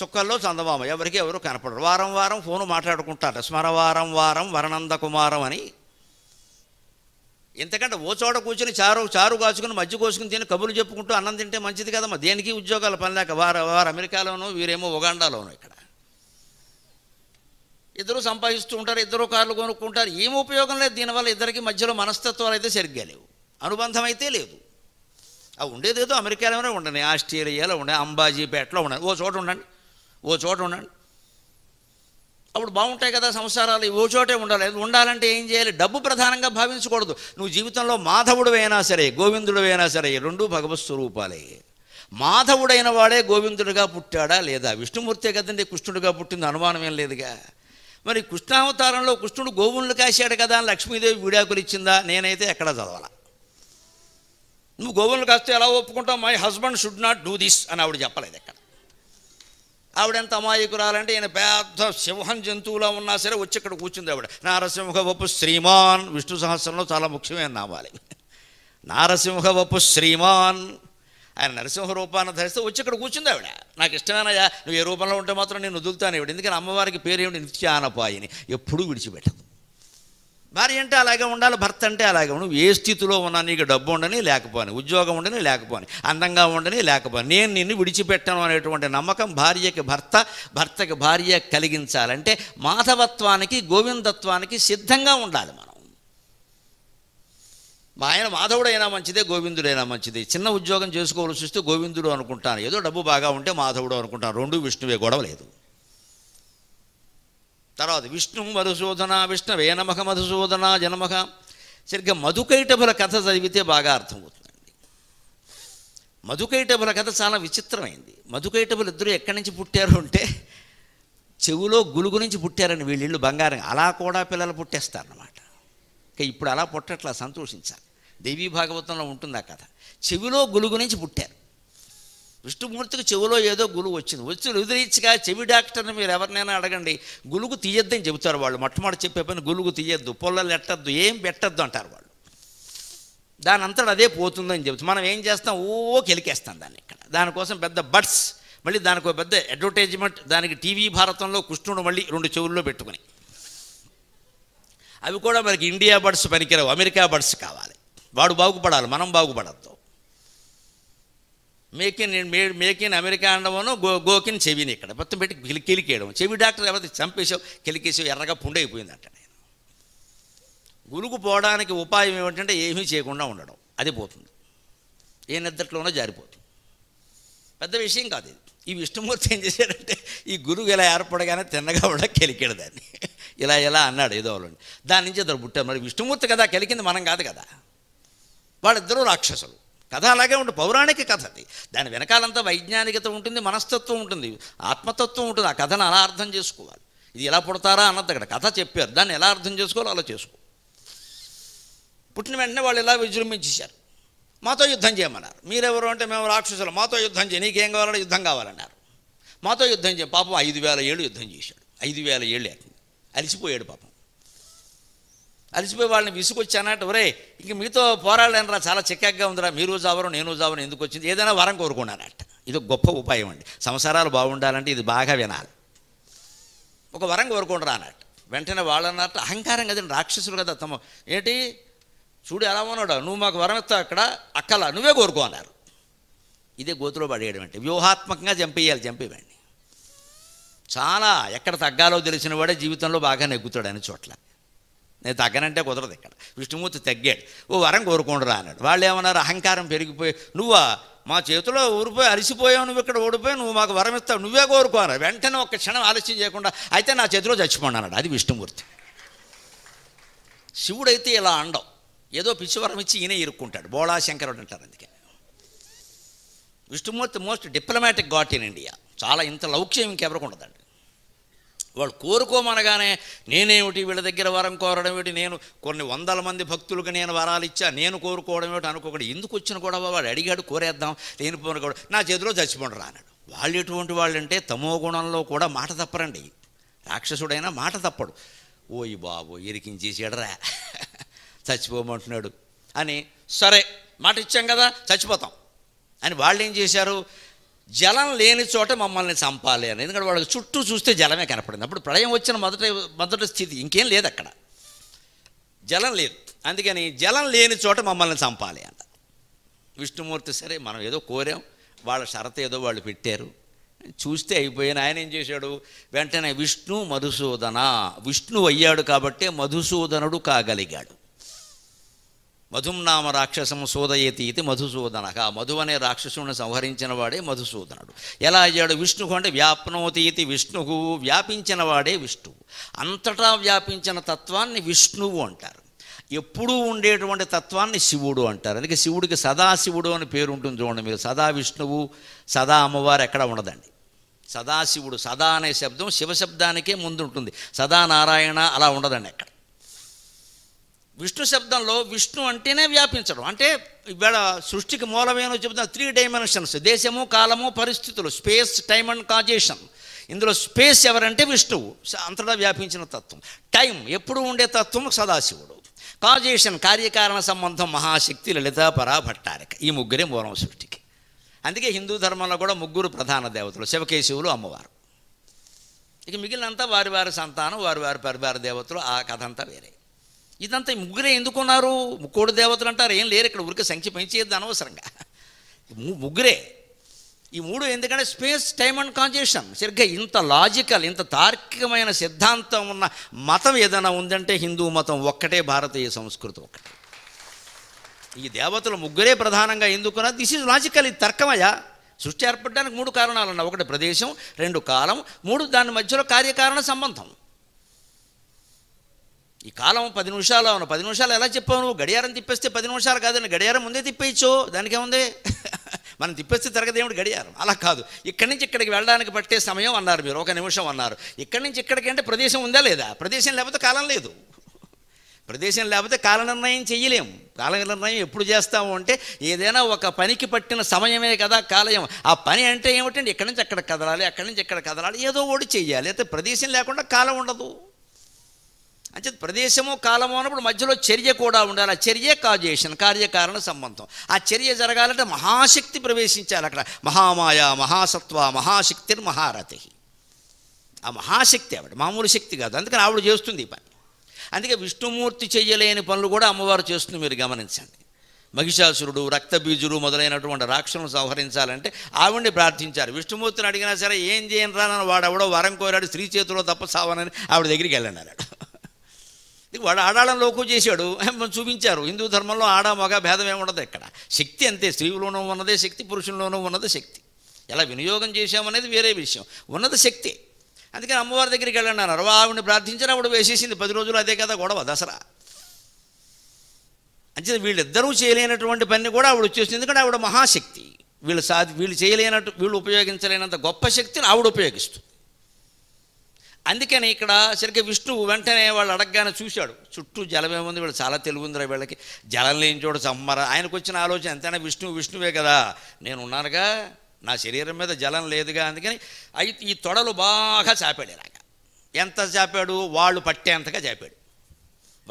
చుక్కల్లో చందమామ ఎవరికి ఎవరు కనపడరు వారం వారం ఫోను మాట్లాడుకుంటారు స్మరవారం వారం వరణంద కుమారం అని ఎంతకంటే ఓ చోట కూర్చొని చారు చారు కాచుకుని మధ్య కోసుకుని తిని కబుర్లు చెప్పుకుంటూ అన్నం తింటే మంచిది కదమ్మా దేనికి ఉద్యోగాలు పని లేక వారు వారు అమెరికాలోనూ వీరేమో ఉగాండాలోనూ ఇక్కడ ఇద్దరు సంపాదిస్తూ ఉంటారు ఇద్దరు కార్లు కొనుక్కుంటారు ఏం ఉపయోగం లేదు దీనివల్ల ఇద్దరికి మధ్యలో మనస్తత్వాలు అయితే సరిగ్గా లేవు అనుబంధం అయితే లేదు అవి ఉండేదేదో అమెరికాలోనే ఉండండి ఆస్ట్రేలియాలో ఉండే అంబాజీపేటలో ఉండండి ఓ చోట ఉండండి ఓ చోట ఉండండి అప్పుడు బాగుంటాయి కదా సంసారాలు ఓ చోటే ఉండాలి ఉండాలంటే ఏం చేయాలి డబ్బు ప్రధానంగా భావించకూడదు నువ్వు జీవితంలో అయినా సరే అయినా సరే రెండూ భగవత్ స్వరూపాలే మాధవుడైన వాడే గోవిందుడిగా పుట్టాడా లేదా విష్ణుమూర్తే కదండి కృష్ణుడిగా పుట్టింది అనుమానం ఏం లేదుగా మరి కృష్ణావతారంలో కృష్ణుడు గోవుల్ని కాశాడు కదా అని లక్ష్మీదేవి విడాకులు ఇచ్చిందా నేనైతే ఎక్కడ చదవాల నువ్వు గోవులు కాస్తే ఎలా ఒప్పుకుంటావు my husband should not do this అని ఆవిడ చెప్పలేదు ఎక్కడ ఆవిడెంత అమాయకురాలంటే ఈయన పెద్ద సింహం జంతువులా ఉన్నా సరే వచ్చి ఇక్కడ కూర్చుంది ఆవిడ నారసింహ వప్పు శ్రీమాన్ విష్ణు సహస్రంలో చాలా ముఖ్యమైన నామాలి నారసింహ వప్పు శ్రీమాన్ ఆయన నరసింహ రూపాన్ని ధరిస్తే వచ్చి ఇక్కడ కూర్చుంది ఆవిడ నాకు ఇష్టమైన నువ్వు ఏ రూపంలో ఉంటే మాత్రం నేను వదులుతాను ఇవిడ ఎందుకని అమ్మవారికి పేరు ఏమిటి నిత్యానపాయిని ఎప్పుడూ విడిచిపెట్టదు భార్య అంటే అలాగే ఉండాలి భర్త అంటే అలాగే ఉండాలి ఏ స్థితిలో ఉన్నా నీకు డబ్బు ఉండని లేకపోని ఉద్యోగం ఉండని లేకపోని అందంగా ఉండని లేకపోని నేను నిన్ను విడిచిపెట్టను అనేటువంటి నమ్మకం భార్యకి భర్త భర్తకి భార్య కలిగించాలంటే మాధవత్వానికి గోవిందత్వానికి సిద్ధంగా ఉండాలి మనం మా ఆయన మాధవుడైనా మంచిదే గోవిందుడైనా మంచిది చిన్న ఉద్యోగం చేసుకోవాల్సి వస్తే గోవిందుడు అనుకుంటాను ఏదో డబ్బు బాగా ఉంటే మాధవుడు అనుకుంటాను రెండు విష్ణువే గొడవ లేదు తర్వాత విష్ణు మధుసూదన విష్ణు నమక మధుసూదన జనమక సరిగ్గా మధుకైటభుల కథ చదివితే బాగా అర్థమవుతుందండి మధుకైటభుల కథ చాలా విచిత్రమైంది మధుకైటభులు ఇద్దరు ఎక్కడి నుంచి పుట్టారు అంటే చెవులో గులుగు నుంచి పుట్టారని వీళ్ళిళ్ళు బంగారం అలా కూడా పిల్లలు పుట్టేస్తారనమాట ఇక ఇప్పుడు అలా పుట్టట్లా సంతోషించాలి దేవీ భాగవతంలో ఉంటుంది ఆ కథ చెవిలో గులుగు నుంచి పుట్టారు విష్ణుమూర్తికి చెవిలో ఏదో గులు వచ్చింది వచ్చి రుదిరీచ్గా చెవి డాక్టర్ని మీరు ఎవరినైనా అడగండి గులుగు తీయొద్దని చెబుతారు వాళ్ళు మొట్టమొదటి చెప్పే పని గులుగు తీయద్దు పొల్లలు ఎట్టద్దు ఏం పెట్టద్దు అంటారు వాళ్ళు దాని అంతటా అదే పోతుందని చెబుతుంది మనం ఏం చేస్తాం ఓ కెలికేస్తాం దాన్ని ఇక్కడ దానికోసం పెద్ద బడ్స్ మళ్ళీ దానికి పెద్ద అడ్వర్టైజ్మెంట్ దానికి టీవీ భారతంలో కృష్ణుడు మళ్ళీ రెండు చెవుల్లో పెట్టుకుని అవి కూడా మనకి ఇండియా బడ్స్ పనికిరావు అమెరికా బడ్స్ కావాలి వాడు బాగుపడాలి మనం బాగుపడద్దు make in make in America అండవను గో గోకిన్ చెవిని ఇక్కడ మొత్తం పెట్టి కిలి కిలికేయడం చెవి డాక్టర్ ఎవరి చంపేసావు కిలికేసావు ఎర్రగా అంట నేను గురుకు పోవడానికి ఉపాయం ఏమిటంటే ఏమీ చేయకుండా ఉండడం అది పోతుంది ఏ నిద్రలోనో జారిపోతుంది పెద్ద విషయం కాదు ఇది ఈ విష్ణుమూర్తి ఏం చేశాడంటే ఈ గురువు ఇలా ఏర్పడగానే తిన్నగా కూడా కెలికాడు దాన్ని ఇలా ఇలా అన్నాడు ఏదో వాళ్ళు దాని నుంచి ఇద్దరు పుట్టారు మరి విష్ణుమూర్తి కదా కెలికింది మనం కాదు కదా వాళ్ళిద్దరూ రాక్షసులు కథ అలాగే ఉంటుంది పౌరాణిక కథ అది దాని వెనకాలంతా వైజ్ఞానికత ఉంటుంది మనస్తత్వం ఉంటుంది ఆత్మతత్వం ఉంటుంది ఆ కథను అలా అర్థం చేసుకోవాలి ఇది ఎలా పుడతారా అన్నది అక్కడ కథ చెప్పారు దాన్ని ఎలా అర్థం చేసుకోవాలో అలా చేసుకో పుట్టిన వెంటనే వాళ్ళు ఎలా విజృంభించేశారు మాతో యుద్ధం చేయమన్నారు మీరెవరు అంటే మేము రాక్షసులు మాతో యుద్ధం చేయ నీకేం కావాలంటే యుద్ధం కావాలన్నారు మాతో యుద్ధం చేయ పాపం ఐదు వేల ఏళ్ళు యుద్ధం చేశాడు ఐదు వేల ఏళ్ళు అలిసిపోయాడు పాపం అలిసిపోయి వాళ్ళని విసుకొచ్చానట ఒరే ఇంక మీతో పోరాడలేనరా చాలా చిక్కగా ఉందిరా మీరు జావరు నేను జావరు ఎందుకు వచ్చింది ఏదైనా వరం కోరుకున్నానట ఇది గొప్ప ఉపాయం అండి సంసారాలు బాగుండాలంటే ఇది బాగా వినాలి ఒక వరం కోరుకుండా అన్నట్టు వెంటనే వాళ్ళన్నట్టు అహంకారం కదండి రాక్షసులు కదా తమ ఏంటి చూడు ఎలా ఉన్నాడు నువ్వు మాకు వరం ఇస్తావు అక్కడ అక్కల నువ్వే కోరుకో అన్నారు ఇదే గోతులో పడేయడం అంటే వ్యూహాత్మకంగా చంపేయాలి చంపేవాడిని చాలా ఎక్కడ తగ్గాలో తెలిసిన వాడే జీవితంలో బాగా నెగ్గుతాడు అనే చోట్ల నేను తగ్గనంటే కుదరదు ఇక్కడ విష్ణుమూర్తి తగ్గాడు ఓ వరం రా అన్నాడు వాళ్ళు ఏమన్నారు అహంకారం పెరిగిపోయి నువ్వా మా చేతిలో ఊరిపోయి అరిసిపోయావు నువ్వు ఇక్కడ ఓడిపోయి నువ్వు మాకు వరం ఇస్తావు నువ్వే కోరుకోరా వెంటనే ఒక్క క్షణం ఆలస్యం చేయకుండా అయితే నా చేతిలో చచ్చిపోండి అన్నాడు అది విష్ణుమూర్తి శివుడైతే ఇలా అండవు ఏదో పిచ్చివరం ఇచ్చి ఈయన ఇరుక్కుంటాడు బోళాశంకరుడు అంటారు అందుకే Vishnumurthy most diplomatic got in India చాలా ఇంత లౌక్యం ఇంకెవరికి ఉండదండి వాళ్ళు కోరుకోమనగానే నేనేమిటి వీళ్ళ దగ్గర వరం కోరడం ఏమిటి నేను కొన్ని వందల మంది భక్తులకు నేను వరాలు ఇచ్చా నేను కోరుకోవడం ఏమిటి అనుకోకూడదు ఎందుకు వచ్చిన కూడా వాడు అడిగాడు కోరేద్దాం లేని కూడా నా చేతిలో చచ్చిపోండి రానాడు వాళ్ళు ఎటువంటి అంటే తమో గుణంలో కూడా మాట తప్పరండి రాక్షసుడైనా మాట తప్పడు ఓయ్ బాబు ఇరికించేసాడరా చచ్చిపోమంటున్నాడు అని సరే మాట ఇచ్చాం కదా చచ్చిపోతాం అని వాళ్ళు ఏం చేశారు జలం లేని చోట మమ్మల్ని చంపాలి అని ఎందుకంటే వాళ్ళకి చుట్టూ చూస్తే జలమే కనపడింది అప్పుడు ప్రళయం వచ్చిన మొదటి మొదటి స్థితి ఇంకేం లేదు అక్కడ జలం లేదు అందుకని జలం లేని చోట మమ్మల్ని చంపాలి అంట విష్ణుమూర్తి సరే మనం ఏదో కోరాం వాళ్ళ షరత ఏదో వాళ్ళు పెట్టారు చూస్తే అయిపోయాను ఆయన ఏం చేశాడు వెంటనే విష్ణు మధుసూదన విష్ణు అయ్యాడు కాబట్టే మధుసూదనుడు కాగలిగాడు నామ రాక్షసము సోదయతి ఇది మధుసూదన మధు అనే రాక్షసుని సంహరించిన వాడే మధుసూదనుడు ఎలా అయ్యాడు విష్ణువు అంటే వ్యాప్నోతి ఇది విష్ణువు వ్యాపించిన వాడే విష్ణువు అంతటా వ్యాపించిన తత్వాన్ని విష్ణువు అంటారు ఎప్పుడూ ఉండేటువంటి తత్వాన్ని శివుడు అంటారు అందుకే శివుడికి సదాశివుడు అని పేరు ఉంటుంది చూడండి మీరు సదా విష్ణువు సదా అమ్మవారు ఎక్కడ ఉండదండి సదాశివుడు సదా అనే శబ్దం శివశబ్దానికే ముందు ఉంటుంది సదా నారాయణ అలా ఉండదండి ఎక్కడ విష్ణు శబ్దంలో విష్ణు అంటేనే వ్యాపించడం అంటే ఇవాళ సృష్టికి మూలమైన చెబుతున్నా త్రీ డైమెన్షన్స్ దేశము కాలము పరిస్థితులు స్పేస్ టైం అండ్ కాజేషన్ ఇందులో స్పేస్ ఎవరంటే విష్ణువు అంతటా వ్యాపించిన తత్వం టైం ఎప్పుడు ఉండే తత్వం సదాశివుడు కాజేషన్ కార్యకారణ సంబంధం మహాశక్తి లలిత పరా భట్టారిక ఈ ముగ్గురే మూలం సృష్టికి అందుకే హిందూ ధర్మంలో కూడా ముగ్గురు ప్రధాన దేవతలు శివకేశవులు అమ్మవారు ఇక మిగిలినంతా వారి వారి సంతానం వారి వారి పరివార దేవతలు ఆ కథ అంతా వేరే ఇదంతా ముగ్గురే ఎందుకున్నారు ముక్కోడు దేవతలు అంటారు ఏం లేరు ఇక్కడ ఊరికే సంఖ్య పెంచేది అనవసరంగా ముగ్గురే ఈ మూడు ఎందుకంటే స్పేస్ టైమ్ అండ్ కాన్జెషన్ సరిగ్గా ఇంత లాజికల్ ఇంత తార్కికమైన సిద్ధాంతం ఉన్న మతం ఏదైనా ఉందంటే హిందూ మతం ఒక్కటే భారతీయ సంస్కృతి ఒక్కటే ఈ దేవతలు ముగ్గురే ప్రధానంగా ఎందుకున్నా దిస్ ఈజ్ లాజికల్ ఇది తర్కమయ్యా సృష్టి ఏర్పడడానికి మూడు కారణాలు ఉన్నాయి ఒకటి ప్రదేశం రెండు కాలం మూడు దాని మధ్యలో కార్యకారణ సంబంధం ఈ కాలం పది నిమిషాలు అవును పది నిమిషాలు ఎలా చెప్పావు నువ్వు గడియారం తిప్పేస్తే పది నిమిషాలు కాదని గడియారం ముందే తిప్పేయచ్చు దానికేముంది <laughs> మనం తిప్పేస్తే ఏమిటి గడియారం అలా కాదు ఇక్కడి నుంచి ఇక్కడికి వెళ్ళడానికి పట్టే సమయం అన్నారు మీరు ఒక నిమిషం అన్నారు ఇక్కడి నుంచి ఇక్కడికి అంటే ప్రదేశం ఉందా లేదా ప్రదేశం లేకపోతే కాలం లేదు ప్రదేశం లేకపోతే కాల నిర్ణయం చేయలేము కాల నిర్ణయం ఎప్పుడు చేస్తాము అంటే ఏదైనా ఒక పనికి పట్టిన సమయమే కదా కాలయం ఆ పని అంటే ఏమిటండి ఇక్కడి నుంచి అక్కడ కదలాలి అక్కడి నుంచి ఇక్కడ కదలాలి ఏదో ఒకటి చేయాలి అయితే ప్రదేశం లేకుండా కాలం ఉండదు అంటే ప్రదేశము కాలము అన్నప్పుడు మధ్యలో చర్య కూడా ఉండాలి ఆ చర్యే కాజేషన్ కార్యకారణ సంబంధం ఆ చర్య జరగాలంటే మహాశక్తి ప్రవేశించాలి అక్కడ మహామాయ మహాసత్వ మహాశక్తి మహారథి ఆ మహాశక్తి ఆవిడ మామూలు శక్తి కాదు అందుకని ఆవిడ చేస్తుంది ఈ పని అందుకే విష్ణుమూర్తి చేయలేని పనులు కూడా అమ్మవారు చేస్తుంది మీరు గమనించండి మహిషాసురుడు రక్తబీజుడు మొదలైనటువంటి రాక్షసులను సంహరించాలంటే ఆవిడ్ని ప్రార్థించారు విష్ణుమూర్తిని అడిగినా సరే ఏం చేయను రానని వాడెవడో వరం కోరాడు స్త్రీ చేతిలో తప్ప సావనని ఆవిడ దగ్గరికి వెళ్ళన్నారు వాడు ఆడాళ్ళని లోకు చేశాడు చూపించారు హిందూ ధర్మంలో ఆడ మగ భేదం ఏముండదు ఇక్కడ శక్తి అంతే స్త్రీలోనూ ఉన్నదే శక్తి పురుషుల్లోనూ ఉన్నది శక్తి ఎలా వినియోగం చేశామనేది వేరే విషయం ఉన్నది శక్తి అందుకని అమ్మవారి దగ్గరికి వెళ్ళన్నారు ఆవిడని ప్రార్థించిన ఆవిడ వేసేసింది పది రోజులు అదే కదా గొడవ దసరా అంతే వీళ్ళిద్దరూ చేయలేనటువంటి పని కూడా ఆవిడ వచ్చేసింది ఎందుకంటే ఆవిడ మహాశక్తి వీళ్ళు సాధి వీళ్ళు చేయలేనట్టు వీళ్ళు ఉపయోగించలేనంత గొప్ప శక్తిని ఆవిడ ఉపయోగిస్తుంది అందుకని ఇక్కడ సరిగ్గా విష్ణువు వెంటనే వాళ్ళు అడగగానే చూశాడు చుట్టూ జలం ఏముంది వీళ్ళు చాలా ఉందిరా వీళ్ళకి జలం లేని చూడ చమ్మర ఆయనకు వచ్చిన ఆలోచన ఎంతైనా విష్ణువు విష్ణువే కదా నేను ఉన్నానుగా నా శరీరం మీద జలం లేదుగా అందుకని అయితే ఈ తొడలు బాగా చాపాడు ఇలాగ ఎంత చాపాడు వాళ్ళు పట్టేంతగా చాపాడు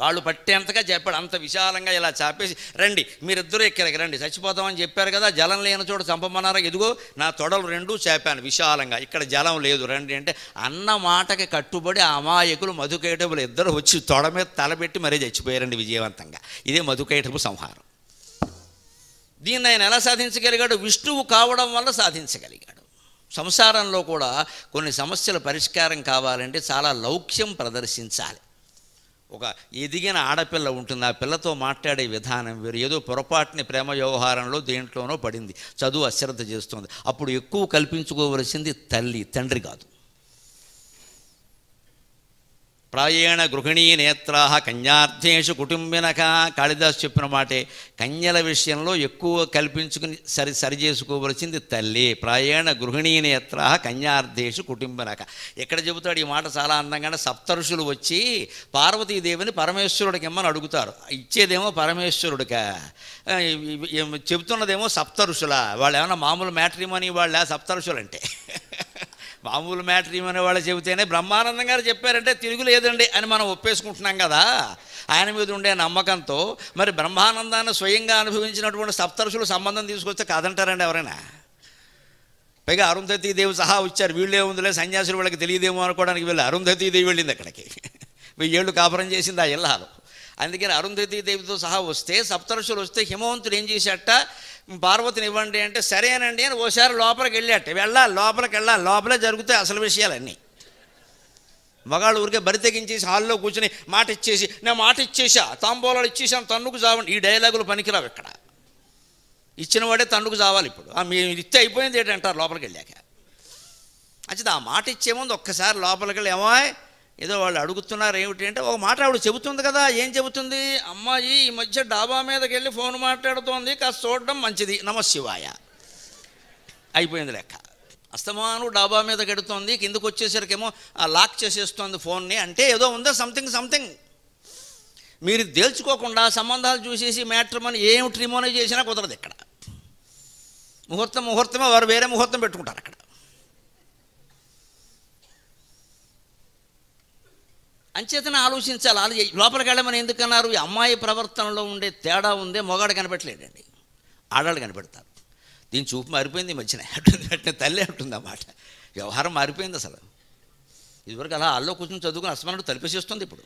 వాళ్ళు పట్టేంతగా చెప్పాడు అంత విశాలంగా ఇలా చాపేసి రండి మీరిద్దరూ ఇక్కడికి రండి చచ్చిపోతామని చెప్పారు కదా జలం లేని చోట చంపమన్నారా ఎదుగు నా తొడలు రెండు చేపాను విశాలంగా ఇక్కడ జలం లేదు రండి అంటే అన్న మాటకి కట్టుబడి అమాయకులు మధుకైటపులు ఇద్దరు వచ్చి తొడ మీద తలబెట్టి మరీ చచ్చిపోయారండి విజయవంతంగా ఇదే మధుకైటపు సంహారం దీన్ని ఆయన ఎలా సాధించగలిగాడు విష్ణువు కావడం వల్ల సాధించగలిగాడు సంసారంలో కూడా కొన్ని సమస్యల పరిష్కారం కావాలంటే చాలా లౌక్యం ప్రదర్శించాలి ఒక ఎదిగిన ఆడపిల్ల ఉంటుంది ఆ పిల్లతో మాట్లాడే విధానం వేరు ఏదో పొరపాటుని ప్రేమ వ్యవహారంలో దేంట్లోనో పడింది చదువు అశ్రద్ధ చేస్తుంది అప్పుడు ఎక్కువ కల్పించుకోవలసింది తల్లి తండ్రి కాదు ప్రాయేణ గృహిణీ నేత్రా కన్యార్థేషు కుటుంబినక కాళిదాస్ చెప్పిన మాటే కన్యల విషయంలో ఎక్కువ కల్పించుకుని సరి సరి చేసుకోవలసింది తల్లి ప్రాయేణ గృహిణీ నేత్రా కన్యార్థేషు కుటుంబినక ఎక్కడ చెబుతాడు ఈ మాట చాలా అందంగానే సప్తరుషులు వచ్చి పార్వతీదేవిని పరమేశ్వరుడికి ఇమ్మని అడుగుతారు ఇచ్చేదేమో పరమేశ్వరుడిక చెబుతున్నదేమో సప్తరుషుల వాళ్ళు ఏమైనా మామూలు మ్యాట్రిమోనీ వాళ్ళ సప్తరుషులంటే మామూలు మ్యాటర్ ఏమనే వాళ్ళు చెబితేనే బ్రహ్మానందం గారు చెప్పారంటే తిరుగు లేదండి అని మనం ఒప్పేసుకుంటున్నాం కదా ఆయన మీద ఉండే నమ్మకంతో మరి బ్రహ్మానందాన్ని స్వయంగా అనుభవించినటువంటి సప్తరుషులు సంబంధం తీసుకొస్తే కాదంటారండి ఎవరైనా పైగా అరుంధతి దేవి సహా వచ్చారు వీళ్ళే ఉందిలే సన్యాసులు వాళ్ళకి తెలియదేమో అనుకోవడానికి వెళ్ళి అరుంధతి దేవి వెళ్ళింది అక్కడికి వెయ్యేళ్ళు కాపురం చేసింది ఆ ఇల్లాలు అందుకని అరుంధతి దేవితో సహా వస్తే సప్తరుషులు వస్తే హిమవంతుడు ఏం చేశాట పార్వతిని ఇవ్వండి అంటే సరేనండి అని ఓసారి లోపలికి వెళ్ళాట వెళ్ళాలి లోపలికి వెళ్ళాలి లోపలే జరుగుతాయి అసలు విషయాలన్నీ మగాళ్ళు ఊరికే బరి తెగించేసి హాల్లో కూర్చుని మాట ఇచ్చేసి నేను మాట ఇచ్చేసా తాంబోలాలు ఇచ్చేసాను తన్నుకు చావండి ఈ డైలాగులు పనికిరావు ఇక్కడ ఇచ్చిన వాడే తన్నుకు చావాలి ఇప్పుడు మేము ఇస్తే అయిపోయింది ఏంటంటారు లోపలికి వెళ్ళాక అచ్చితే ఆ మాట ఇచ్చే ముందు ఒక్కసారి లోపలికి వెళ్ళి ఏమో ఏదో వాళ్ళు అడుగుతున్నారు ఏమిటి అంటే ఒక మాట ఆవిడ చెబుతుంది కదా ఏం చెబుతుంది అమ్మాయి ఈ మధ్య డాబా మీదకి వెళ్ళి ఫోన్ మాట్లాడుతోంది కాస్త చూడడం మంచిది నమశివాయ అయిపోయింది లెక్క అస్తమాను డాబా మీద గడుతోంది కిందకు వచ్చేసరికేమో లాక్ చేసేస్తోంది ఫోన్ని అంటే ఏదో ఉందో సంథింగ్ సంథింగ్ మీరు తేల్చుకోకుండా సంబంధాలు చూసేసి మ్యాట్రమని ఏం ట్రిమోనీ చేసినా కుదరదు ఇక్కడ ముహూర్తం ముహూర్తమే వారు వేరే ముహూర్తం పెట్టుకుంటారు అక్కడ అంచేతన ఆలోచించాలి ఆలో లోపలికి వెళ్ళమని ఎందుకన్నారు ఈ అమ్మాయి ప్రవర్తనలో ఉండే తేడా ఉందే మొగాడు కనపెట్టలేడండి ఆడాళ్ళు కనపెడతారు దీని చూపు మారిపోయింది మధ్యన అంటే తల్లి అంటుంది అన్నమాట వ్యవహారం మారిపోయింది అసలు ఇదివరకు అలా అల్లో కూర్చొని చదువుకుని అస్మానుడు తలిపేసేస్తుంది ఇప్పుడు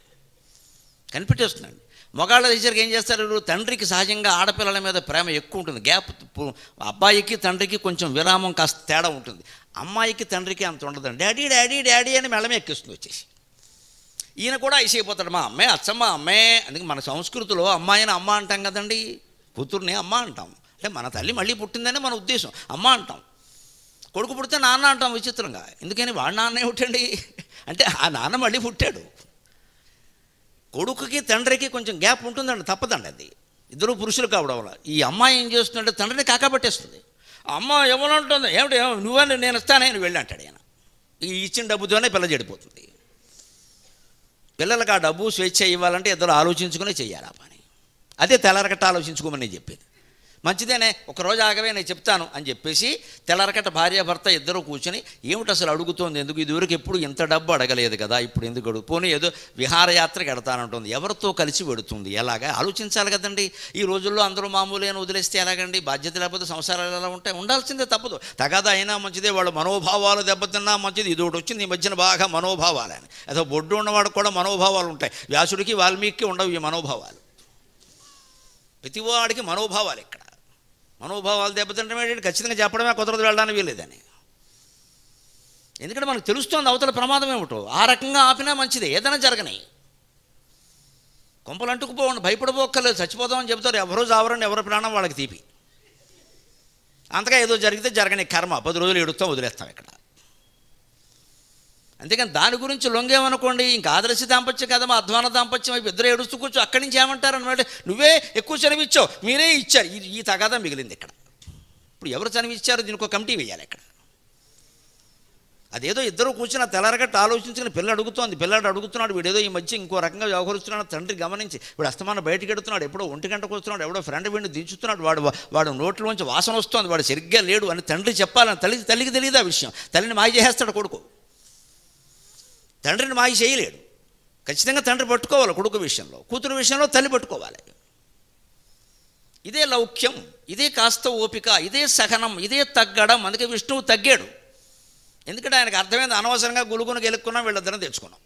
కనిపెట్టేస్తుందండి మొగాళ్ళ దగ్గరికి ఏం చేస్తారు తండ్రికి సహజంగా ఆడపిల్లల మీద ప్రేమ ఎక్కువ ఉంటుంది గ్యాప్ అబ్బాయికి తండ్రికి కొంచెం విరామం కాస్త తేడా ఉంటుంది అమ్మాయికి తండ్రికి అంత ఉండదు డాడీ డాడీ డాడీ అని మెళ్ళమే ఎక్కిస్తుంది వచ్చేసి ఈయన కూడా ఐసైపోతాడు మా అమ్మే అచ్చమ్మా అమ్మే అందుకే మన సంస్కృతిలో అమ్మాయిని అమ్మ అంటాం కదండి కూతుర్ని అమ్మ అంటాం అంటే మన తల్లి మళ్ళీ పుట్టిందనే మన ఉద్దేశం అమ్మ అంటాం కొడుకు పుడితే నాన్న అంటాం విచిత్రంగా ఎందుకని వాడు నాన్నే పుట్టండి అంటే ఆ నాన్న మళ్ళీ పుట్టాడు కొడుకుకి తండ్రికి కొంచెం గ్యాప్ ఉంటుందండి తప్పదండి అది ఇద్దరు పురుషులు కావడం వల్ల ఈ అమ్మాయి ఏం చేస్తుందంటే తండ్రిని పట్టేస్తుంది అమ్మ ఎవరు ఉంటుంది ఏమిటి నువ్వని నేను ఇస్తానే నేను వెళ్ళి అంటాడు ఆయన ఈ ఇచ్చిన డబ్బుతోనే పిల్ల చెడిపోతుంది పిల్లలకు ఆ డబ్బు స్వేచ్ఛ ఇవ్వాలంటే ఇద్దరు ఆలోచించుకునే చేయాలి ఆ పని అదే తెల్లరగట్ట ఆలోచించుకోమని నేను చెప్పేది మంచిదేనే ఒకరోజు ఆగవే నేను చెప్తాను అని చెప్పేసి తెల్లరకట భార్యాభర్త ఇద్దరు కూర్చొని ఏమిటి అసలు అడుగుతోంది ఎందుకు ఇదివరకు ఎప్పుడు ఇంత డబ్బు అడగలేదు కదా ఇప్పుడు ఎందుకు అడుగు పోనీ ఏదో విహారయాత్రకి ఎడతానంటుంది ఎవరితో కలిసి పెడుతుంది ఎలాగా ఆలోచించాలి కదండి ఈ రోజుల్లో అందరూ మామూలుగా వదిలేస్తే ఎలాగండి బాధ్యత లేకపోతే సంసారాలు ఎలా ఉంటాయి ఉండాల్సిందే తప్పదు తగదా అయినా మంచిదే వాళ్ళ మనోభావాలు దెబ్బతిన్నా మంచిది ఇది ఒకటి వచ్చింది ఈ మధ్యన బాగా మనోభావాలని అదో బొడ్డు ఉన్నవాడు కూడా మనోభావాలు ఉంటాయి వ్యాసుడికి వాల్మీకి ఉండవు ఈ మనోభావాలు ప్రతివాడికి మనోభావాలు ఇక్కడ మనోభావాలు దెబ్బతింటం ఖచ్చితంగా చెప్పడమే కుదరదు వెళ్ళడానికి వీలేదని ఎందుకంటే మనకు తెలుస్తోంది అవతల ప్రమాదం ఏమిటో ఆ రకంగా ఆపినా మంచిది ఏదైనా జరగని కొంపలు అంటుకుపోవండి భయపడిపోక్కర్లేదు చచ్చిపోదామని చెబుతారు ఎవరో చావరండి ఎవరో ప్రాణం వాళ్ళకి తీపి అంతగా ఏదో జరిగితే జరగని కర్మ పది రోజులు ఎడుస్తాం వదిలేస్తాం ఇక్కడ అంతేకాని దాని గురించి లొంగేమనుకోండి ఇంకా ఆదర్శ దాంపత్యం కదమ్మా అధ్వాన దాంపత్యం అవి ఇద్దరు ఏడుస్తూ కూర్చో అక్కడి నుంచి ఏమంటారు అనమాట నువ్వే ఎక్కువ చనివిచ్చావు మీరే ఇచ్చారు ఈ తగాదం మిగిలింది ఇక్కడ ఇప్పుడు ఎవరు చనివిచ్చారో దీనికి ఒక కమిటీ వేయాలి ఇక్కడ అదేదో ఇద్దరు కూర్చున్న తెల్లరగట్టు ఆలోచించుకుని పిల్లలు అడుగుతోంది పిల్లలు అడుగుతున్నాడు వీడేదో ఈ మధ్య ఇంకో రకంగా వ్యవహరిస్తున్నాడు తండ్రి గమనించి వీడు అస్తమానం బయటకు ఎడుతున్నాడు ఎప్పుడో ఒంటి గంటకు వస్తున్నాడు ఎవడో ఫ్రెండ్ వీడిని దించుతున్నాడు వాడు వాడు నోట్లోంచి వాసన వస్తుంది వాడు సరిగ్గా లేడు అని తండ్రి చెప్పాలని తల్లి తల్లికి తెలియదు ఆ విషయం తల్లిని మాయ చేసేస్తాడు కొడుకు తండ్రిని మాయ చేయలేడు ఖచ్చితంగా తండ్రి పట్టుకోవాలి కొడుకు విషయంలో కూతురు విషయంలో తల్లి పట్టుకోవాలి ఇదే లౌక్యం ఇదే కాస్త ఓపిక ఇదే సహనం ఇదే తగ్గడం అందుకే విష్ణువు తగ్గాడు ఎందుకంటే ఆయనకు అర్థమైంది అనవసరంగా గులుగును గెలుక్కున్నాం వీళ్ళిద్దరం తెచ్చుకున్నాం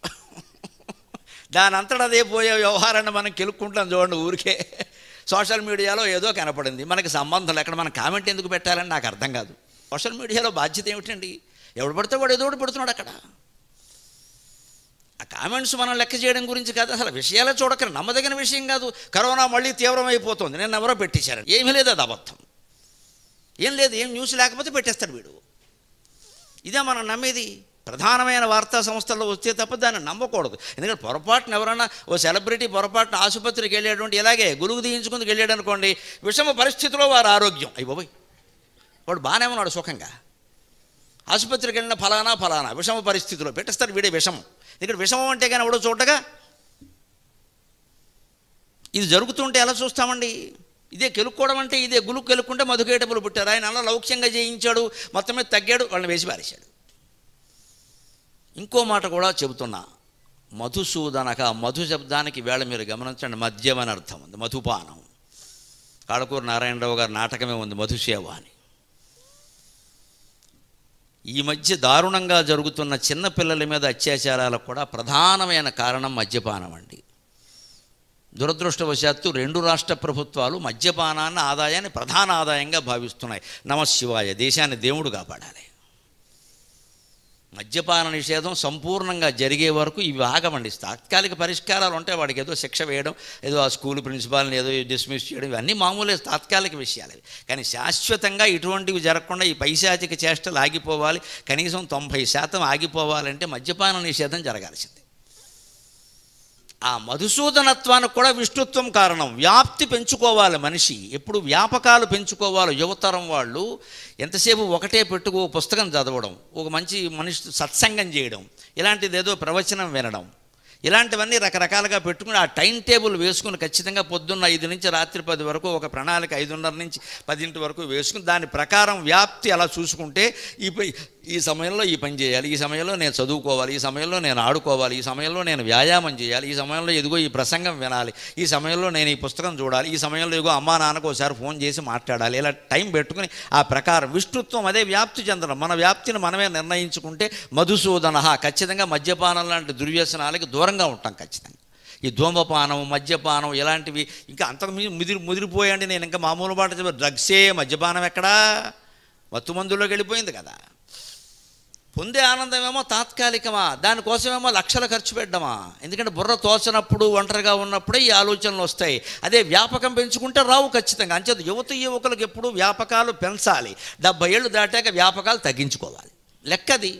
దాని అంతటా అదే పోయే వ్యవహారాన్ని మనం గెలుక్కుంటాం చూడండి ఊరికే సోషల్ మీడియాలో ఏదో కనపడింది మనకి సంబంధం ఎక్కడ మనం కామెంట్ ఎందుకు పెట్టాలని నాకు అర్థం కాదు సోషల్ మీడియాలో బాధ్యత ఏమిటండి ఎవడు పడితే వాడు ఏదో ఒకటి పెడుతున్నాడు అక్కడ ఆ కామెంట్స్ మనం లెక్క చేయడం గురించి కాదు అసలు విషయాలే చూడకరు నమ్మదగిన విషయం కాదు కరోనా మళ్ళీ తీవ్రమైపోతుంది నేను ఎవరో పెట్టించాను ఏమీ లేదు అది అబద్ధం ఏం లేదు ఏం న్యూస్ లేకపోతే పెట్టేస్తాడు వీడు ఇదే మనం నమ్మేది ప్రధానమైన వార్తా సంస్థల్లో వస్తే తప్ప దాన్ని నమ్మకూడదు ఎందుకంటే పొరపాటున ఎవరన్నా ఓ సెలబ్రిటీ పొరపాటున ఆసుపత్రికి వెళ్ళేటువంటి ఇలాగే గురువు తీయించుకుందుకు వెళ్ళాడు అనుకోండి విషమ పరిస్థితిలో వారు ఆరోగ్యం అయ్యి వాడు బాగానే ఉన్నాడు సుఖంగా ఆసుపత్రికి వెళ్ళిన ఫలానా ఫలానా విషమ పరిస్థితిలో పెట్టేస్తారు వీడే విషమం ఇక్కడ విషమం అంటే కానీ ఎవడో చూడగా ఇది జరుగుతుంటే ఎలా చూస్తామండి ఇదే కెలుక్కోవడం అంటే ఇదే గులు కెలుక్కుంటే మధుకేటపులు పుట్టారు ఆయన అలా లౌక్యంగా జయించాడు మొత్తం మీద తగ్గాడు వాళ్ళని వేసి పారేశాడు ఇంకో మాట కూడా చెబుతున్నా మధుసూదనక మధు శబ్దానికి వేళ మీరు గమనించండి మద్యం అని అర్థం ఉంది మధుపానం కాడకూరు నారాయణరావు గారి నాటకమే ఉంది మధుసేవ అని ఈ మధ్య దారుణంగా జరుగుతున్న చిన్నపిల్లల మీద అత్యాచారాలకు కూడా ప్రధానమైన కారణం మద్యపానం అండి దురదృష్టవశాత్తు రెండు రాష్ట్ర ప్రభుత్వాలు మద్యపానాన్ని ఆదాయాన్ని ప్రధాన ఆదాయంగా భావిస్తున్నాయి నమశివాయ దేశాన్ని దేవుడు కాపాడాలి మద్యపాన నిషేధం సంపూర్ణంగా జరిగే వరకు ఇవి ఆగమండి తాత్కాలిక పరిష్కారాలు ఉంటాయి వాడికి ఏదో శిక్ష వేయడం ఏదో ఆ స్కూల్ ప్రిన్సిపాల్ని ఏదో డిస్మిస్ చేయడం ఇవన్నీ మామూలే తాత్కాలిక విషయాలు కానీ శాశ్వతంగా ఇటువంటివి జరగకుండా ఈ పైశాచిక చేష్టలు ఆగిపోవాలి కనీసం తొంభై శాతం ఆగిపోవాలంటే మద్యపాన నిషేధం జరగాల్సిందే ఆ మధుసూదనత్వానికి కూడా విష్ణుత్వం కారణం వ్యాప్తి పెంచుకోవాలి మనిషి ఎప్పుడు వ్యాపకాలు పెంచుకోవాలి యువతరం వాళ్ళు ఎంతసేపు ఒకటే పెట్టుకో పుస్తకం చదవడం ఒక మంచి మనిషి సత్సంగం చేయడం ఇలాంటిది ఏదో ప్రవచనం వినడం ఇలాంటివన్నీ రకరకాలుగా పెట్టుకుని ఆ టైం టేబుల్ వేసుకుని ఖచ్చితంగా పొద్దున్న ఐదు నుంచి రాత్రి పది వరకు ఒక ప్రణాళిక ఐదున్నర నుంచి పదింటి వరకు వేసుకుని దాని ప్రకారం వ్యాప్తి అలా చూసుకుంటే ఈ ఈ సమయంలో ఈ పని చేయాలి ఈ సమయంలో నేను చదువుకోవాలి ఈ సమయంలో నేను ఆడుకోవాలి ఈ సమయంలో నేను వ్యాయామం చేయాలి ఈ సమయంలో ఎదుగో ఈ ప్రసంగం వినాలి ఈ సమయంలో నేను ఈ పుస్తకం చూడాలి ఈ సమయంలో ఎగో అమ్మా నాన్నకు ఒకసారి ఫోన్ చేసి మాట్లాడాలి ఇలా టైం పెట్టుకుని ఆ ప్రకారం విష్ణుత్వం అదే వ్యాప్తి చెందడం మన వ్యాప్తిని మనమే నిర్ణయించుకుంటే మధుసూదన ఖచ్చితంగా మద్యపానం లాంటి దుర్వ్యసనాలకి దూరం దూరంగా ఉంటాం ఖచ్చితంగా ఈ ధూమపానం మద్యపానం ఇలాంటివి ఇంకా అంతకు ముదిరి ముదిరిపోయాండి నేను ఇంకా మామూలు పాట చెప్పాను డ్రగ్సే మద్యపానం ఎక్కడా మత్తుమందులోకి వెళ్ళిపోయింది కదా పొందే ఆనందమేమో తాత్కాలికమా దానికోసమేమో లక్షలు ఖర్చు పెట్టడమా ఎందుకంటే బుర్ర తోచినప్పుడు ఒంటరిగా ఉన్నప్పుడే ఈ ఆలోచనలు వస్తాయి అదే వ్యాపకం పెంచుకుంటే రావు ఖచ్చితంగా అంచేది యువత యువకులకు ఎప్పుడు వ్యాపకాలు పెంచాలి డెబ్బై ఏళ్ళు దాటాక వ్యాపకాలు తగ్గించుకోవాలి లెక్కది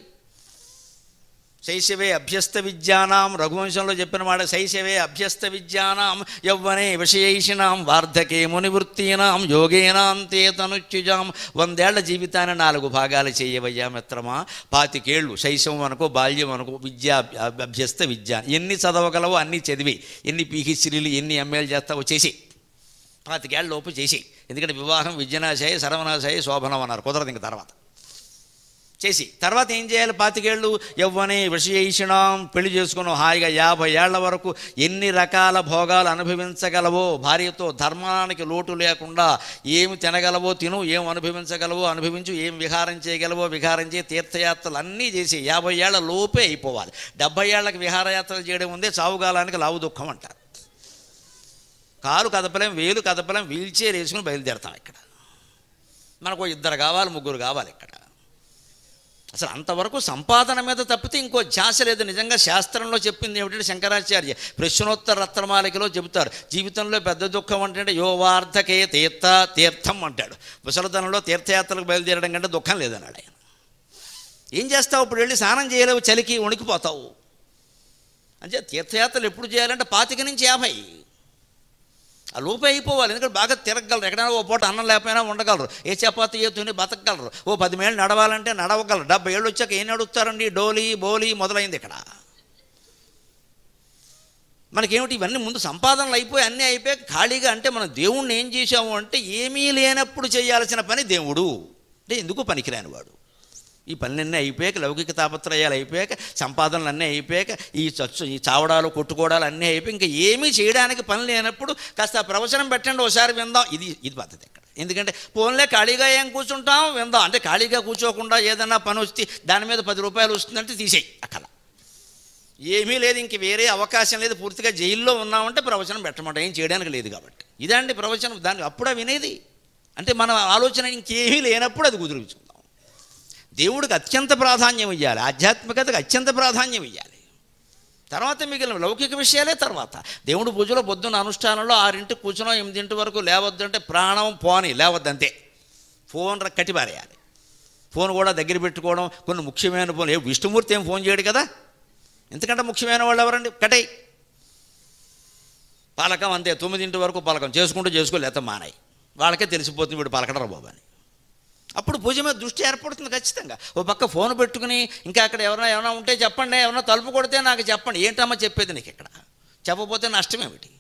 శైశవే అభ్యస్త విద్యానాం రఘువంశంలో చెప్పిన మాట శైశవే అభ్యస్త విద్యానాం యవ్వనే విషయైషిణాం వార్ధకే మునివృత్తీనాం యోగేనాం తేతనుచ్యుజాం వందేళ్ల జీవితాన్ని నాలుగు భాగాలు చేయవయ్యా మిత్రమా పాతికేళ్ళు శైశవం అనుకో బాల్యం అనుకో విద్యా అభ్యస్త విద్య ఎన్ని చదవగలవో అన్ని చదివి ఎన్ని పీహెచ్డీలు ఎన్ని ఎంఏలు చేస్తావో చేసి పాతికేళ్ళలోపు చేసి ఎందుకంటే వివాహం విద్యనాశయ శరవనాశాయి శోభనం అన్నారు కుదరదు ఇంక తర్వాత చేసి తర్వాత ఏం చేయాలి పాతికేళ్ళు యవ్వని విషయేషణం పెళ్లి చేసుకున్నాం హాయిగా యాభై ఏళ్ల వరకు ఎన్ని రకాల భోగాలు అనుభవించగలవో భార్యతో ధర్మానికి లోటు లేకుండా ఏమి తినగలవో తిను ఏం అనుభవించగలవో అనుభవించు ఏం విహారం చేయగలవో విహారం చేయి తీర్థయాత్రలు అన్నీ చేసి యాభై ఏళ్ల లోపే అయిపోవాలి డెబ్బై ఏళ్లకు విహారయాత్రలు చేయడం ఉందే చావుగాలానికి లావు దుఃఖం అంటారు కారు కదపలేం వేలు కదపలేం వీల్చేర్ వేసుకుని బయలుదేరతాం ఇక్కడ మనకు ఇద్దరు కావాలి ముగ్గురు కావాలి ఇక్కడ అసలు అంతవరకు సంపాదన మీద తప్పితే ఇంకో ధ్యాస లేదు నిజంగా శాస్త్రంలో చెప్పింది ఏమిటంటే శంకరాచార్య ప్రశ్నోత్తర రత్నమాలికలో చెబుతారు జీవితంలో పెద్ద దుఃఖం అంటే యోవార్థకే తీర్థ తీర్థం అంటాడు ముసలతనంలో తీర్థయాత్రలకు బయలుదేరడం కంటే దుఃఖం లేదన్నాడు ఆయన ఏం చేస్తావు ఇప్పుడు వెళ్ళి స్నానం చేయలేవు చలికి వణికిపోతావు అంటే తీర్థయాత్రలు ఎప్పుడు చేయాలంటే పాతిక నుంచి యాభై ఆ లోపే అయిపోవాలి ఎందుకంటే బాగా తిరగలరు ఎక్కడైనా ఓ పూట అన్నం లేకపోయినా ఉండగలరు ఏ చపాతి ఏ తుని బతకగలరు ఓ పది మేళ్ళు నడవాలంటే నడవగలరు డెబ్బై ఏళ్ళు వచ్చాక ఏం నడుస్తారండి డోలీ బోలీ మొదలైంది ఇక్కడ మనకేమిటి ఇవన్నీ ముందు సంపాదనలు అయిపోయి అన్నీ అయిపోయి ఖాళీగా అంటే మనం దేవుణ్ణి ఏం చేశాము అంటే ఏమీ లేనప్పుడు చేయాల్సిన పని దేవుడు అంటే ఎందుకు పనికిరాని వాడు ఈ పనులన్నీ అయిపోయాక లౌకిక తాపత్రయాలు అయిపోయాక సంపాదనలు అన్నీ అయిపోయాక ఈ చచ్చు ఈ చావడాలు కొట్టుకోవడాలు అన్నీ అయిపోయి ఇంకా ఏమీ చేయడానికి పని లేనప్పుడు కాస్త ప్రవచనం పెట్టండి ఒకసారి విందాం ఇది ఇది పద్ధతి ఇక్కడ ఎందుకంటే పోన్లే ఖాళీగా ఏం కూర్చుంటాం విందాం అంటే ఖాళీగా కూర్చోకుండా ఏదైనా పని వస్తే దాని మీద పది రూపాయలు వస్తుందంటే తీసేయి అక్కడ ఏమీ లేదు ఇంక వేరే అవకాశం లేదు పూర్తిగా జైల్లో ఉన్నామంటే ప్రవచనం పెట్టమంట ఏం చేయడానికి లేదు కాబట్టి ఇదండి ప్రవచనం దానికి అప్పుడే వినేది అంటే మన ఆలోచన ఇంకేమీ లేనప్పుడు అది కుదురుచు దేవుడికి అత్యంత ప్రాధాన్యం ఇవ్వాలి ఆధ్యాత్మికతకు అత్యంత ప్రాధాన్యం ఇవ్వాలి తర్వాత మిగిలిన లౌకిక విషయాలే తర్వాత దేవుడు పూజలో పొద్దున్న అనుష్ఠానంలో ఆరింటి కూర్చున్నాం ఎనిమిదింటి వరకు లేవద్దు అంటే ప్రాణం పోని లేవద్దంతే ఫోన్ పారేయాలి ఫోన్ కూడా దగ్గర పెట్టుకోవడం కొన్ని ముఖ్యమైన ఫోన్ ఏ విష్ణుమూర్తి ఏం ఫోన్ చేయడు కదా ఎందుకంటే ముఖ్యమైన వాళ్ళు ఎవరండి కటై పాలకం అంతే తొమ్మిదింటి వరకు పాలకం చేసుకుంటూ చేసుకోలేత మానాయి వాళ్ళకే తెలిసిపోతుంది వీడు పలకడరా అని అప్పుడు భుజం మీద దృష్టి ఏర్పడుతుంది ఖచ్చితంగా ఓ పక్క ఫోన్ పెట్టుకుని ఇంకా అక్కడ ఎవరైనా ఏమైనా ఉంటే చెప్పండి ఏమైనా తలుపు కొడితే నాకు చెప్పండి ఏంటమ్మా చెప్పేది నీకు ఇక్కడ చెప్పకపోతే నష్టమేమిటి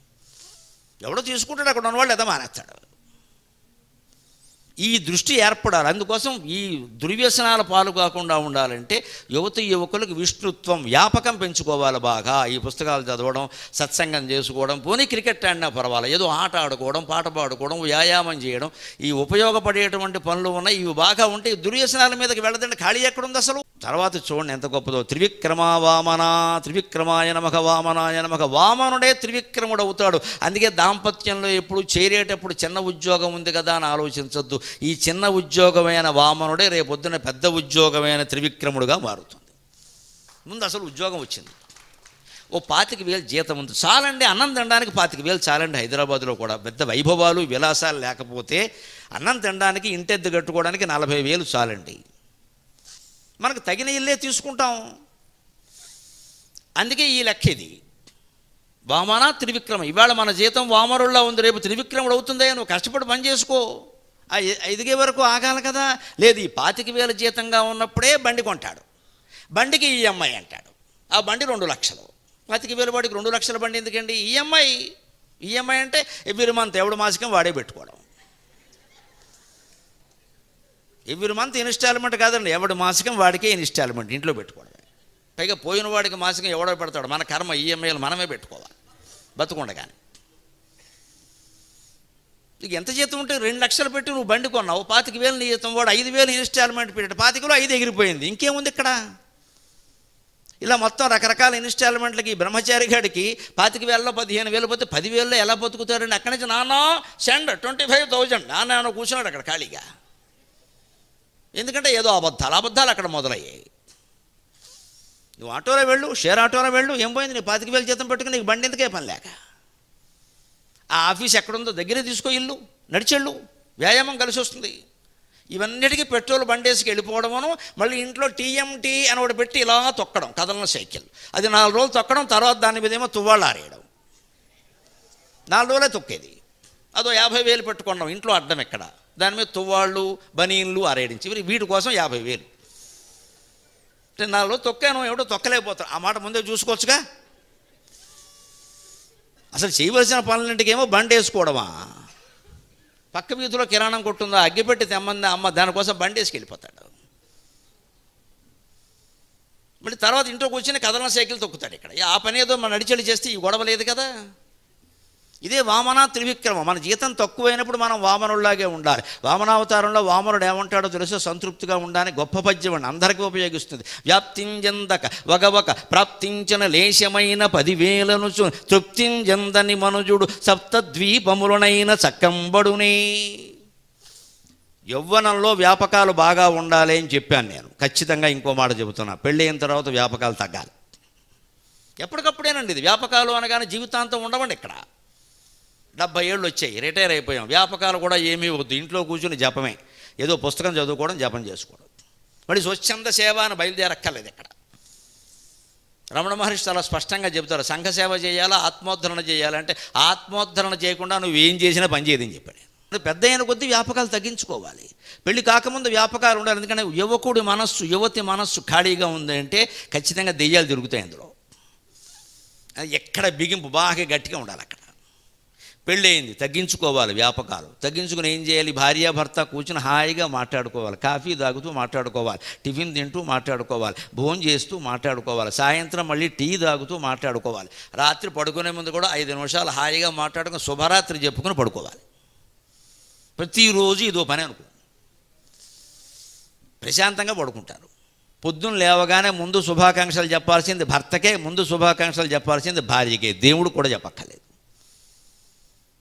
ఎవడో తీసుకుంటాడు అక్కడ ఉన్నవాళ్ళు ఏదో మానేస్తాడు ఈ దృష్టి ఏర్పడాలి అందుకోసం ఈ దుర్వ్యసనాల పాలు కాకుండా ఉండాలంటే యువత యువకులకు విష్ణుత్వం వ్యాపకం పెంచుకోవాలి బాగా ఈ పుస్తకాలు చదవడం సత్సంగం చేసుకోవడం పోనీ క్రికెట్ ఆడినా పర్వాలేదు ఏదో ఆట ఆడుకోవడం పాట పాడుకోవడం వ్యాయామం చేయడం ఈ ఉపయోగపడేటువంటి పనులు ఉన్నాయి ఇవి బాగా ఉంటే దుర్వ్యసనాల మీదకి వెళ్ళదండి ఖాళీ ఎక్కడుంది అసలు తర్వాత చూడండి ఎంత గొప్పదో త్రివిక్రమ వామన త్రివిక్రమాయ నమక వామనాయ నమక వామనుడే త్రివిక్రముడు అవుతాడు అందుకే దాంపత్యంలో ఎప్పుడు చేరేటప్పుడు చిన్న ఉద్యోగం ఉంది కదా అని ఆలోచించొద్దు ఈ చిన్న ఉద్యోగమైన వామనుడే రేపొద్దున పెద్ద ఉద్యోగమైన త్రివిక్రముడుగా మారుతుంది ముందు అసలు ఉద్యోగం వచ్చింది ఓ పాతిక వేలు జీతం ఉంది చాలండి అన్నం తినడానికి పాతిక వేలు చాలండి హైదరాబాద్లో కూడా పెద్ద వైభవాలు విలాసాలు లేకపోతే అన్నం తినడానికి ఇంటెద్దు కట్టుకోవడానికి నలభై వేలు చాలండి మనకు తగిన ఇల్లే తీసుకుంటాం అందుకే ఈ లెక్క ఇది వామన త్రివిక్రమ ఇవాళ మన జీతం వామరుల్లా ఉంది రేపు త్రివిక్రముడు అవుతుందే నువ్వు కష్టపడి పని చేసుకో ఐదుగే వరకు ఆగాలి కదా లేదు ఈ పాతిక వేల జీతంగా ఉన్నప్పుడే బండి కొంటాడు బండికి ఈఎంఐ అంటాడు ఆ బండి రెండు లక్షలు పాతిక వేల వాడికి రెండు లక్షల బండి ఎందుకండి ఈఎంఐ ఈఎంఐ అంటే మీరు మన దేవుడు మాసికం వాడే పెట్టుకోవడం ఎవరి మంత్ ఇన్స్టాల్మెంట్ కాదండి ఎవడి మాసికం వాడికే ఇన్స్టాల్మెంట్ ఇంట్లో పెట్టుకోవడమే పైగా పోయిన వాడికి మాసికం ఎవడో పెడతాడు మన కర్మ ఈఎంఐలు మనమే పెట్టుకోవాలి బతుకుండగానే నీకు ఎంత జీతం ఉంటే రెండు లక్షలు పెట్టి నువ్వు బండి కొన్నావు పాతిక వేలు నీ జీతం వాడు ఐదు వేలు ఇన్స్టాల్మెంట్ పెట్టాడు పాతికలో ఐదు ఎగిరిపోయింది ఇంకేముంది ఇక్కడ ఇలా మొత్తం రకరకాల ఇన్స్టాల్మెంట్లకి బ్రహ్మచారి గడికి పాతిక వేలలో పదిహేను వేలు పోతే పదివేలలో ఎలా బతుకుతారండి అక్కడి నుంచి నాన్న సెండ్ ట్వంటీ ఫైవ్ థౌజండ్ నాన్న కూర్చున్నాడు అక్కడ ఖాళీగా ఎందుకంటే ఏదో అబద్ధాలు అబద్ధాలు అక్కడ మొదలయ్యాయి నువ్వు ఆటోలో వెళ్ళు షేర్ ఆటోలో వెళ్ళు ఏం పోయింది నీ పాతికి వేలు జీతం పెట్టుకుని నీకు బండి ఎందుకే పని లేక ఆ ఆఫీస్ ఎక్కడుందో దగ్గరే తీసుకో ఇల్లు నడిచెళ్ళు వ్యాయామం కలిసి వస్తుంది ఇవన్నిటికీ పెట్రోల్ బండేసుకు వెళ్ళిపోవడమును మళ్ళీ ఇంట్లో టీఎంటీ అని ఒకటి పెట్టి ఇలా తొక్కడం కదలన సైకిల్ అది నాలుగు రోజులు తొక్కడం తర్వాత దాని మీద ఏమో ఆరేయడం నాలుగు రోజులే తొక్కేది అదో యాభై వేలు పెట్టుకోవడం ఇంట్లో అడ్డం ఎక్కడ దాని మీద తువ్వాళ్ళు బనీన్లు ఆరేడించి వీటి కోసం యాభై వేలు అంటే నాలో తొక్కాను ఎవడో తొక్కలేకపోతారు ఆ మాట ముందే చూసుకోవచ్చుగా అసలు చేయవలసిన పనులంటికేమో బండి వేసుకోవడమా పక్క వీధిలో కిరాణం కొట్టుందా అగ్గిపెట్టి తెమ్మందా అమ్మ దానికోసం బండి వేసుకెళ్ళిపోతాడు మళ్ళీ తర్వాత ఇంట్లోకి వచ్చిన కదలన సైకిల్ తొక్కుతాడు ఇక్కడ ఆ పని ఏదో మన నడిచెళ్ళి చేస్తే ఈ గొడవ లేదు కదా ఇదే వామన త్రివిక్రమ మన జీతం తక్కువైనప్పుడు మనం వామనుల్లాగే ఉండాలి వామనావతారంలో వామనుడు ఏమంటాడో తెలుసో సంతృప్తిగా ఉండాలని గొప్ప పద్యమని అందరికీ ఉపయోగిస్తుంది వ్యాప్తింజందక వగవక ప్రాప్తించిన లేశమైన పదివేలను తృప్తింజందని మనుజుడు సప్తద్వీపములనైన చక్కంబడునే యవ్వనంలో వ్యాపకాలు బాగా ఉండాలి అని చెప్పాను నేను ఖచ్చితంగా ఇంకో మాట చెబుతున్నా పెళ్ళి అయిన తర్వాత వ్యాపకాలు తగ్గాలి ఎప్పటికప్పుడేనండి ఇది వ్యాపకాలు అనగానే జీవితాంతం ఉండవండి ఇక్కడ డెబ్బై ఏళ్ళు వచ్చాయి రిటైర్ అయిపోయాం వ్యాపకాలు కూడా ఏమీ వద్దు ఇంట్లో కూర్చుని జపమే ఏదో పుస్తకం చదువుకోవడం జపం చేసుకోవడం మరి స్వచ్ఛంద సేవ అని బయలుదేరక్కర్లేదు ఇక్కడ రమణ మహర్షి చాలా స్పష్టంగా చెబుతారు సంఘ సేవ చేయాలా ఆత్మోద్ధరణ చేయాలంటే ఆత్మోద్ధరణ చేయకుండా నువ్వు ఏం చేసినా పని చేయదని చెప్పాడు పెద్ద అయిన కొద్దీ వ్యాపకాలు తగ్గించుకోవాలి పెళ్లి కాకముందు వ్యాపకాలు ఉండాలి ఎందుకంటే యువకుడి మనస్సు యువతి మనస్సు ఖాళీగా ఉందంటే ఖచ్చితంగా దెయ్యాలు తిరుగుతాయి అందులో ఎక్కడ బిగింపు బాగా గట్టిగా ఉండాలి అక్కడ పెళ్ళయింది తగ్గించుకోవాలి వ్యాపకాలు తగ్గించుకుని ఏం చేయాలి భార్యాభర్త కూర్చుని హాయిగా మాట్లాడుకోవాలి కాఫీ తాగుతూ మాట్లాడుకోవాలి టిఫిన్ తింటూ మాట్లాడుకోవాలి భోజనం చేస్తూ మాట్లాడుకోవాలి సాయంత్రం మళ్ళీ టీ తాగుతూ మాట్లాడుకోవాలి రాత్రి పడుకునే ముందు కూడా ఐదు నిమిషాలు హాయిగా మాట్లాడుకుని శుభరాత్రి చెప్పుకుని పడుకోవాలి ప్రతిరోజు ఇదో పని అనుకో ప్రశాంతంగా పడుకుంటారు పొద్దున్న లేవగానే ముందు శుభాకాంక్షలు చెప్పాల్సింది భర్తకే ముందు శుభాకాంక్షలు చెప్పాల్సింది భార్యకే దేవుడు కూడా చెప్పక్కర్లేదు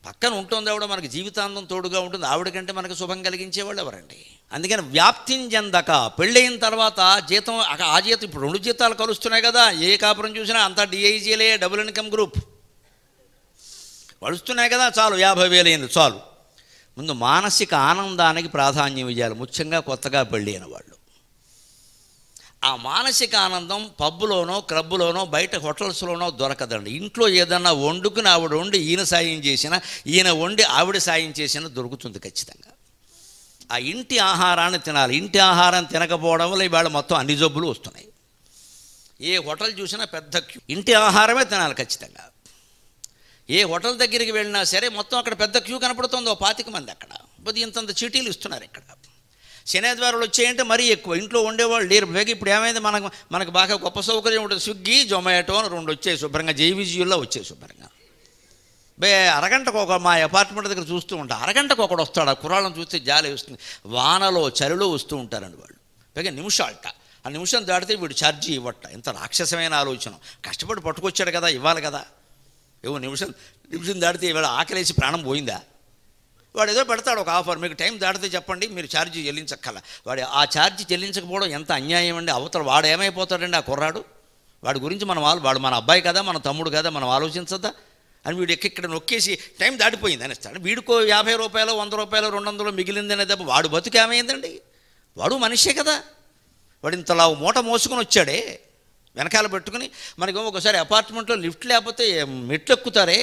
పక్కన ఉంటుంది ఆవిడ మనకి జీవితాంతం తోడుగా ఉంటుంది ఆవిడకంటే మనకు శుభం కలిగించేవాళ్ళు ఎవరండి అందుకని వ్యాప్తిని చెందక పెళ్ళయిన తర్వాత జీతం ఆ జీతం ఇప్పుడు రెండు జీతాలు కలుస్తున్నాయి కదా ఏ కాపురం చూసినా అంతా డిఐజీలే డబుల్ ఇన్కమ్ గ్రూప్ కలుస్తున్నాయి కదా చాలు యాభై వేలైంది చాలు ముందు మానసిక ఆనందానికి ప్రాధాన్యం ఇవ్వాలి ముఖ్యంగా కొత్తగా పెళ్ళైన వాళ్ళు ఆ మానసిక ఆనందం పబ్బులోనో క్రబ్బులోనో బయట హోటల్స్లోనో దొరకదండి ఇంట్లో ఏదన్నా వండుకుని ఆవిడ వండి ఈయన సాయం చేసినా ఈయన వండి ఆవిడ సాయం చేసినా దొరుకుతుంది ఖచ్చితంగా ఆ ఇంటి ఆహారాన్ని తినాలి ఇంటి ఆహారం తినకపోవడం వల్ల ఇవాళ మొత్తం అన్ని జబ్బులు వస్తున్నాయి ఏ హోటల్ చూసినా పెద్ద క్యూ ఇంటి ఆహారమే తినాలి ఖచ్చితంగా ఏ హోటల్ దగ్గరికి వెళ్ళినా సరే మొత్తం అక్కడ పెద్ద క్యూ కనపడుతుంది ఓ పాతిక మంది అక్కడ ఇంతంత చీటీలు ఇస్తున్నారు ఇక్కడ శనివారాలు వచ్చాయంటే మరీ ఎక్కువ ఇంట్లో ఉండేవాళ్ళు లేరు పైగా ఇప్పుడు ఏమైంది మనకు మనకు బాగా గొప్ప సౌకర్యం ఉంటుంది స్విగ్గీ జొమాటో అని రెండు వచ్చాయి శుభ్రంగా జేవిజీల్లో వచ్చాయి శుభ్రంగా బే అరగంటకు ఒక మా అపార్ట్మెంట్ దగ్గర చూస్తూ ఉంటా అరగంటకు ఒకడు వస్తాడు ఆ కుర్రాళ్ళని చూస్తే జాలి వస్తుంది వానలో చలిలో వస్తూ ఉంటారండి వాళ్ళు పైగా నిమిషాలట ఆ నిమిషం దాటితే వీడు ఛార్జీ ఇవ్వట ఎంత రాక్షసమైన ఆలోచన కష్టపడి పట్టుకొచ్చాడు కదా ఇవ్వాలి కదా ఏవో నిమిషం నిమిషం దాటితే ఇవాళ ఆకలేసి ప్రాణం పోయిందా వాడు ఏదో పెడతాడు ఒక ఆఫర్ మీకు టైం దాటితే చెప్పండి మీరు ఛార్జీ చెల్లించక్కల వాడు ఆ ఛార్జ్ చెల్లించకపోవడం ఎంత అన్యాయం అండి అవతల వాడు ఏమైపోతాడండి ఆ కుర్రాడు వాడి గురించి మనం వాడు మన అబ్బాయి కదా మన తమ్ముడు కదా మనం ఆలోచించద్దా అని వీడు ఎక్కడ నొక్కేసి టైం దాటిపోయింది అనేస్తాడు వీడికో యాభై రూపాయలు వంద రూపాయలు రెండు వందలు మిగిలిందనే తప్ప వాడు బతుకు ఏమైందండి వాడు మనిషే కదా వాడు ఇంతలా మూట మోసుకొని వచ్చాడే వెనకాల పెట్టుకుని మనకి ఒకసారి అపార్ట్మెంట్లో లిఫ్ట్ లేకపోతే మెట్లు ఎక్కుతారే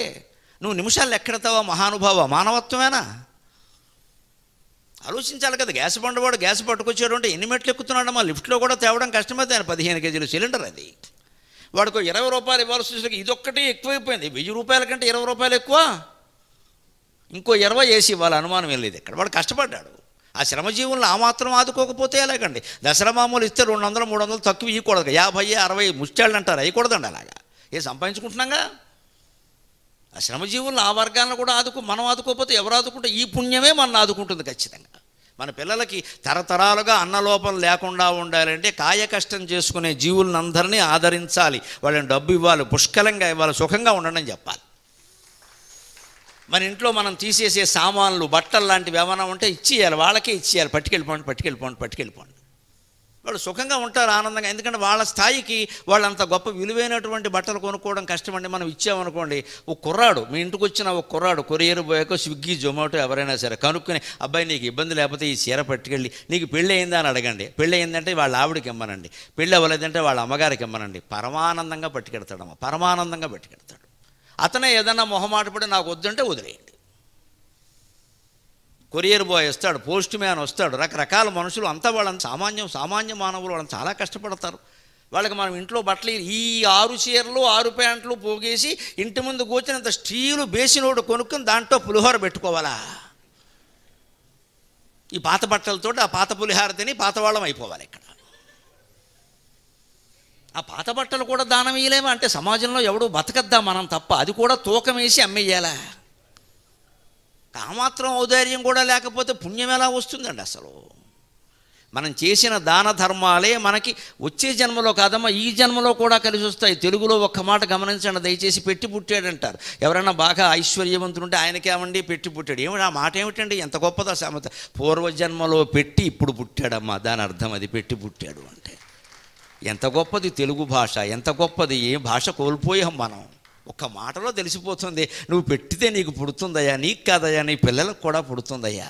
నువ్వు నిమిషాలు ఎక్కడతావా మహానుభావ మానవత్వమేనా ఆలోచించాలి కదా గ్యాస్ బండవాడు గ్యాస్ అంటే ఎన్ని మెట్లు ఎక్కుతున్నాడు మా లిఫ్ట్లో కూడా తేవడం కష్టమైతే ఆయన పదిహేను కేజీలు సిలిండర్ అది వాడికి ఇరవై రూపాయలు ఇవ్వాల్సి ఇది ఇదొక్కటి ఎక్కువైపోయింది వెయ్యి రూపాయల కంటే ఇరవై రూపాయలు ఎక్కువ ఇంకో ఇరవై వేసి ఇవ్వాలి అనుమానం ఏం లేదు ఇక్కడ వాడు కష్టపడ్డాడు ఆ శ్రమజీవులను ఆ మాత్రం ఆదుకోకపోతే ఎలాగండి దసరా మామూలు ఇస్తే రెండు వందలు మూడు వందలు తక్కువ ఇవ్వకూడదు యాభై అరవై ముష్టాళ్ళు అంటారు అయ్యకూడదండి అలాగా ఏ సంపాదించుకుంటున్నాగా ఆ శ్రమజీవుల్లో ఆ వర్గాలను కూడా ఆదుకు మనం ఆదుకోకపోతే ఎవరు ఆదుకుంటే ఈ పుణ్యమే మనం ఆదుకుంటుంది ఖచ్చితంగా మన పిల్లలకి తరతరాలుగా అన్నలోపం లేకుండా ఉండాలంటే కాయకష్టం చేసుకునే జీవులను అందరినీ ఆదరించాలి వాళ్ళని డబ్బు ఇవ్వాలి పుష్కలంగా ఇవ్వాలి సుఖంగా ఉండడం చెప్పాలి మన ఇంట్లో మనం తీసేసే సామాన్లు బట్టలు లాంటివి ఏమైనా ఉంటే ఇచ్చేయాలి వాళ్ళకే ఇచ్చేయాలి పట్టుకెళ్ళిపోండి పట్టుకెళ్ళిపోండి పట్టుకెళ్ళిపోండి వాళ్ళు సుఖంగా ఉంటారు ఆనందంగా ఎందుకంటే వాళ్ళ స్థాయికి వాళ్ళంత గొప్ప విలువైనటువంటి బట్టలు కొనుక్కోవడం కష్టమండి మనం ఇచ్చామనుకోండి ఒక కుర్రాడు మీ ఇంటికి వచ్చిన ఒక కుర్రాడు కొరియర్ పోయాక స్విగ్గీ జొమాటో ఎవరైనా సరే కనుక్కుని అబ్బాయి నీకు ఇబ్బంది లేకపోతే ఈ చీర పట్టుకెళ్ళి నీకు పెళ్ళి అయిందా అని అడగండి పెళ్ళి అయిందంటే వాళ్ళ ఆవిడకి ఇమ్మనండి పెళ్ళి అవ్వలేదంటే వాళ్ళ అమ్మగారికి ఇమ్మనండి పరమానందంగా పట్టుకెడతాడమ్మ పరమానందంగా పట్టుకెడతాడు అతనే ఏదన్నా మొహమాట పడి నాకు వద్దంటే వదిలేయండి కొరియర్ బాయ్ వస్తాడు పోస్ట్ మ్యాన్ వస్తాడు రకరకాల మనుషులు అంతా వాళ్ళని సామాన్యం సామాన్య మానవులు వాళ్ళని చాలా కష్టపడతారు వాళ్ళకి మనం ఇంట్లో బట్టలు ఈ ఆరు చీరలు ఆరు ప్యాంట్లు పోగేసి ఇంటి ముందు కూర్చున్నంత స్టీలు బేసినోడు కొనుక్కుని దాంట్లో పులిహోర పెట్టుకోవాలా ఈ పాత బట్టలతో ఆ పాత పులిహార తిని పాతవాళ్ళం అయిపోవాలి ఇక్కడ ఆ పాత బట్టలు కూడా దానం ఇయలేమా అంటే సమాజంలో ఎవడో బతకద్దా మనం తప్ప అది కూడా తూకం వేసి అమ్మేయాలా కామాత్రం ఔదార్యం కూడా లేకపోతే పుణ్యం ఎలా వస్తుందండి అసలు మనం చేసిన దాన ధర్మాలే మనకి వచ్చే జన్మలో కాదమ్మా ఈ జన్మలో కూడా కలిసి వస్తాయి తెలుగులో ఒక్క మాట గమనించండి దయచేసి పెట్టి పుట్టాడంటారు ఎవరైనా బాగా ఐశ్వర్యవంతులు ఉంటే ఆయనకేమండి పెట్టి పుట్టాడు ఏమిటి ఆ మాట ఏమిటండి ఎంత గొప్పదా సామెత పూర్వజన్మలో పెట్టి ఇప్పుడు పుట్టాడమ్మా దాని అర్థం అది పెట్టి పుట్టాడు అంటే ఎంత గొప్పది తెలుగు భాష ఎంత గొప్పది ఏ భాష కోల్పోయాం మనం ఒక్క మాటలో తెలిసిపోతుంది నువ్వు పెట్టితే నీకు పుడుతుందయ్యా నీకు కాదయ్యా నీ పిల్లలకు కూడా పుడుతుందయ్యా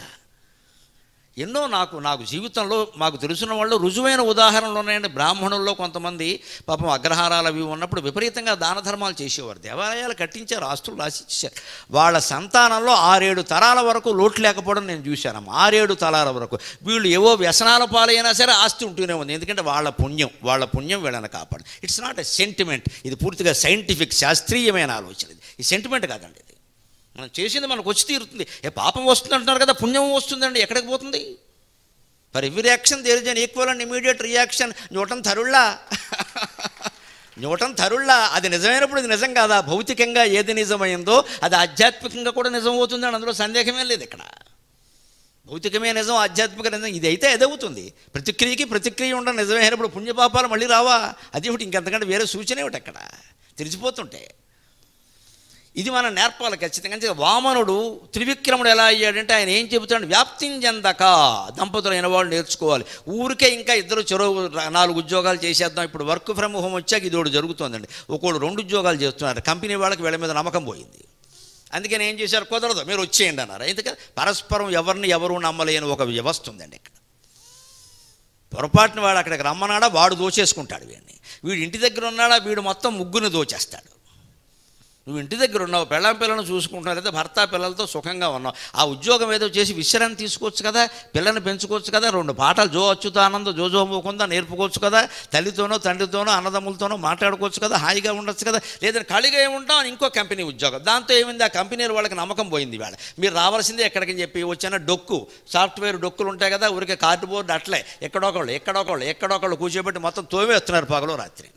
ఎన్నో నాకు నాకు జీవితంలో మాకు తెలిసిన వాళ్ళు రుజువైన ఉదాహరణలు ఉన్నాయండి బ్రాహ్మణుల్లో కొంతమంది పాపం అగ్రహారాలు అవి ఉన్నప్పుడు విపరీతంగా దాన ధర్మాలు చేసేవారు దేవాలయాలు కట్టించారు ఆస్తులు రాసిచ్చారు వాళ్ళ సంతానంలో ఆరేడు తరాల వరకు లోటు లేకపోవడం నేను చూశాను ఆరేడు తరాల వరకు వీళ్ళు ఏవో వ్యసనాల పాలైనా సరే ఆస్తి ఉంటూనే ఉంది ఎందుకంటే వాళ్ళ పుణ్యం వాళ్ళ పుణ్యం వీళ్ళని కాపాడు ఇట్స్ నాట్ ఎ సెంటిమెంట్ ఇది పూర్తిగా సైంటిఫిక్ శాస్త్రీయమైన ఆలోచన ఇది ఈ సెంటిమెంట్ కాదండి మనం చేసింది మనకు వచ్చి తీరుతుంది ఏ పాపం వస్తుంది అంటున్నారు కదా పుణ్యం వస్తుందండి ఎక్కడికి పోతుంది for every reaction there is an equal and immediate reaction Newton థరుళ్ళా న్యూటన్ థరుళ్ళా అది నిజమైనప్పుడు ఇది నిజం కాదా భౌతికంగా ఏది నిజమైందో అది ఆధ్యాత్మికంగా కూడా నిజం అవుతుందని అందులో సందేహమే లేదు ఇక్కడ భౌతికమే నిజం ఆధ్యాత్మిక నిజం ఇది అయితే ఎదవుతుంది ప్రతిక్రియకి ప్రతిక్రియ ఉండడం నిజమైనప్పుడు పుణ్యపాపాలు మళ్ళీ రావా అది ఒకటి ఇంకెంతకంటే వేరే సూచన ఒకటి అక్కడ తెలిసిపోతుంటే ఇది మనం నేర్పాలి ఖచ్చితంగా వామనుడు త్రివిక్రముడు ఎలా అయ్యాడంటే ఆయన ఏం చెబుతాడు దంపతులు అయిన వాళ్ళు నేర్చుకోవాలి ఊరికే ఇంకా ఇద్దరు చెరువు నాలుగు ఉద్యోగాలు చేసేద్దాం ఇప్పుడు వర్క్ ఫ్రమ్ హోమ్ వచ్చాక ఇది ఒకటి జరుగుతుందండి ఒకడు రెండు ఉద్యోగాలు చేస్తున్నారు కంపెనీ వాళ్ళకి వీళ్ళ మీద నమ్మకం పోయింది నేను ఏం చేశారు కుదరదు మీరు వచ్చేయండి అన్నారు ఎందుకంటే పరస్పరం ఎవరిని ఎవరు నమ్మలేని ఒక వ్యవస్థ ఉందండి ఇక్కడ పొరపాటున వాడు అక్కడికి రమ్మనాడా వాడు దోచేసుకుంటాడు వీడిని వీడు ఇంటి దగ్గర ఉన్నాడా వీడు మొత్తం ముగ్గురిని దోచేస్తాడు నువ్వు ఇంటి దగ్గర ఉన్నావు పెళ్ళం పిల్లలను చూసుకుంటున్నావు లేదా భర్త పిల్లలతో సుఖంగా ఉన్నావు ఆ ఉద్యోగం ఏదో చేసి విశ్రాంతి తీసుకోవచ్చు కదా పిల్లల్ని పెంచుకోవచ్చు కదా రెండు పాటలు జో జో జో మోకుందా నేర్పుకోవచ్చు కదా తల్లితోనో తండ్రితోనో అన్నదమ్ములతోనో మాట్లాడుకోవచ్చు కదా హాయిగా ఉండొచ్చు కదా లేదా ఖాళీగా ఉంటాం ఇంకో కంపెనీ ఉద్యోగం దాంతో ఏమైంది ఆ కంపెనీలు వాళ్ళకి నమ్మకం పోయింది వాళ్ళ మీరు రావాల్సిందే ఎక్కడికి చెప్పి వచ్చిన డొక్కు సాఫ్ట్వేర్ డొక్కులు ఉంటాయి కదా ఊరికే కార్డు బోర్డు అట్లే ఎక్కడొకళ్ళు ఎక్కడొకళ్ళు ఎక్కడొకళ్ళు కూర్చోబెట్టి మొత్తం వస్తున్నారు పగలు రాత్రి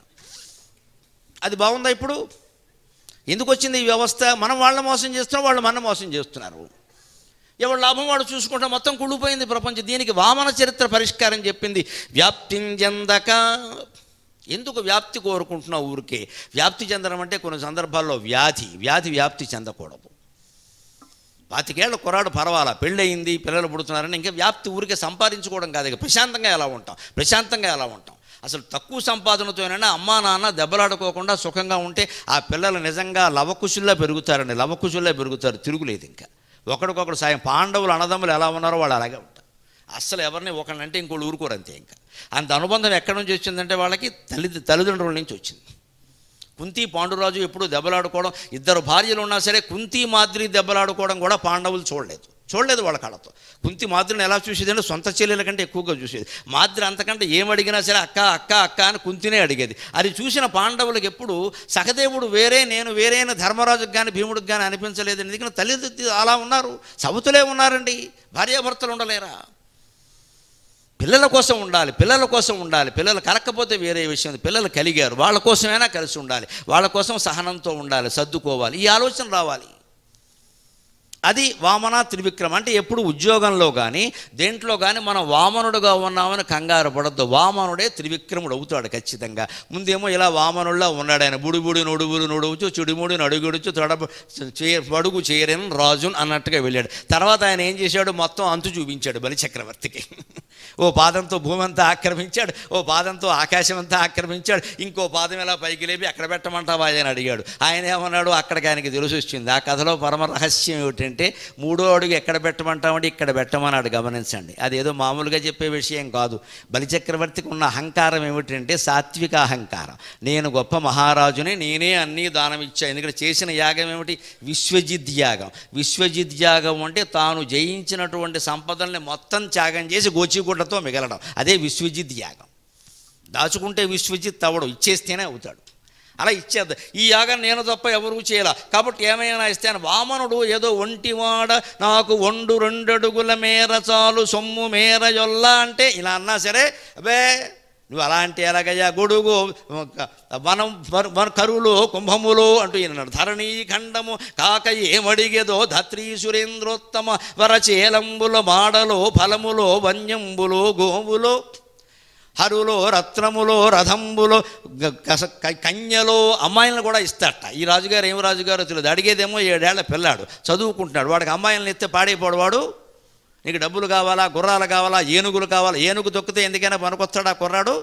అది బాగుందా ఇప్పుడు ఎందుకు వచ్చింది ఈ వ్యవస్థ మనం వాళ్ళని మోసం చేస్తున్నాం వాళ్ళు మన మోసం చేస్తున్నారు ఎవడు లాభం వాడు చూసుకుంటే మొత్తం కుళ్ళిపోయింది ప్రపంచం దీనికి వామన చరిత్ర పరిష్కారం చెప్పింది చెందక ఎందుకు వ్యాప్తి కోరుకుంటున్నావు ఊరికే వ్యాప్తి చెందడం అంటే కొన్ని సందర్భాల్లో వ్యాధి వ్యాధి వ్యాప్తి చెందకూడదు పాతికేళ్ల కురాడు పర్వాలా పెళ్ళయింది పిల్లలు పుడుతున్నారని ఇంకా వ్యాప్తి ఊరికే సంపాదించుకోవడం కాదు ఇక ప్రశాంతంగా ఎలా ఉంటాం ప్రశాంతంగా ఎలా ఉంటాం అసలు తక్కువ సంపాదనతోనైనా అమ్మా నాన్న దెబ్బలాడుకోకుండా సుఖంగా ఉంటే ఆ పిల్లలు నిజంగా లవకుశుల్లో పెరుగుతారండి లవకుశుల్లో పెరుగుతారు తిరుగులేదు ఇంకా ఒకరికొకరు సాయం పాండవులు అన్నదమ్ములు ఎలా ఉన్నారో వాళ్ళు అలాగే ఉంటారు అస్సలు ఎవరిని ఒకరినంటే ఇంకోళ్ళు ఊరుకోరు అంతే ఇంకా అంత అనుబంధం ఎక్కడి నుంచి వచ్చిందంటే వాళ్ళకి తల్లి తల్లిదండ్రుల నుంచి వచ్చింది కుంతి పాండురాజు ఎప్పుడూ దెబ్బలాడుకోవడం ఇద్దరు భార్యలు ఉన్నా సరే కుంతి మాదిరి దెబ్బలాడుకోవడం కూడా పాండవులు చూడలేదు చూడలేదు వాళ్ళ కళ్ళతో కుంతి మాద్రిని ఎలా చూసేది అంటే సొంత చెల్లెల కంటే ఎక్కువగా చూసేది మాద్రి అంతకంటే ఏం అడిగినా సరే అక్క అక్క అక్క అని కుంతినే అడిగేది అది చూసిన పాండవులకు ఎప్పుడు సహదేవుడు వేరే నేను వేరే ధర్మరాజుకు కానీ భీముడికి కానీ అనిపించలేదు ఎందుకంటే తల్లిదండ్రులు అలా ఉన్నారు సవతులే ఉన్నారండి భార్యాభర్తలు ఉండలేరా పిల్లల కోసం ఉండాలి పిల్లల కోసం ఉండాలి పిల్లలు కలకపోతే వేరే విషయం పిల్లలు కలిగారు వాళ్ళ కోసమైనా కలిసి ఉండాలి వాళ్ళ కోసం సహనంతో ఉండాలి సర్దుకోవాలి ఈ ఆలోచన రావాలి అది వామన త్రివిక్రమ అంటే ఎప్పుడు ఉద్యోగంలో కానీ దేంట్లో కానీ మనం వామనుడుగా ఉన్నామని కంగారు పడద్దు వామనుడే త్రివిక్రముడు అవుతాడు ఖచ్చితంగా ముందేమో ఇలా వామనుడిలా ఉన్నాడు ఆయన బుడిబుడి నొడుబుడు నొడవచ్చు చెడుముడి నడుగుడుచు తడబ పడుగు చేయరని రాజున్ అన్నట్టుగా వెళ్ళాడు తర్వాత ఆయన ఏం చేశాడు మొత్తం అంతు చూపించాడు బలిచక్రవర్తికి ఓ పాదంతో భూమి అంతా ఆక్రమించాడు ఓ పాదంతో ఆకాశం అంతా ఆక్రమించాడు ఇంకో పాదం ఇలా పైకి లేపి అక్కడ పెట్టమంటావా అని అడిగాడు ఆయన ఏమన్నాడు అక్కడికి ఆయనకి తెలిసి వచ్చింది ఆ కథలో పరమ రహస్యం ఏమిటంటే ఏంటంటే మూడో అడుగు ఎక్కడ పెట్టమంటామంటే ఇక్కడ పెట్టమన్నాడు గమనించండి అదేదో మామూలుగా చెప్పే విషయం కాదు బలిచక్రవర్తికి ఉన్న అహంకారం ఏమిటంటే సాత్విక అహంకారం నేను గొప్ప మహారాజుని నేనే అన్నీ దానం ఇచ్చాను ఎందుకంటే చేసిన యాగం ఏమిటి విశ్వజిద్ యాగం విశ్వజిద్ యాగం అంటే తాను జయించినటువంటి సంపదల్ని మొత్తం త్యాగం చేసి గోచిగుడ్డతో మిగలడం అదే విశ్వజిత్ యాగం దాచుకుంటే విశ్వజిత్ తవ్వడం ఇచ్చేస్తేనే అవుతాడు అలా ఇచ్చేది ఈ యాగం నేను తప్ప ఎవరూ చేయాల కాబట్టి ఏమైనా ఇస్తే వామనుడు ఏదో ఒంటివాడ నాకు ఒండు రెండడుగుల మేర చాలు సొమ్ము మేర జొల్ల అంటే ఇలా అన్నా సరే అబే నువ్వు అలాంటి ఎలాగయ్యా గొడుగు వనం మన కరువులు కుంభములు అంటూ ఈయన ధరణీ ఖండము కాక ఏమడిగేదో ధత్రీ సురేంద్రోత్తమ వరచేలంబుల మాడలో ఫలములో వన్యంబులు గోములు హరులో రత్నములో రథంబులో కన్యలో అమ్మాయిలను కూడా ఇస్తాడట ఈ రాజుగారు ఏం రాజుగారు తెలియదు అడిగేదేమో ఏడేళ్ల పిల్లాడు చదువుకుంటున్నాడు వాడికి అమ్మాయిలను ఎత్తే పాడైపోడు వాడు నీకు డబ్బులు కావాలా గుర్రాలు కావాలా ఏనుగులు కావాలా ఏనుగు దొక్కితే ఎందుకైనా పనికొస్తాడా కుర్రాడు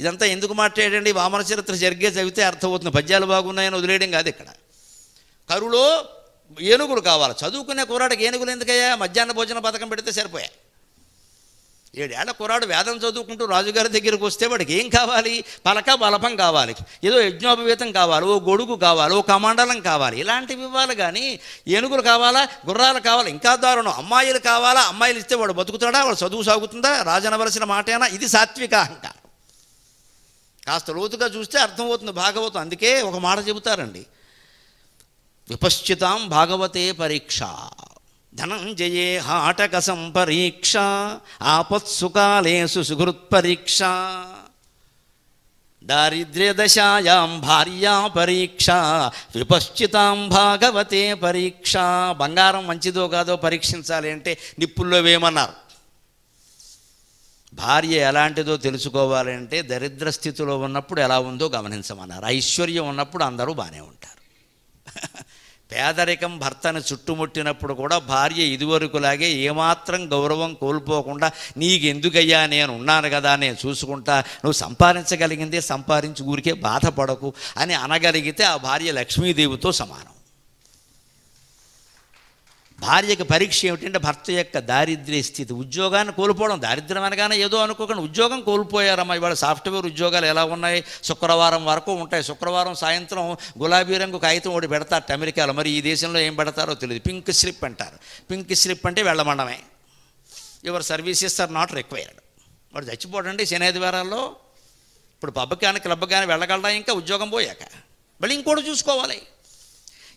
ఇదంతా ఎందుకు మాట్లాడండి వామన చరిత్ర జరిగే చదివితే అర్థమవుతుంది పద్యాలు బాగున్నాయని వదిలేయడం కాదు ఇక్కడ కరులో ఏనుగులు కావాలి చదువుకునే కుర్రాడికి ఏనుగులు ఎందుకయ్యా మధ్యాహ్న భోజన పథకం పెడితే సరిపోయాయి ఏడేళ్ల కురాడు వేదం చదువుకుంటూ రాజుగారి దగ్గరికి వస్తే వాడికి ఏం కావాలి పలక బలపం కావాలి ఏదో యజ్ఞోపవీతం కావాలి ఓ గొడుగు కావాలి ఓ కమండలం కావాలి ఇలాంటివి ఇవ్వాలి కానీ ఏనుగులు కావాలా గుర్రాలు కావాలి ఇంకా దారుణం అమ్మాయిలు కావాలా అమ్మాయిలు ఇస్తే వాడు బతుకుతాడా వాడు చదువు సాగుతుందా రాజనవలసిన మాటేనా ఇది సాత్విక అహంకారం కాస్త లోతుగా చూస్తే అర్థమవుతుంది భాగవతం అందుకే ఒక మాట చెబుతారండి విపశ్చితాం భాగవతే పరీక్ష ధనంజయే హాటక సంపరీక్ష ఆపత్సుకాలేసు సుహృత్పరీక్ష దారిద్ర్యదశాయాం భార్యా పరీక్ష విపశ్చితాం భాగవతే పరీక్ష బంగారం మంచిదో కాదో పరీక్షించాలి అంటే నిప్పుల్లో వేయమన్నారు భార్య ఎలాంటిదో తెలుసుకోవాలంటే దరిద్ర స్థితిలో ఉన్నప్పుడు ఎలా ఉందో గమనించమన్నారు ఐశ్వర్యం ఉన్నప్పుడు అందరూ బాగానే ఉంటారు పేదరికం భర్తను చుట్టుముట్టినప్పుడు కూడా భార్య ఇదివరకులాగే ఏమాత్రం గౌరవం కోల్పోకుండా నీకెందుకయ్యా నేను ఉన్నాను కదా నేను చూసుకుంటా నువ్వు సంపాదించగలిగిందే సంపాదించి ఊరికే బాధపడకు అని అనగలిగితే ఆ భార్య లక్ష్మీదేవితో సమానం భార్యకి పరీక్ష ఏమిటంటే భర్త యొక్క దారిద్ర్య స్థితి ఉద్యోగాన్ని కోల్పోవడం దారిద్ర్యం అనగానే ఏదో అనుకోకుండా ఉద్యోగం కోల్పోయారమ్మా ఇవాళ సాఫ్ట్వేర్ ఉద్యోగాలు ఎలా ఉన్నాయి శుక్రవారం వరకు ఉంటాయి శుక్రవారం సాయంత్రం గులాబీ రంగు కాగితం ఒకటి పెడతారు అమెరికాలో మరి ఈ దేశంలో ఏం పెడతారో తెలియదు పింక్ స్లిప్ అంటారు పింక్ స్లిప్ అంటే వెళ్ళమండమే your services are not required వాడు చచ్చిపోడండి శనేద్వారాల్లో ఇప్పుడు పబ్బకి కానీ క్లబ్ కానీ వెళ్ళగలరా ఇంకా ఉద్యోగం పోయాక మళ్ళీ ఇంకోటి చూసుకోవాలి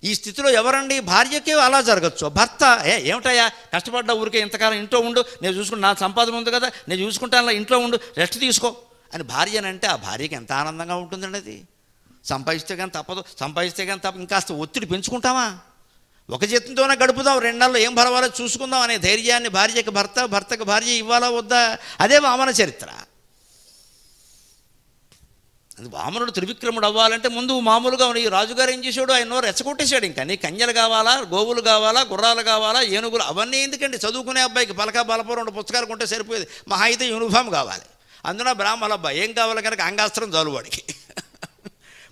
ఈ స్థితిలో ఎవరండి భార్యకే అలా జరగచ్చు భర్త ఏ ఏమిటయ్యా కష్టపడ్డా ఊరికే ఇంతకాలం ఇంట్లో ఉండు నేను చూసుకుంటా నా సంపాదన ఉంది కదా నేను చూసుకుంటాను ఇంట్లో ఉండు రెస్ట్ తీసుకో అని భార్య అని అంటే ఆ భార్యకి ఎంత ఆనందంగా ఉంటుందండి అది సంపాదిస్తే కానీ తప్పదు సంపాదిస్తే కానీ తప్ప ఇంకాస్త ఒత్తిడి పెంచుకుంటామా ఒక జీతంతోనే గడుపుదాం రెండు నెలలు ఏం భరవాలో చూసుకుందాం అనే ధైర్యాన్ని భార్యకి భర్త భర్తకు భార్య ఇవ్వాలా వద్దా అదే వామన చరిత్ర అది వామనుడు త్రివిక్రముడు అవ్వాలంటే ముందు మామూలుగా ఈ రాజుగారు ఏం చేశాడు ఆయన రెచ్చగొట్టేశాడు ఇంకా నీ కన్యలు కావాలా గోవులు కావాలా గుర్రాలు కావాలా ఏనుగులు అవన్నీ ఎందుకండి చదువుకునే అబ్బాయికి పలక బలపూర్ రెండు పుస్తకాలు కొంటే సరిపోయేది మహా అయితే యూనిఫామ్ కావాలి అందున బ్రాహ్మణ అబ్బాయి ఏం కావాలి కనుక అంగాస్త్రం చాలు వాడికి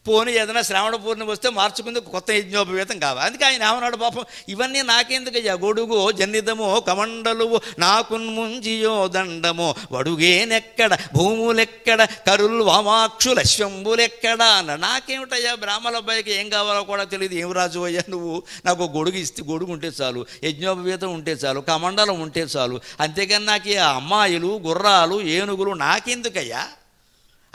పోనీ ఏదైనా శ్రావణ పూర్ణి వస్తే మార్చుకుంది కొత్త యజ్ఞోపవేతం కావాలి అందుకే ఆయన ఏమన్నాడు పాపం ఇవన్నీ నాకెందుకయ్యా గొడుగు జనితము కమండలువు నాకున్ముంజియో దండము వడుగేనెక్కడ భూములెక్కడ కరుల్ వామాక్షుల శంభులెక్కడ అన్న నాకేమిటయ్యా బ్రాహ్మణ అబ్బాయికి ఏం కావాలో కూడా తెలియదు ఏం రాజు అయ్యా నువ్వు నాకు గొడుగు ఇస్తే గొడుగు ఉంటే చాలు యజ్ఞోపవేతం ఉంటే చాలు కమండలం ఉంటే చాలు అంతేకాని నాకు అమ్మాయిలు గుర్రాలు ఏనుగులు నాకెందుకయ్యా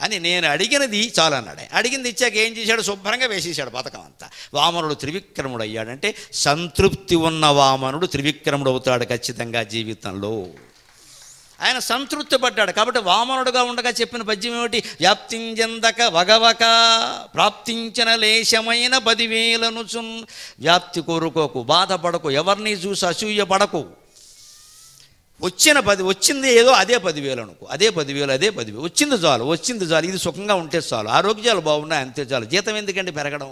అని నేను అడిగినది చాలన్నాడు అడిగింది ఇచ్చాక ఏం చేశాడు శుభ్రంగా వేసేసాడు పథకం అంతా వామనుడు త్రివిక్రముడు అయ్యాడంటే సంతృప్తి ఉన్న వామనుడు త్రివిక్రముడు అవుతాడు ఖచ్చితంగా జీవితంలో ఆయన సంతృప్తి పడ్డాడు కాబట్టి వామనుడుగా ఉండగా చెప్పిన పద్యం ఏమిటి వ్యాప్తించందక వగవక ప్రాప్తించిన లేశమైన పదివేలనుచున్ వ్యాప్తి కోరుకోకు బాధపడకు ఎవరిని చూసి అసూయ పడకు వచ్చిన పది వచ్చింది ఏదో అదే పదివేలు అనుకో అదే పదివేలు అదే పదివేలు వచ్చింది చాలు వచ్చింది చాలు ఇది సుఖంగా ఉంటే చాలు ఆరోగ్యాలు బాగున్నాయి అంతే చాలు జీతం ఎందుకండి పెరగడం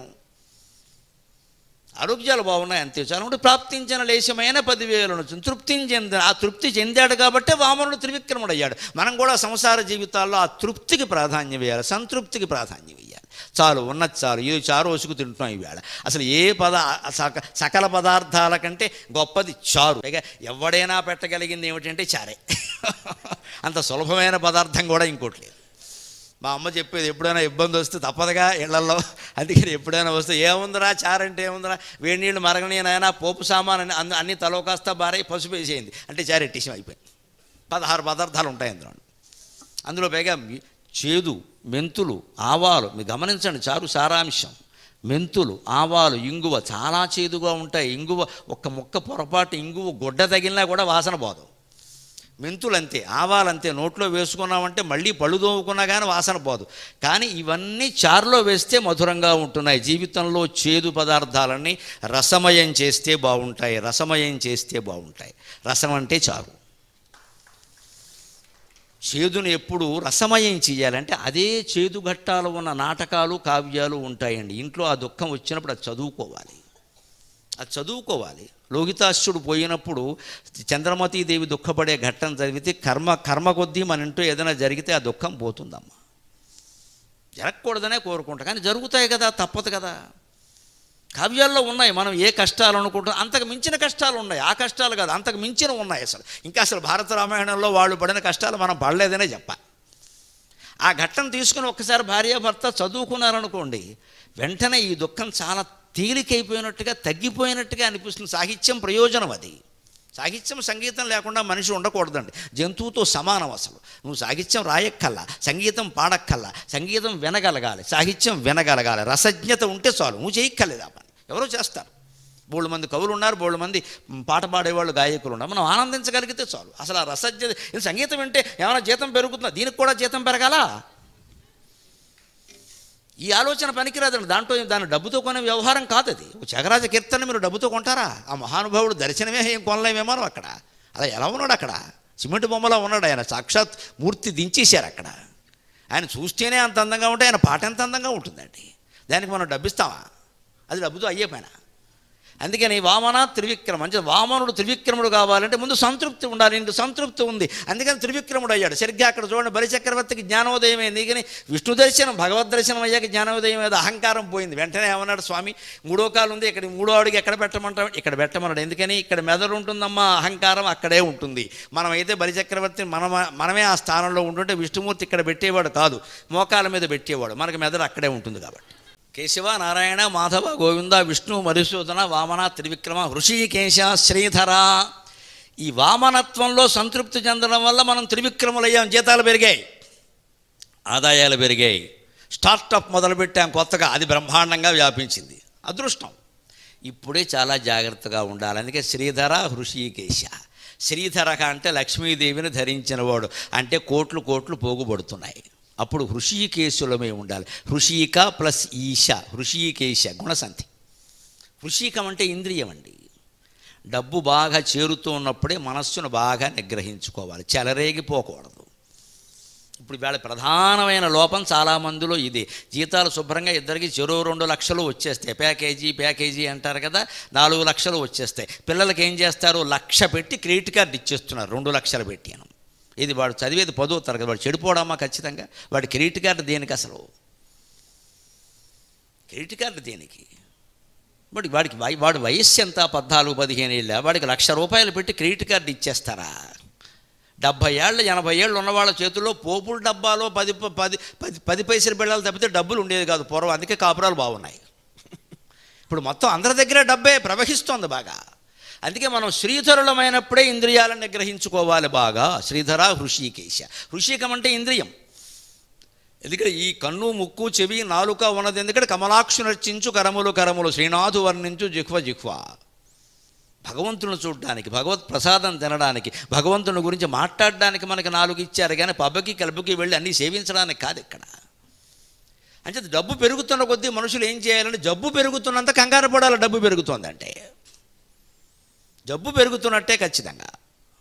ఆరోగ్యాలు బాగున్నాయి అంతే చాలు అంటే ప్రాప్తించిన లేశమైన అను తృప్తి చెంది ఆ తృప్తి చెందాడు కాబట్టి వామనుడు త్రివిక్రముడు అయ్యాడు మనం కూడా సంసార జీవితాల్లో ఆ తృప్తికి ప్రాధాన్యం వేయాలి సంతృప్తికి ప్రాధాన్యం చాలు ఉన్నది చాలు ఏ చారు వసుకు తింటున్నాం ఈవేళ అసలు ఏ పద సకల పదార్థాల కంటే గొప్పది చారు పైగా ఎవడైనా పెట్టగలిగింది ఏమిటంటే చారే <laughs> అంత సులభమైన పదార్థం కూడా ఇంకోటి లేదు మా అమ్మ చెప్పేది ఎప్పుడైనా ఇబ్బంది వస్తే తప్పదుగా ఇళ్లలో <laughs> అందుకని ఎప్పుడైనా వస్తే ఏముందిరా చారంటే ఏముందిరా వేడి నీళ్ళు మరగనీనైనా పోపు సామాన్ అని అన్ని తలో కాస్త బారై పసుపు వేసేయింది అంటే చారెట్టిషం అయిపోయింది పదహారు పదార్థాలు ఉంటాయి అందులో అందులో పైగా చేదు మెంతులు ఆవాలు మీరు గమనించండి చారు సారాంశం మెంతులు ఆవాలు ఇంగువ చాలా చేదుగా ఉంటాయి ఇంగువ ఒక్క మొక్క పొరపాటు ఇంగువ గుడ్డ తగిలినా కూడా వాసన పోదు మెంతులు అంతే ఆవాలంతే నోట్లో వేసుకున్నామంటే మళ్ళీ పళ్ళు దోముకున్నా కానీ వాసన పోదు కానీ ఇవన్నీ చారులో వేస్తే మధురంగా ఉంటున్నాయి జీవితంలో చేదు పదార్థాలన్నీ రసమయం చేస్తే బాగుంటాయి రసమయం చేస్తే బాగుంటాయి రసం అంటే చారు చేదును ఎప్పుడు రసమయం చేయాలంటే అదే చేదు ఘట్టాలు ఉన్న నాటకాలు కావ్యాలు ఉంటాయండి ఇంట్లో ఆ దుఃఖం వచ్చినప్పుడు అది చదువుకోవాలి అది చదువుకోవాలి లోహితాశ్రుడు పోయినప్పుడు చంద్రమతీదేవి దుఃఖపడే ఘట్టం చదివితే కర్మ కర్మ కొద్దీ మన ఇంట్లో ఏదైనా జరిగితే ఆ దుఃఖం పోతుందమ్మా జరగకూడదనే కోరుకుంటా కానీ జరుగుతాయి కదా తప్పదు కదా కావ్యాల్లో ఉన్నాయి మనం ఏ కష్టాలు అనుకుంటున్నాం అంతకు మించిన కష్టాలు ఉన్నాయి ఆ కష్టాలు కాదు అంతకు మించిన ఉన్నాయి అసలు ఇంకా అసలు భారత రామాయణంలో వాళ్ళు పడిన కష్టాలు మనం పడలేదనే చెప్పాలి ఆ ఘట్టం తీసుకుని ఒక్కసారి భార్యాభర్త చదువుకున్నారనుకోండి వెంటనే ఈ దుఃఖం చాలా తేలికైపోయినట్టుగా తగ్గిపోయినట్టుగా అనిపిస్తుంది సాహిత్యం ప్రయోజనం అది సాహిత్యం సంగీతం లేకుండా మనిషి ఉండకూడదండి జంతువుతో సమానం అసలు నువ్వు సాహిత్యం రాయక్కల్లా సంగీతం పాడక్కల్లా సంగీతం వినగలగాలి సాహిత్యం వినగలగాలి రసజ్ఞత ఉంటే చాలు నువ్వు చేయక్కర్లేదు ఎవరో చేస్తారు బోళ్ళు మంది కవులు ఉన్నారు బోళ్ళు మంది పాట పాడేవాళ్ళు గాయకులు ఉన్నారు మనం ఆనందించగలిగితే చాలు అసలు ఆ రసజ్ఞ సంగీతం వింటే ఏమైనా జీతం పెరుగుతుందా దీనికి కూడా జీతం పెరగాల ఈ ఆలోచన పనికిరాదండి దాంట్లో దాని డబ్బుతో కొనే వ్యవహారం కాదు అది చగరాజ కీర్తన మీరు డబ్బుతో కొంటారా ఆ మహానుభావుడు దర్శనమే ఏం కొనలేమేమో అక్కడ అలా ఎలా ఉన్నాడు అక్కడ సిమెంట్ బొమ్మలో ఉన్నాడు ఆయన సాక్షాత్ మూర్తి దించేశారు అక్కడ ఆయన చూస్తేనే అంత అందంగా ఉంటే ఆయన పాట ఎంత అందంగా ఉంటుందండి దానికి మనం డబ్బిస్తామా అది డబ్బుతో అయ్యే పైన అందుకని వామన త్రివిక్రమ అంటే వామనుడు త్రివిక్రముడు కావాలంటే ముందు సంతృప్తి ఉండాలి నీకు సంతృప్తి ఉంది అందుకని త్రివిక్రముడు అయ్యాడు సరిగ్గా అక్కడ చూడండి బలిచక్రవర్తికి జ్ఞానోదయం అయింది కానీ విష్ణు దర్శనం భగవద్ దర్శనం అయ్యాక జ్ఞానోదయం మీద అహంకారం పోయింది వెంటనే ఏమన్నాడు స్వామి మూడో కాలు ఉంది ఇక్కడ మూడో ఆడికి ఎక్కడ పెట్టమంటాం ఇక్కడ పెట్టమన్నాడు ఎందుకని ఇక్కడ మెదడు ఉంటుందమ్మా అహంకారం అక్కడే ఉంటుంది మనమైతే బలిచక్రవర్తి మన మనమే ఆ స్థానంలో ఉంటుంటే విష్ణుమూర్తి ఇక్కడ పెట్టేవాడు కాదు మోకాల మీద పెట్టేవాడు మనకి మెదడు అక్కడే ఉంటుంది కాబట్టి కేశవ నారాయణ మాధవ గోవింద విష్ణు మధుసూదన వామన త్రివిక్రమ హృషికేశ శ్రీధర ఈ వామనత్వంలో సంతృప్తి చెందడం వల్ల మనం త్రివిక్రములయ్యాం జీతాలు పెరిగాయి ఆదాయాలు పెరిగాయి స్టార్టప్ మొదలుపెట్టాం కొత్తగా అది బ్రహ్మాండంగా వ్యాపించింది అదృష్టం ఇప్పుడే చాలా జాగ్రత్తగా ఉండాలి అందుకే శ్రీధర హృషికేశ శ్రీధర అంటే లక్ష్మీదేవిని ధరించినవాడు అంటే కోట్లు కోట్లు పోగుబడుతున్నాయి అప్పుడు హృషికేశులమే ఉండాలి హృషిక ప్లస్ ఈశ హృషికేశ గుణసంధి హృషికం అంటే ఇంద్రియం అండి డబ్బు బాగా చేరుతూ ఉన్నప్పుడే మనస్సును బాగా నిగ్రహించుకోవాలి చెలరేగిపోకూడదు ఇప్పుడు వేళ ప్రధానమైన లోపం చాలామందిలో ఇది జీతాలు శుభ్రంగా ఇద్దరికి చెరువు రెండు లక్షలు వచ్చేస్తాయి ప్యాకేజీ ప్యాకేజీ అంటారు కదా నాలుగు లక్షలు వచ్చేస్తాయి పిల్లలకి ఏం చేస్తారు లక్ష పెట్టి క్రెడిట్ కార్డు ఇచ్చేస్తున్నారు రెండు లక్షలు పెట్టాను ఇది వాడు చదివేది పదో తరగతి వాడు చెడిపోవడమా ఖచ్చితంగా వాడి క్రెడిట్ కార్డు దేనికి అసలు క్రెడిట్ కార్డు దేనికి వాడి వాడికి వాడు వయస్సు ఎంత పద్నాలుగు పదిహేను ఏళ్ళ వాడికి లక్ష రూపాయలు పెట్టి క్రెడిట్ కార్డు ఇచ్చేస్తారా డెబ్భై ఏళ్ళు ఎనభై ఏళ్ళు ఉన్న వాళ్ళ చేతుల్లో పోపుల డబ్బాలో పది పది పది పది పైసలు పెళ్ళాలి తప్పితే డబ్బులు ఉండేది కాదు పూర్వం అందుకే కాపురాలు బాగున్నాయి <laughs> ఇప్పుడు మొత్తం అందరి దగ్గర డబ్బే ప్రవహిస్తోంది బాగా అందుకే మనం శ్రీధరులమైనప్పుడే ఇంద్రియాలను నిగ్రహించుకోవాలి బాగా శ్రీధర హృషికేశ హృషికం అంటే ఇంద్రియం ఎందుకంటే ఈ కన్ను ముక్కు చెవి నాలుక ఉన్నది ఎందుకంటే కమలాక్షు నర్చించు కరములు కరములు శ్రీనాథు వర్ణించు జిహ్వ జిహ్వ భగవంతుని చూడడానికి భగవత్ ప్రసాదం తినడానికి భగవంతుని గురించి మాట్లాడడానికి మనకి నాలుగు ఇచ్చారు కానీ పబ్బకి కలుపుకి వెళ్ళి అన్నీ సేవించడానికి కాదు ఇక్కడ అంటే డబ్బు పెరుగుతున్న కొద్దీ మనుషులు ఏం చేయాలంటే జబ్బు పెరుగుతున్నంత కంగారు పడాలి డబ్బు పెరుగుతుందంటే జబ్బు పెరుగుతున్నట్టే ఖచ్చితంగా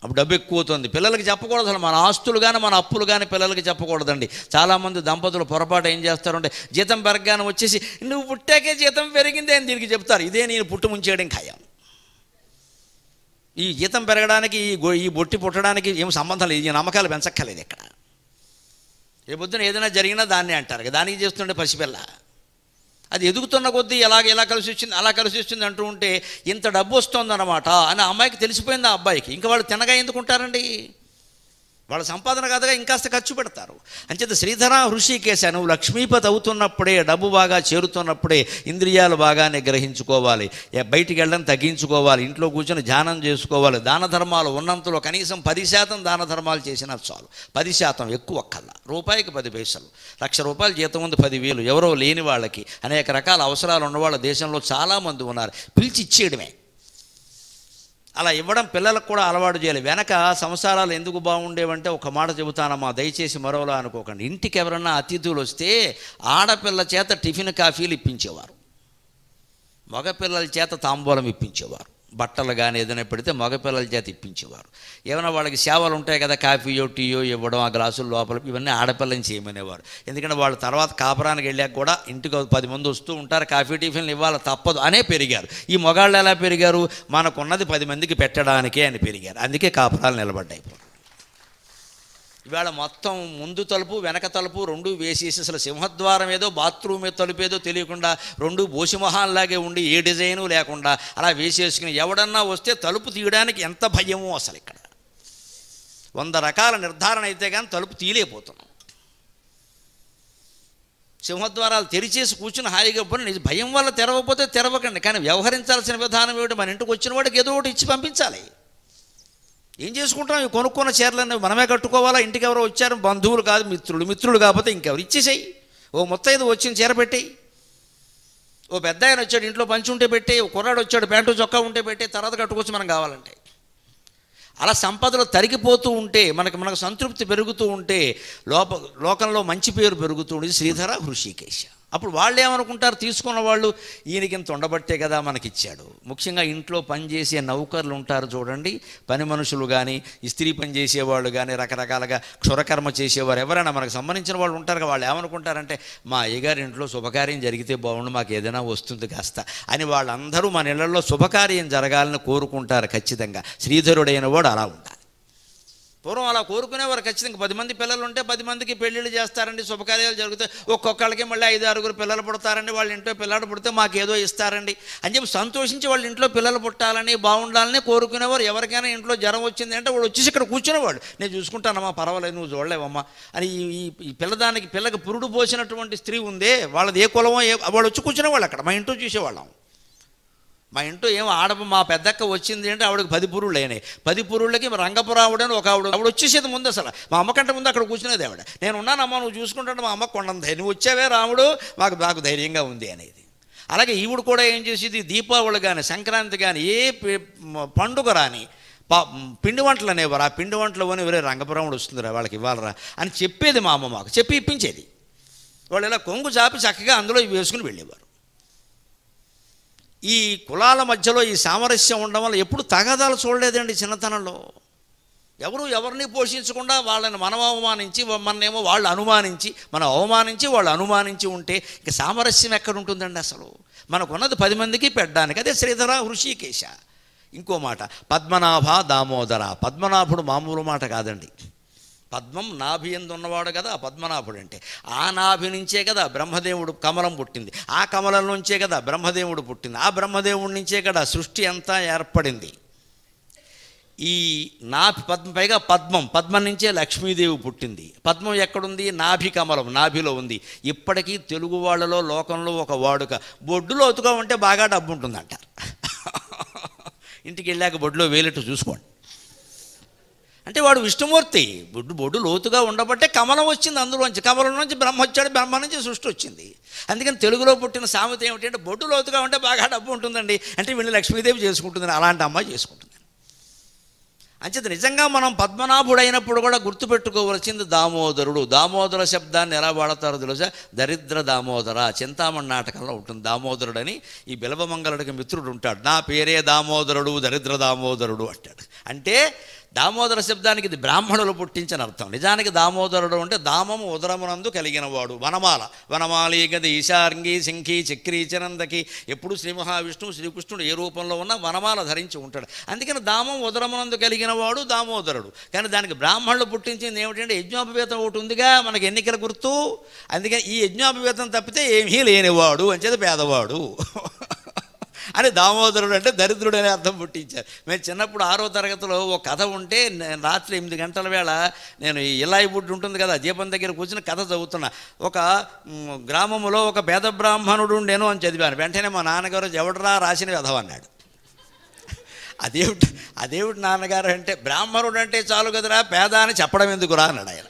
అప్పుడు డబ్బు ఎక్కువ అవుతుంది పిల్లలకి చెప్పకూడదు అసలు మన ఆస్తులు కానీ మన అప్పులు కానీ పిల్లలకి చెప్పకూడదండి చాలామంది దంపతులు పొరపాటు ఏం చేస్తారంటే జీతం పెరగగానే వచ్చేసి నువ్వు పుట్టాకే జీతం పెరిగిందే అని దీనికి చెప్తారు ఇదే నేను పుట్టు ముంచేయడం ఖాయం ఈ జీతం పెరగడానికి ఈ ఈ బొట్టి పుట్టడానికి ఏం సంబంధం లేదు ఈ నమ్మకాలు పెంచక్కర్లేదు ఇక్కడ పొద్దున ఏదైనా జరిగినా దాన్ని అంటారు దానికి చేస్తుండే పసిపిల్ల అది ఎదుగుతున్న కొద్దీ ఎలాగ ఎలా కలిసి వచ్చింది అలా కలిసి వచ్చింది అంటూ ఉంటే ఇంత డబ్బు వస్తుందన్నమాట అని అమ్మాయికి తెలిసిపోయింది ఆ అబ్బాయికి ఇంకా వాళ్ళు తినగా ఎందుకుంటారండి వాళ్ళ సంపాదన కాదుగా ఇంకాస్త ఖర్చు పెడతారు అంచేత శ్రీధర హృషికేశ నువ్వు లక్ష్మీపతి అవుతున్నప్పుడే డబ్బు బాగా చేరుతున్నప్పుడే ఇంద్రియాలు బాగానే గ్రహించుకోవాలి బయటికి వెళ్ళడం తగ్గించుకోవాలి ఇంట్లో కూర్చొని ధ్యానం చేసుకోవాలి దాన ధర్మాలు ఉన్నంతలో కనీసం పది శాతం దాన ధర్మాలు చేసినా చాలు పది శాతం ఎక్కువ కల్లా రూపాయికి పది పైసలు లక్ష రూపాయలు జీతం ఉంది పదివేలు ఎవరో లేని వాళ్ళకి అనేక రకాల అవసరాలు ఉన్నవాళ్ళు దేశంలో చాలామంది ఉన్నారు పిలిచి ఇచ్చేయడమే అలా ఇవ్వడం పిల్లలకు కూడా అలవాటు చేయాలి వెనక సంసారాలు ఎందుకు బాగుండేవంటే ఒక మాట చెబుతానమ్మా దయచేసి మరోలా అనుకోకండి ఇంటికి ఎవరన్నా అతిథులు వస్తే ఆడపిల్ల చేత టిఫిన్ కాఫీలు ఇప్పించేవారు మగపిల్లల చేత తాంబూలం ఇప్పించేవారు బట్టలు కానీ ఏదైనా పెడితే మగపిల్లల చేత ఇప్పించేవారు ఏమైనా వాళ్ళకి సేవలు ఉంటాయి కదా కాఫీయో టీయో ఇవ్వడం ఆ గ్లాసులు లోపల ఇవన్నీ ఆడపిల్లని చేయమనేవారు ఎందుకంటే వాళ్ళు తర్వాత కాపురానికి వెళ్ళాక కూడా ఇంటికి పది మంది వస్తూ ఉంటారు కాఫీ టిఫిన్లు ఇవ్వాలి తప్పదు అనే పెరిగారు ఈ మొగాళ్ళు ఎలా పెరిగారు మనకున్నది పది మందికి పెట్టడానికే అని పెరిగారు అందుకే కాపురాలు నిలబడ్డాయి ఇవాళ మొత్తం ముందు తలుపు వెనక తలుపు రెండు వేసేసి అసలు సింహద్వారం ఏదో బాత్రూమ్ తలుపు ఏదో తెలియకుండా రెండు బోసిమహాల్లాగే ఉండి ఏ డిజైను లేకుండా అలా వేసేసుకుని ఎవడన్నా వస్తే తలుపు తీయడానికి ఎంత భయమో అసలు ఇక్కడ వంద రకాల నిర్ధారణ అయితే కానీ తలుపు తీయలేకపోతున్నాం సింహద్వారాలు తెరిచేసి కూర్చుని హాయిగా నిజ భయం వల్ల తెరవకపోతే తెరవకండి కానీ వ్యవహరించాల్సిన విధానం ఏమిటి మన ఇంటికి వచ్చిన వాడికి ఏదో ఒకటి ఇచ్చి పంపించాలి ఏం చేసుకుంటాం ఇవి కొనుక్కున్న చీరలన్నీ మనమే కట్టుకోవాలా ఇంటికి ఎవరో వచ్చారు బంధువులు కాదు మిత్రులు మిత్రులు కాకపోతే ఇంకెవరు ఇచ్చేసేయి ఓ మొత్తైదు వచ్చిన చీర పెట్టేయి ఓ పెద్ద ఆయన వచ్చాడు ఇంట్లో పంచి ఉంటే పెట్టే ఓ కుర్రాడు వచ్చాడు ప్యాంటు చొక్కా ఉంటే పెట్టే తర్వాత కట్టుకొచ్చి మనం కావాలంటే అలా సంపదలు తరిగిపోతూ ఉంటే మనకి మనకు సంతృప్తి పెరుగుతూ ఉంటే లోప లోకంలో మంచి పేరు పెరుగుతూ ఉండేది శ్రీధర హృషికేశ అప్పుడు వాళ్ళు ఏమనుకుంటారు తీసుకున్న వాళ్ళు ఈయనకి ఇంత ఉండబట్టే కదా మనకిచ్చాడు ముఖ్యంగా ఇంట్లో పనిచేసే నౌకర్లు ఉంటారు చూడండి పని మనుషులు కానీ ఇస్త్రీ పని చేసేవాళ్ళు కానీ రకరకాలుగా క్షురకర్మ చేసేవారు ఎవరైనా మనకు సంబంధించిన వాళ్ళు ఉంటారు వాళ్ళు ఏమనుకుంటారంటే మా అయ్యగారి ఇంట్లో శుభకార్యం జరిగితే బాగుండు మాకు ఏదైనా వస్తుంది కాస్త అని వాళ్ళందరూ మన ఇళ్లలో శుభకార్యం జరగాలని కోరుకుంటారు ఖచ్చితంగా శ్రీధరుడైన వాడు అలా ఉండాలి పూర్వం అలా కోరుకునేవారు ఖచ్చితంగా పది మంది పిల్లలు ఉంటే పది మందికి పెళ్ళిళ్ళు చేస్తారండి శుభకార్యాలు జరుగుతాయి ఒక్కొక్కళ్ళకి మళ్ళీ ఐదు ఆరుగురు పిల్లలు పుడతారండి వాళ్ళ ఇంట్లో పిల్లలు పుడితే మాకు ఏదో ఇస్తారండి అని చెప్పి సంతోషించి వాళ్ళ ఇంట్లో పిల్లలు పుట్టాలని బాగుండాలని కోరుకునేవారు ఎవరికైనా ఇంట్లో జ్వరం వచ్చింది అంటే వాడు వచ్చేసి ఇక్కడ కూర్చునేవాడు నేను చూసుకుంటానమ్మా పర్వాలేదు నువ్వు చూడలేవమ్మా అని ఈ పిల్లదానికి పిల్లకి పురుడు పోసినటువంటి స్త్రీ ఉందే వాళ్ళది ఏ కులమో ఏ వాళ్ళు వచ్చి కూర్చునేవాళ్ళు అక్కడ మా ఇంట్లో చూసేవాళ్ళం మా ఇంట్లో ఏం ఆడ మా పెద్దక్క వచ్చింది అంటే ఆవిడకి పది పురుళ్ళు అయినాయి పది పురుళ్ళకి రంగపురావుడని ఒక ఆవిడ ఆవిడ వచ్చేసేది ముందు అసలు మా అమ్మకంటే ముందు అక్కడ కూర్చునేది ఆవిడ నేను ఉన్నానమ్మా నువ్వు చూసుకుంటాను మా అమ్మ కొండంది నువ్వు వచ్చావే రాముడు మాకు నాకు ధైర్యంగా ఉంది అనేది అలాగే ఈవిడు కూడా ఏం చేసేది దీపావళి కానీ సంక్రాంతి కానీ ఏ పండుగ రాని పిండి వంటలు అనేవారు ఆ పిండి వంటలు అని ఎవరే రంగపురముడు వస్తుందిరా వాళ్ళకి ఇవ్వాలరా అని చెప్పేది మా అమ్మ మాకు చెప్పి ఇప్పించేది వాళ్ళు ఇలా కొంగు చాపి చక్కగా అందులో వేసుకుని వెళ్ళేవారు ఈ కులాల మధ్యలో ఈ సామరస్యం ఉండడం వల్ల ఎప్పుడు తగాదాలు చూడలేదండి చిన్నతనంలో ఎవరు ఎవరిని పోషించకుండా వాళ్ళని మనం అవమానించి మననేమో వాళ్ళు అనుమానించి మనం అవమానించి వాళ్ళు అనుమానించి ఉంటే ఇక సామరస్యం ఎక్కడ ఉంటుందండి అసలు మనకున్నది పది మందికి పెట్టడానికి అదే శ్రీధర హృషికేశ ఇంకో మాట పద్మనాభ దామోదర పద్మనాభుడు మామూలు మాట కాదండి పద్మం నాభి ఎందున్నవాడు కదా పద్మనాభుడు అంటే ఆ నాభి నుంచే కదా బ్రహ్మదేవుడు కమలం పుట్టింది ఆ కమలం నుంచే కదా బ్రహ్మదేవుడు పుట్టింది ఆ బ్రహ్మదేవుడి నుంచే కదా సృష్టి అంతా ఏర్పడింది ఈ నాభి పద్మ పైగా పద్మం పద్మం నుంచే లక్ష్మీదేవి పుట్టింది పద్మం ఎక్కడుంది నాభి కమలం నాభిలో ఉంది ఇప్పటికీ తెలుగు వాళ్ళలో లోకంలో ఒక వాడుక బొడ్డులో ఉంటే బాగా డబ్బు ఉంటుందంటారు ఇంటికి వెళ్ళాక బొడ్డులో వేలెట్టు చూసుకోండి అంటే వాడు విష్ణుమూర్తి బొడ్డు బొడ్డు లోతుగా ఉండబట్టే కమలం వచ్చింది అందులోంచి కమలం నుంచి బ్రహ్మ వచ్చాడు బ్రహ్మ నుంచి సృష్టి వచ్చింది అందుకని తెలుగులో పుట్టిన సామెత ఏమిటంటే బొడ్డు లోతుగా ఉంటే బాగా డబ్బు ఉంటుందండి అంటే వీళ్ళు లక్ష్మీదేవి చేసుకుంటుందని అలాంటి అమ్మాయి చేసుకుంటుంది అంచేది నిజంగా మనం పద్మనాభుడు అయినప్పుడు కూడా గుర్తుపెట్టుకోవలసింది దామోదరుడు దామోదర శబ్దాన్ని ఎలా వాడతారో తెలుసా దరిద్ర దామోదర చింతామణి నాటకంలో ఉంటుంది దామోదరుడు అని ఈ బిలవమంగళుడికి మిత్రుడు ఉంటాడు నా పేరే దామోదరుడు దరిద్ర దామోదరుడు అంటాడు అంటే దామోదర శబ్దానికి ఇది బ్రాహ్మణులు పుట్టించిన అర్థం నిజానికి దామోదరుడు అంటే దామము ఉదరమునందు కలిగినవాడు వనమాల వనమాలి గది ఈశాంగి శంఖి చక్రి చినందకి ఎప్పుడు శ్రీ మహావిష్ణువు శ్రీకృష్ణుడు ఏ రూపంలో ఉన్నా వనమాల ధరించి ఉంటాడు అందుకని దామం ఉదరమునందు కలిగిన వాడు దామోదరుడు కానీ దానికి బ్రాహ్మణులు పుట్టించింది ఏమిటంటే యజ్ఞోపవేతం ఒకటి ఉందిగా మనకి ఎన్నికల గుర్తు అందుకని ఈ యజ్ఞోపవేతం తప్పితే ఏమీ లేనివాడు అని పేదవాడు అని దామోదరుడు అంటే దరిద్రుడు అనే అర్థం పుట్టించారు మేము చిన్నప్పుడు ఆరో తరగతిలో ఒక కథ ఉంటే నేను రాత్రి ఎనిమిది గంటల వేళ నేను ఇలాయి బుడ్డు ఉంటుంది కదా దీపం దగ్గర కూర్చుని కథ చదువుతున్నా ఒక గ్రామంలో ఒక పేద బ్రాహ్మణుడు ఉండేను అని చదివాను వెంటనే మా నాన్నగారు ఎవడరా రాసిన వెధవన్నాడు అదేమిటి అదేమిటి నాన్నగారు అంటే బ్రాహ్మణుడు అంటే చాలు కదరా పేద అని చెప్పడం రా అన్నాడు ఆయన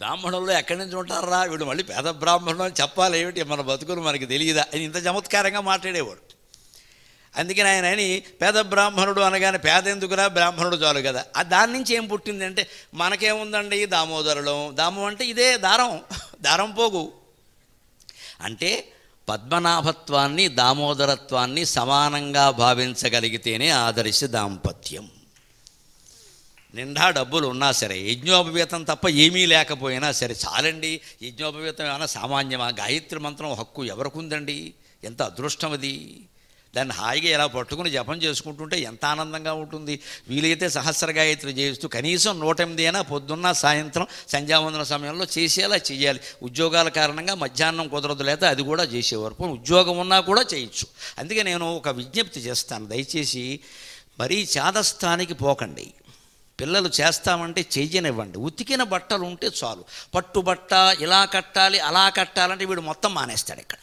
బ్రాహ్మణులు ఎక్కడి నుంచి ఉంటారా వీడు మళ్ళీ పేద బ్రాహ్మణులు అని చెప్పాలి ఏమిటి మన బతుకులు మనకి తెలియదా అని ఇంత చమత్కారంగా మాట్లాడేవాడు అందుకని ఆయన అని పేద బ్రాహ్మణుడు అనగానే పేద ఎందుకురా బ్రాహ్మణుడు చాలు కదా ఆ దాని నుంచి ఏం పుట్టిందంటే మనకేముందండి దామోదరులం దామం అంటే ఇదే దారం దారం పోగు అంటే పద్మనాభత్వాన్ని దామోదరత్వాన్ని సమానంగా భావించగలిగితేనే ఆదర్శ దాంపత్యం నిండా డబ్బులు ఉన్నా సరే యజ్ఞోపవేతం తప్ప ఏమీ లేకపోయినా సరే చాలండి యజ్ఞోపవేతం ఏమైనా సామాన్యమా గాయత్రి మంత్రం హక్కు ఎవరికి ఎంత అదృష్టం అది దాన్ని హాయిగా ఇలా పట్టుకుని జపం చేసుకుంటుంటే ఎంత ఆనందంగా ఉంటుంది వీలైతే సహస్ర గాయత్రి చేస్తూ కనీసం నూట ఎనిమిది అయినా పొద్దున్న సాయంత్రం సంధ్యావందన సమయంలో చేసేలా చేయాలి ఉద్యోగాల కారణంగా మధ్యాహ్నం కుదరదు లేదా అది కూడా చేసేవారు ఉద్యోగం ఉన్నా కూడా చేయొచ్చు అందుకే నేను ఒక విజ్ఞప్తి చేస్తాను దయచేసి మరీ చాదస్థానికి పోకండి పిల్లలు చేస్తామంటే చెయ్యనివ్వండి ఉతికిన బట్టలు ఉంటే చాలు పట్టుబట్ట ఇలా కట్టాలి అలా కట్టాలంటే వీడు మొత్తం మానేస్తాడు ఇక్కడ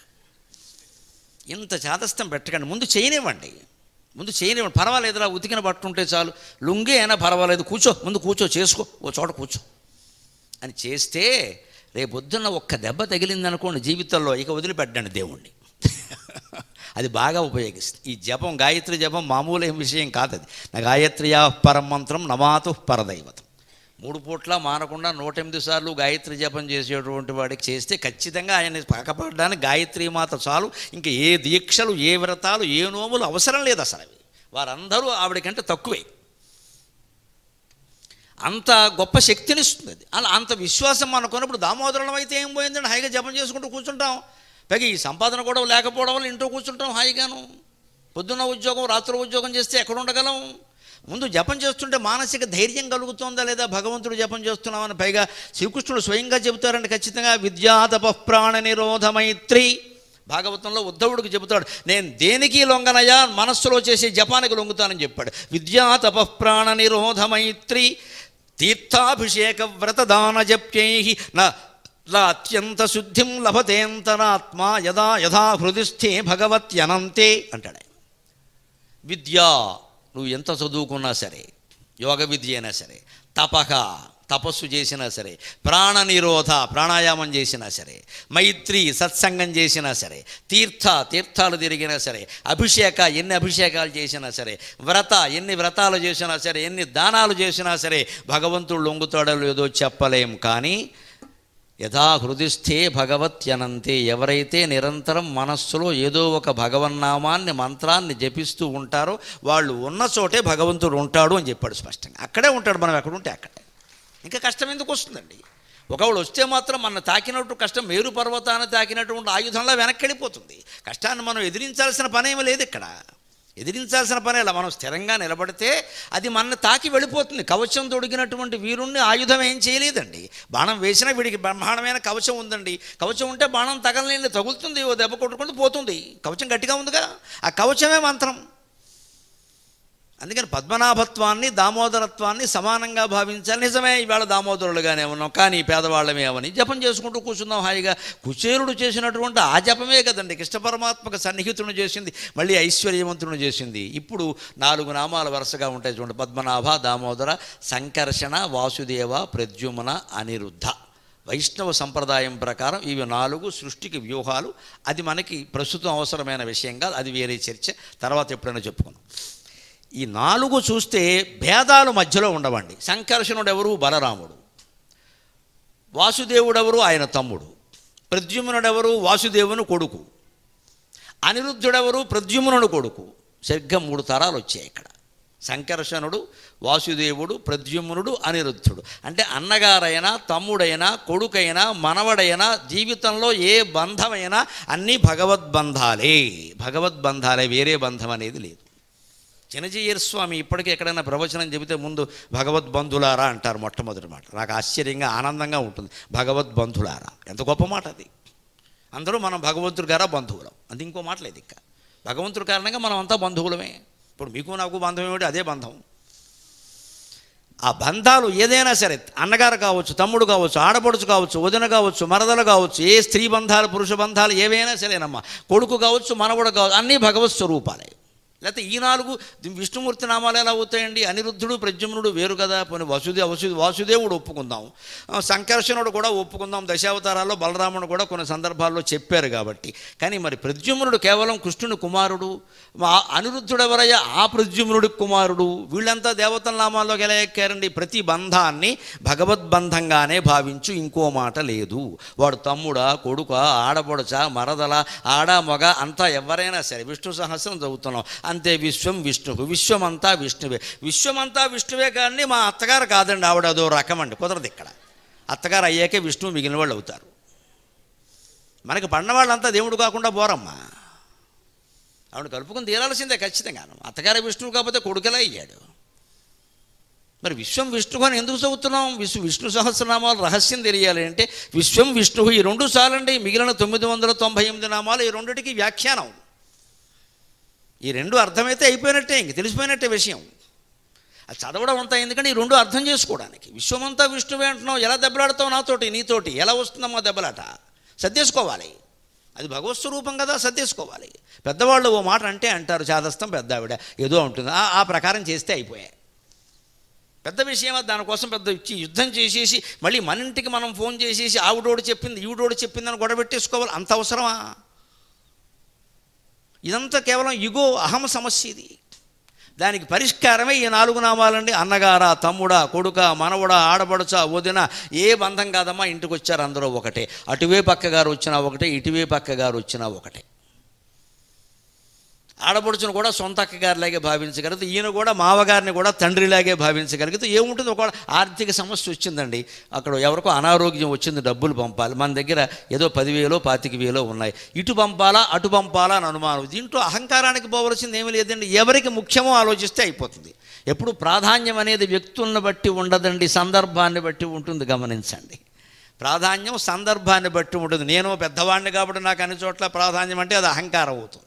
ఇంత చేతస్థం పెట్టకండి ముందు చేయనివ్వండి ముందు చేయనివ్వండి పర్వాలేదురా ఉతికిన బట్ట ఉంటే చాలు లుంగి అయినా పర్వాలేదు కూర్చో ముందు కూర్చో చేసుకో ఓ చోట కూర్చో అని చేస్తే రేపొద్దున్న ఒక్క దెబ్బ తగిలిందనుకోండి జీవితంలో ఇక వదిలిపెట్టండి దేవుణ్ణి అది బాగా ఉపయోగిస్తుంది ఈ జపం గాయత్రి జపం మామూలు ఏం విషయం కాదు అది నా గాయత్రియా పరమంత్రం నమాతు పరదైవతం మూడు పూట్ల మానకుండా నూట ఎనిమిది సార్లు గాయత్రి జపం చేసేటువంటి వాడికి చేస్తే ఖచ్చితంగా ఆయన పాకపడడానికి గాయత్రి మాత చాలు ఇంకా ఏ దీక్షలు ఏ వ్రతాలు ఏ నోములు అవసరం లేదు అసలు అవి వారందరూ ఆవిడకంటే తక్కువే అంత గొప్ప శక్తినిస్తుంది అలా అంత విశ్వాసం మనకున్నప్పుడు దామోదరం అయితే ఏం పోయిందండి హైగా జపం చేసుకుంటూ కూర్చుంటాం పైగా ఈ సంపాదన కూడా లేకపోవడం వల్ల ఇంట్లో కూర్చుంటాం హాయిగాను పొద్దున్న ఉద్యోగం రాత్రి ఉద్యోగం చేస్తే ఎక్కడ ఉండగలం ముందు జపం చేస్తుంటే మానసిక ధైర్యం కలుగుతుందా లేదా భగవంతుడు జపం చేస్తున్నామని పైగా శ్రీకృష్ణుడు స్వయంగా చెబుతారంటే ఖచ్చితంగా విద్యాతప ప్రాణ నిరోధ మైత్రి భాగవతంలో ఉద్ధవుడికి చెబుతాడు నేను దేనికి లొంగనయా మనస్సులో చేసే జపానికి లొంగుతానని చెప్పాడు విద్యాతప ప్రాణ నిరోధ మైత్రి తీర్థాభిషేక వ్రతదాన జప్యై నా లా అత్యంత శుద్ధిం లభతేంతరాత్మ యదా యథా హృదిస్థే భగవత్యనంతే అంటాడు విద్య నువ్వు ఎంత చదువుకున్నా సరే యోగ విద్య అయినా సరే తపక తపస్సు చేసినా సరే ప్రాణ నిరోధ ప్రాణాయామం చేసినా సరే మైత్రి సత్సంగం చేసినా సరే తీర్థ తీర్థాలు తిరిగినా సరే అభిషేక ఎన్ని అభిషేకాలు చేసినా సరే వ్రత ఎన్ని వ్రతాలు చేసినా సరే ఎన్ని దానాలు చేసినా సరే భగవంతుడు లొంగుతాడో లేదో చెప్పలేం కానీ యథా హృదిస్థే భగవత్యనంతే ఎవరైతే నిరంతరం మనస్సులో ఏదో ఒక భగవన్నామాన్ని మంత్రాన్ని జపిస్తూ ఉంటారో వాళ్ళు ఉన్న చోటే భగవంతుడు ఉంటాడు అని చెప్పాడు స్పష్టంగా అక్కడే ఉంటాడు మనం ఉంటే అక్కడే ఇంకా కష్టం ఎందుకు వస్తుందండి ఒకవేళ వస్తే మాత్రం మన తాకినట్టు కష్టం మేరు పర్వతాన్ని తాకినటువంటి ఆయుధంలో వెనక్కి వెళ్ళిపోతుంది కష్టాన్ని మనం ఎదిరించాల్సిన పనేమీ లేదు ఇక్కడ ఎదిరించాల్సిన పనేలా మనం స్థిరంగా నిలబడితే అది మన తాకి వెళ్ళిపోతుంది కవచం తొడిగినటువంటి వీరుణ్ణి ఆయుధం ఏం చేయలేదండి బాణం వేసినా వీడికి బ్రహ్మాండమైన కవచం ఉందండి కవచం ఉంటే బాణం తగలని తగులుతుంది ఓ దెబ్బ కొట్టుకుంటూ పోతుంది కవచం గట్టిగా ఉందిగా ఆ కవచమే మంత్రం అందుకని పద్మనాభత్వాన్ని దామోదరత్వాన్ని సమానంగా భావించాలి నిజమే ఈవేళ దామోదరులుగానే ఉన్నాం కానీ పేదవాళ్ళమే అవని జపం చేసుకుంటూ కూర్చుందాం హాయిగా కుచేరుడు చేసినటువంటి ఆ జపమే కదండి కృష్ణ పరమాత్మక సన్నిహితుడు చేసింది మళ్ళీ ఐశ్వర్యవంతుడు చేసింది ఇప్పుడు నాలుగు నామాలు వరుసగా ఉంటాయి చూడండి పద్మనాభ దామోదర సంకర్షణ వాసుదేవ ప్రద్యుమన అనిరుద్ధ వైష్ణవ సంప్రదాయం ప్రకారం ఇవి నాలుగు సృష్టికి వ్యూహాలు అది మనకి ప్రస్తుతం అవసరమైన విషయం కాదు అది వేరే చర్చ తర్వాత ఎప్పుడైనా చెప్పుకున్నాం ఈ నాలుగు చూస్తే భేదాలు మధ్యలో ఉండవండి సంకర్షణుడు ఎవరు బలరాముడు వాసుదేవుడెవరు ఆయన తమ్ముడు ప్రద్యుమ్నుడెవరు వాసుదేవుని కొడుకు అనిరుద్ధుడెవరు ప్రద్యుమ్నుడు కొడుకు సరిగ్గా మూడు తరాలు వచ్చాయి ఇక్కడ సంకర్షణుడు వాసుదేవుడు ప్రద్యుమ్నుడు అనిరుద్ధుడు అంటే అన్నగారైనా తమ్ముడైనా కొడుకైనా మనవడైనా జీవితంలో ఏ బంధమైనా అన్నీ భగవద్బంధాలే భగవద్బంధాలే వేరే బంధం అనేది లేదు చినజీయర్ స్వామి ఇప్పటికీ ఎక్కడైనా ప్రవచనం చెబితే ముందు భగవద్బంధులారా అంటారు మొట్టమొదటి మాట నాకు ఆశ్చర్యంగా ఆనందంగా ఉంటుంది భగవద్బంధులారా ఎంత గొప్ప మాట అది అందరూ మనం భగవంతుడి గారా బంధువులం అది ఇంకో మాట లేదు ఇక్కడ భగవంతుడి కారణంగా మనం అంతా బంధువులమే ఇప్పుడు మీకు నాకు బంధం ఏమిటి అదే బంధం ఆ బంధాలు ఏదైనా సరే అన్నగారు కావచ్చు తమ్ముడు కావచ్చు ఆడపడుచు కావచ్చు వదిన కావచ్చు మరదలు కావచ్చు ఏ స్త్రీ బంధాలు పురుష బంధాలు ఏవైనా సరేనమ్మా కొడుకు కావచ్చు మనవడు కావచ్చు అన్నీ భగవత్ స్వరూపాలే లేకపోతే ఈ నాలుగు విష్ణుమూర్తి నామాలు ఎలా అవుతాయండి అనిరుద్ధుడు ప్రజమ్నుడు వేరు కదా పోనీ వసుదే వసు వాసుదేవుడు ఒప్పుకుందాం సంకర్షణుడు కూడా ఒప్పుకుందాం దశావతారాల్లో బలరాముడు కూడా కొన్ని సందర్భాల్లో చెప్పారు కాబట్టి కానీ మరి ప్రజమ్నుడు కేవలం కృష్ణుని కుమారుడు అనిరుద్ధుడు ఎవరయ్యా ఆ ప్రజమ్నుడి కుమారుడు వీళ్ళంతా దేవతల నామాల్లోకి ఎలా ఎక్కారండి ప్రతి బంధాన్ని భగవద్బంధంగానే భావించు ఇంకో మాట లేదు వాడు తమ్ముడా కొడుక ఆడపడుచ మరదల ఆడ మగ అంతా ఎవరైనా సరే విష్ణు సహస్రం చదువుతున్నాం అంతే విశ్వం విష్ణువు విశ్వమంతా విష్ణువే విశ్వమంతా విష్ణువే కానీ మా అత్తగారు కాదండి ఆవిడ అదో రకం అండి కుదరదు ఇక్కడ అత్తగారు అయ్యాకే విష్ణువు మిగిలిన వాళ్ళు అవుతారు మనకి పడిన వాళ్ళంతా దేవుడు కాకుండా పోరమ్మా ఆవిడ కలుపుకుని తీరాల్సిందే ఖచ్చితంగా అత్తగారు విష్ణువు కాకపోతే కొడుకులా అయ్యాడు మరి విశ్వం విష్ణు అని ఎందుకు చదువుతున్నాం విశ్వ విష్ణు సహస్రనామాలు రహస్యం తెలియాలి అంటే విశ్వం విష్ణువు ఈ రెండు అండి మిగిలిన తొమ్మిది వందల తొంభై ఎనిమిది నామాలు ఈ రెండింటికి వ్యాఖ్యానం ఈ రెండు అర్థమైతే అయిపోయినట్టే ఇంక తెలిసిపోయినట్టే విషయం అది చదవడం అంతా ఎందుకంటే ఈ రెండు అర్థం చేసుకోవడానికి విశ్వమంతా విష్ణువే అంటున్నావు ఎలా దెబ్బలాడతావు నాతోటి నీతోటి ఎలా వస్తుందమ్మా దెబ్బలాట సర్దేసుకోవాలి అది భగవత్ స్వరూపం కదా సర్దేసుకోవాలి పెద్దవాళ్ళు ఓ మాట అంటే అంటారు చాదస్తం పెద్ద ఆవిడ ఏదో ఉంటుంది ఆ ప్రకారం చేస్తే అయిపోయాయి పెద్ద విషయమా దానికోసం పెద్ద ఇచ్చి యుద్ధం చేసేసి మళ్ళీ మన ఇంటికి మనం ఫోన్ చేసేసి ఆవిడోడు చెప్పింది ఈవిడోడు చెప్పిందని గొడవ పెట్టేసుకోవాలి అంత అవసరమా ఇదంతా కేవలం ఇగో అహం సమస్య ఇది దానికి పరిష్కారమే ఈ నాలుగు నామాలండి అన్నగారా తమ్ముడా కొడుక మనవడా ఆడబడుచా వదిన ఏ బంధం కాదమ్మా ఇంటికి వచ్చారు అందరూ ఒకటే అటువే పక్క గారు వచ్చినా ఒకటే ఇటువే పక్క గారు వచ్చినా ఒకటే ఆడపడుచును కూడా సొంత అక్కగారిలాగే భావించగలిగితే ఈయన కూడా మామగారిని కూడా తండ్రిలాగే భావించగలిగితే ఏముంటుంది ఒక ఆర్థిక సమస్య వచ్చిందండి అక్కడ ఎవరికో అనారోగ్యం వచ్చింది డబ్బులు పంపాలి మన దగ్గర ఏదో పదివేలో పాతిక వేలో ఉన్నాయి ఇటు పంపాలా అటు పంపాలా అని అనుమానం దీంట్లో అహంకారానికి పోవలసింది ఏమీ లేదండి ఎవరికి ముఖ్యమో ఆలోచిస్తే అయిపోతుంది ఎప్పుడు ప్రాధాన్యం అనేది వ్యక్తులను బట్టి ఉండదండి సందర్భాన్ని బట్టి ఉంటుంది గమనించండి ప్రాధాన్యం సందర్భాన్ని బట్టి ఉంటుంది నేను పెద్దవాడిని కాబట్టి నాకు అన్ని చోట్ల ప్రాధాన్యం అంటే అది అహంకారం అవుతుంది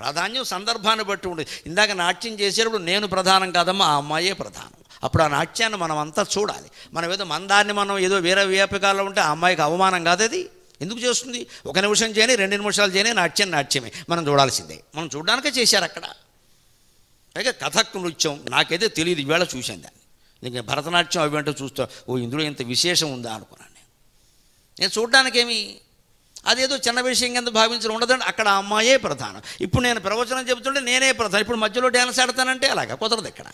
ప్రాధాన్యం సందర్భాన్ని బట్టి ఉండదు ఇందాక నాట్యం చేసేటప్పుడు నేను ప్రధానం కాదమ్మా ఆ అమ్మాయే ప్రధానం అప్పుడు ఆ నాట్యాన్ని మనం అంతా చూడాలి మనం ఏదో మందాన్ని మనం ఏదో వేరే వ్యాపకాల్లో ఉంటే ఆ అమ్మాయికి అవమానం కాదు అది ఎందుకు చేస్తుంది ఒక నిమిషం చేయని రెండు నిమిషాలు చేయని నాట్యం నాట్యమే మనం చూడాల్సిందే మనం చూడడానికే చేశారు అక్కడ అయితే కథక్ నృత్యం నాకైతే తెలియదు ఈవేళ చూశాను దాన్ని నీకు భరతనాట్యం అవి అంటూ చూస్తా ఓ ఇందులో ఇంత విశేషం ఉందా అనుకున్నాను నేను నేను చూడడానికేమి అదేదో చిన్న విషయం కింద భావించడం ఉండదండి అక్కడ అమ్మాయే ప్రధానం ఇప్పుడు నేను ప్రవచనం చెబుతుంటే నేనే ప్రధానం ఇప్పుడు మధ్యలో డ్యాన్స్ ఆడతానంటే అలాగా కుదరదు ఇక్కడ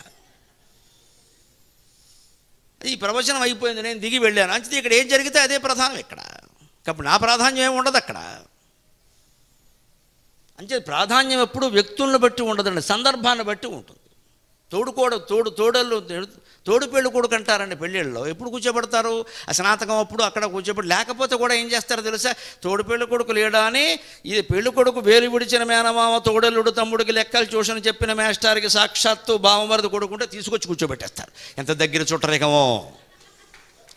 ఈ ప్రవచనం అయిపోయింది నేను దిగి వెళ్ళాను అంచితే ఇక్కడ ఏం జరిగితే అదే ప్రధానం ఇక్కడ కాబట్టి నా ప్రాధాన్యం ఏమి ఉండదు అక్కడ అంటే ప్రాధాన్యం ఎప్పుడు వ్యక్తులను బట్టి ఉండదండి సందర్భాన్ని బట్టి ఉంటుంది తోడుకోవడం తోడు తోడలు తోడు పెళ్ళి కొడుకు అంటారండి పెళ్ళిళ్ళలో ఎప్పుడు కూర్చోబెడతారు స్నాతకం అప్పుడు అక్కడ కూర్చోబెడు లేకపోతే కూడా ఏం చేస్తారో తెలుసా తోడు పెళ్ళి కొడుకు లేడా అని ఇది పెళ్ళి కొడుకు వేలు విడిచిన మేనమామ తోడల్లుడు తమ్ముడికి లెక్కలు చూసిన చెప్పిన మేస్టార్కి సాక్షాత్తు బావమరది కొడుకుంటే తీసుకొచ్చి కూర్చోబెట్టేస్తారు ఎంత దగ్గర చుట్టరికమో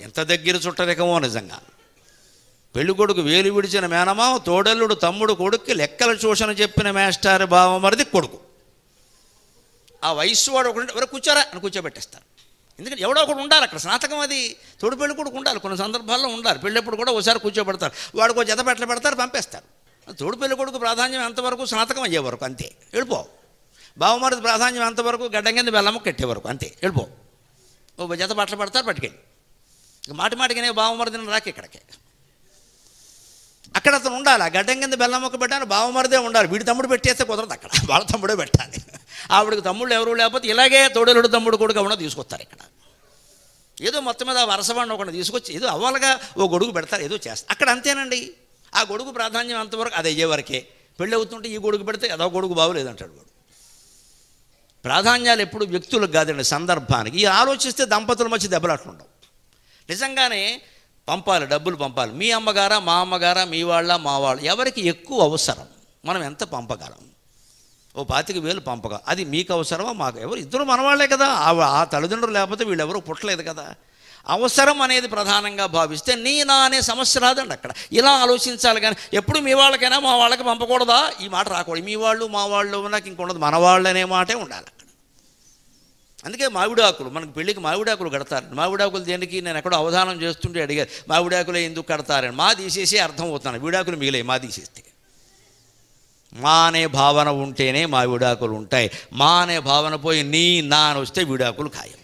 ఎంత దగ్గర చుట్టరికమో నిజంగా పెళ్ళికొడుకు వేలు విడిచిన మేనమామ తోడల్లుడు తమ్ముడు కొడుకు లెక్కల చూసిన చెప్పిన మేస్టారు బావమరిది కొడుకు ఆ వయస్సు వాడు ఒకటి ఎవరు కూర్చోరా అని కూర్చోబెట్టేస్తారు ఎందుకంటే ఎవడో ఒకటి ఉండాలి అక్కడ స్నాతకం అది తోడు పెళ్ళి కూడా ఉండాలి కొన్ని సందర్భాల్లో ఉండాలి పెళ్ళప్పుడు కూడా ఒకసారి కూర్చోబెడతారు వాడికి ఒక జతపెట్టలు పెడతారు పంపేస్తారు తోడు పెళ్లి కొడుకు ప్రాధాన్యం ఎంతవరకు స్నాతకం అయ్యే వరకు అంతే వెళ్ళిపో బావమరుది ప్రాధాన్యం ఎంతవరకు గడ్డం కింద బెల్లమ్మ కట్టే వరకు అంతే వెళ్ళిపో ఓ జత బట్టలు పడతారు పట్టుకెళ్ళి మాటి మాటికి బావమరుదిని రాకి ఇక్కడికి అక్కడ అతను ఉండాలి గడ్డం కింద బెల్లం మొక్క పెట్టాను బావమరిదే ఉండాలి వీడి తమ్ముడు పెట్టేస్తే కుదరదు అక్కడ వాళ్ళ తమ్ముడే పెట్టాలి ఆవిడకి తమ్ముళ్ళు ఎవరు లేకపోతే ఇలాగే తోడేలుడు తమ్ముడు కొడుకు ఎవడో తీసుకొస్తారు ఇక్కడ ఏదో మొత్తం మీద వరసవాడిని ఒకటి తీసుకొచ్చి ఏదో అవ్వాలిగా ఓ గొడుగు పెడతారు ఏదో చేస్తారు అక్కడ అంతేనండి ఆ గొడుగు ప్రాధాన్యం అంతవరకు అది అయ్యేవరకే పెళ్ళి అవుతుంటే ఈ గొడుగు పెడితే అదో గొడుగు అంటాడు వాడు ప్రాధాన్యాలు ఎప్పుడు వ్యక్తులకు కాదండి సందర్భానికి ఈ ఆలోచిస్తే దంపతుల మధ్య దెబ్బలాట్లుండవు నిజంగానే పంపాలి డబ్బులు పంపాలి మీ అమ్మగారా మా అమ్మగారా మీ వాళ్ళ మా వాళ్ళ ఎవరికి ఎక్కువ అవసరం మనం ఎంత పంపగలం ఓ పాతిక వేలు పంపగలం అది మీకు అవసరమా మాకు ఎవరు ఇద్దరు మనవాళ్లే కదా ఆ తల్లిదండ్రులు లేకపోతే వీళ్ళెవరూ పుట్టలేదు కదా అవసరం అనేది ప్రధానంగా భావిస్తే నీ నా అనే సమస్య రాదండి అక్కడ ఇలా ఆలోచించాలి కానీ ఎప్పుడు మీ వాళ్ళకైనా మా వాళ్ళకి పంపకూడదా ఈ మాట రాకూడదు మీ వాళ్ళు మా వాళ్ళు నాకు ఇంకొండదు మన అనే మాటే ఉండాలి అందుకే మావిడాకులు మనకు పెళ్ళికి మావిడాకులు కడతారు మావిడాకులు దేనికి నేను ఎక్కడో అవధానం చేస్తుంటే అడిగారు మావిడాకులే ఎందుకు కడతారని మా తీసేసి అర్థం అవుతాను విడాకులు మిగిలే మా తీసేస్తే మా అనే భావన ఉంటేనే మా విడాకులు ఉంటాయి మా అనే భావన పోయి నీ నా అని వస్తే విడాకులు ఖాయం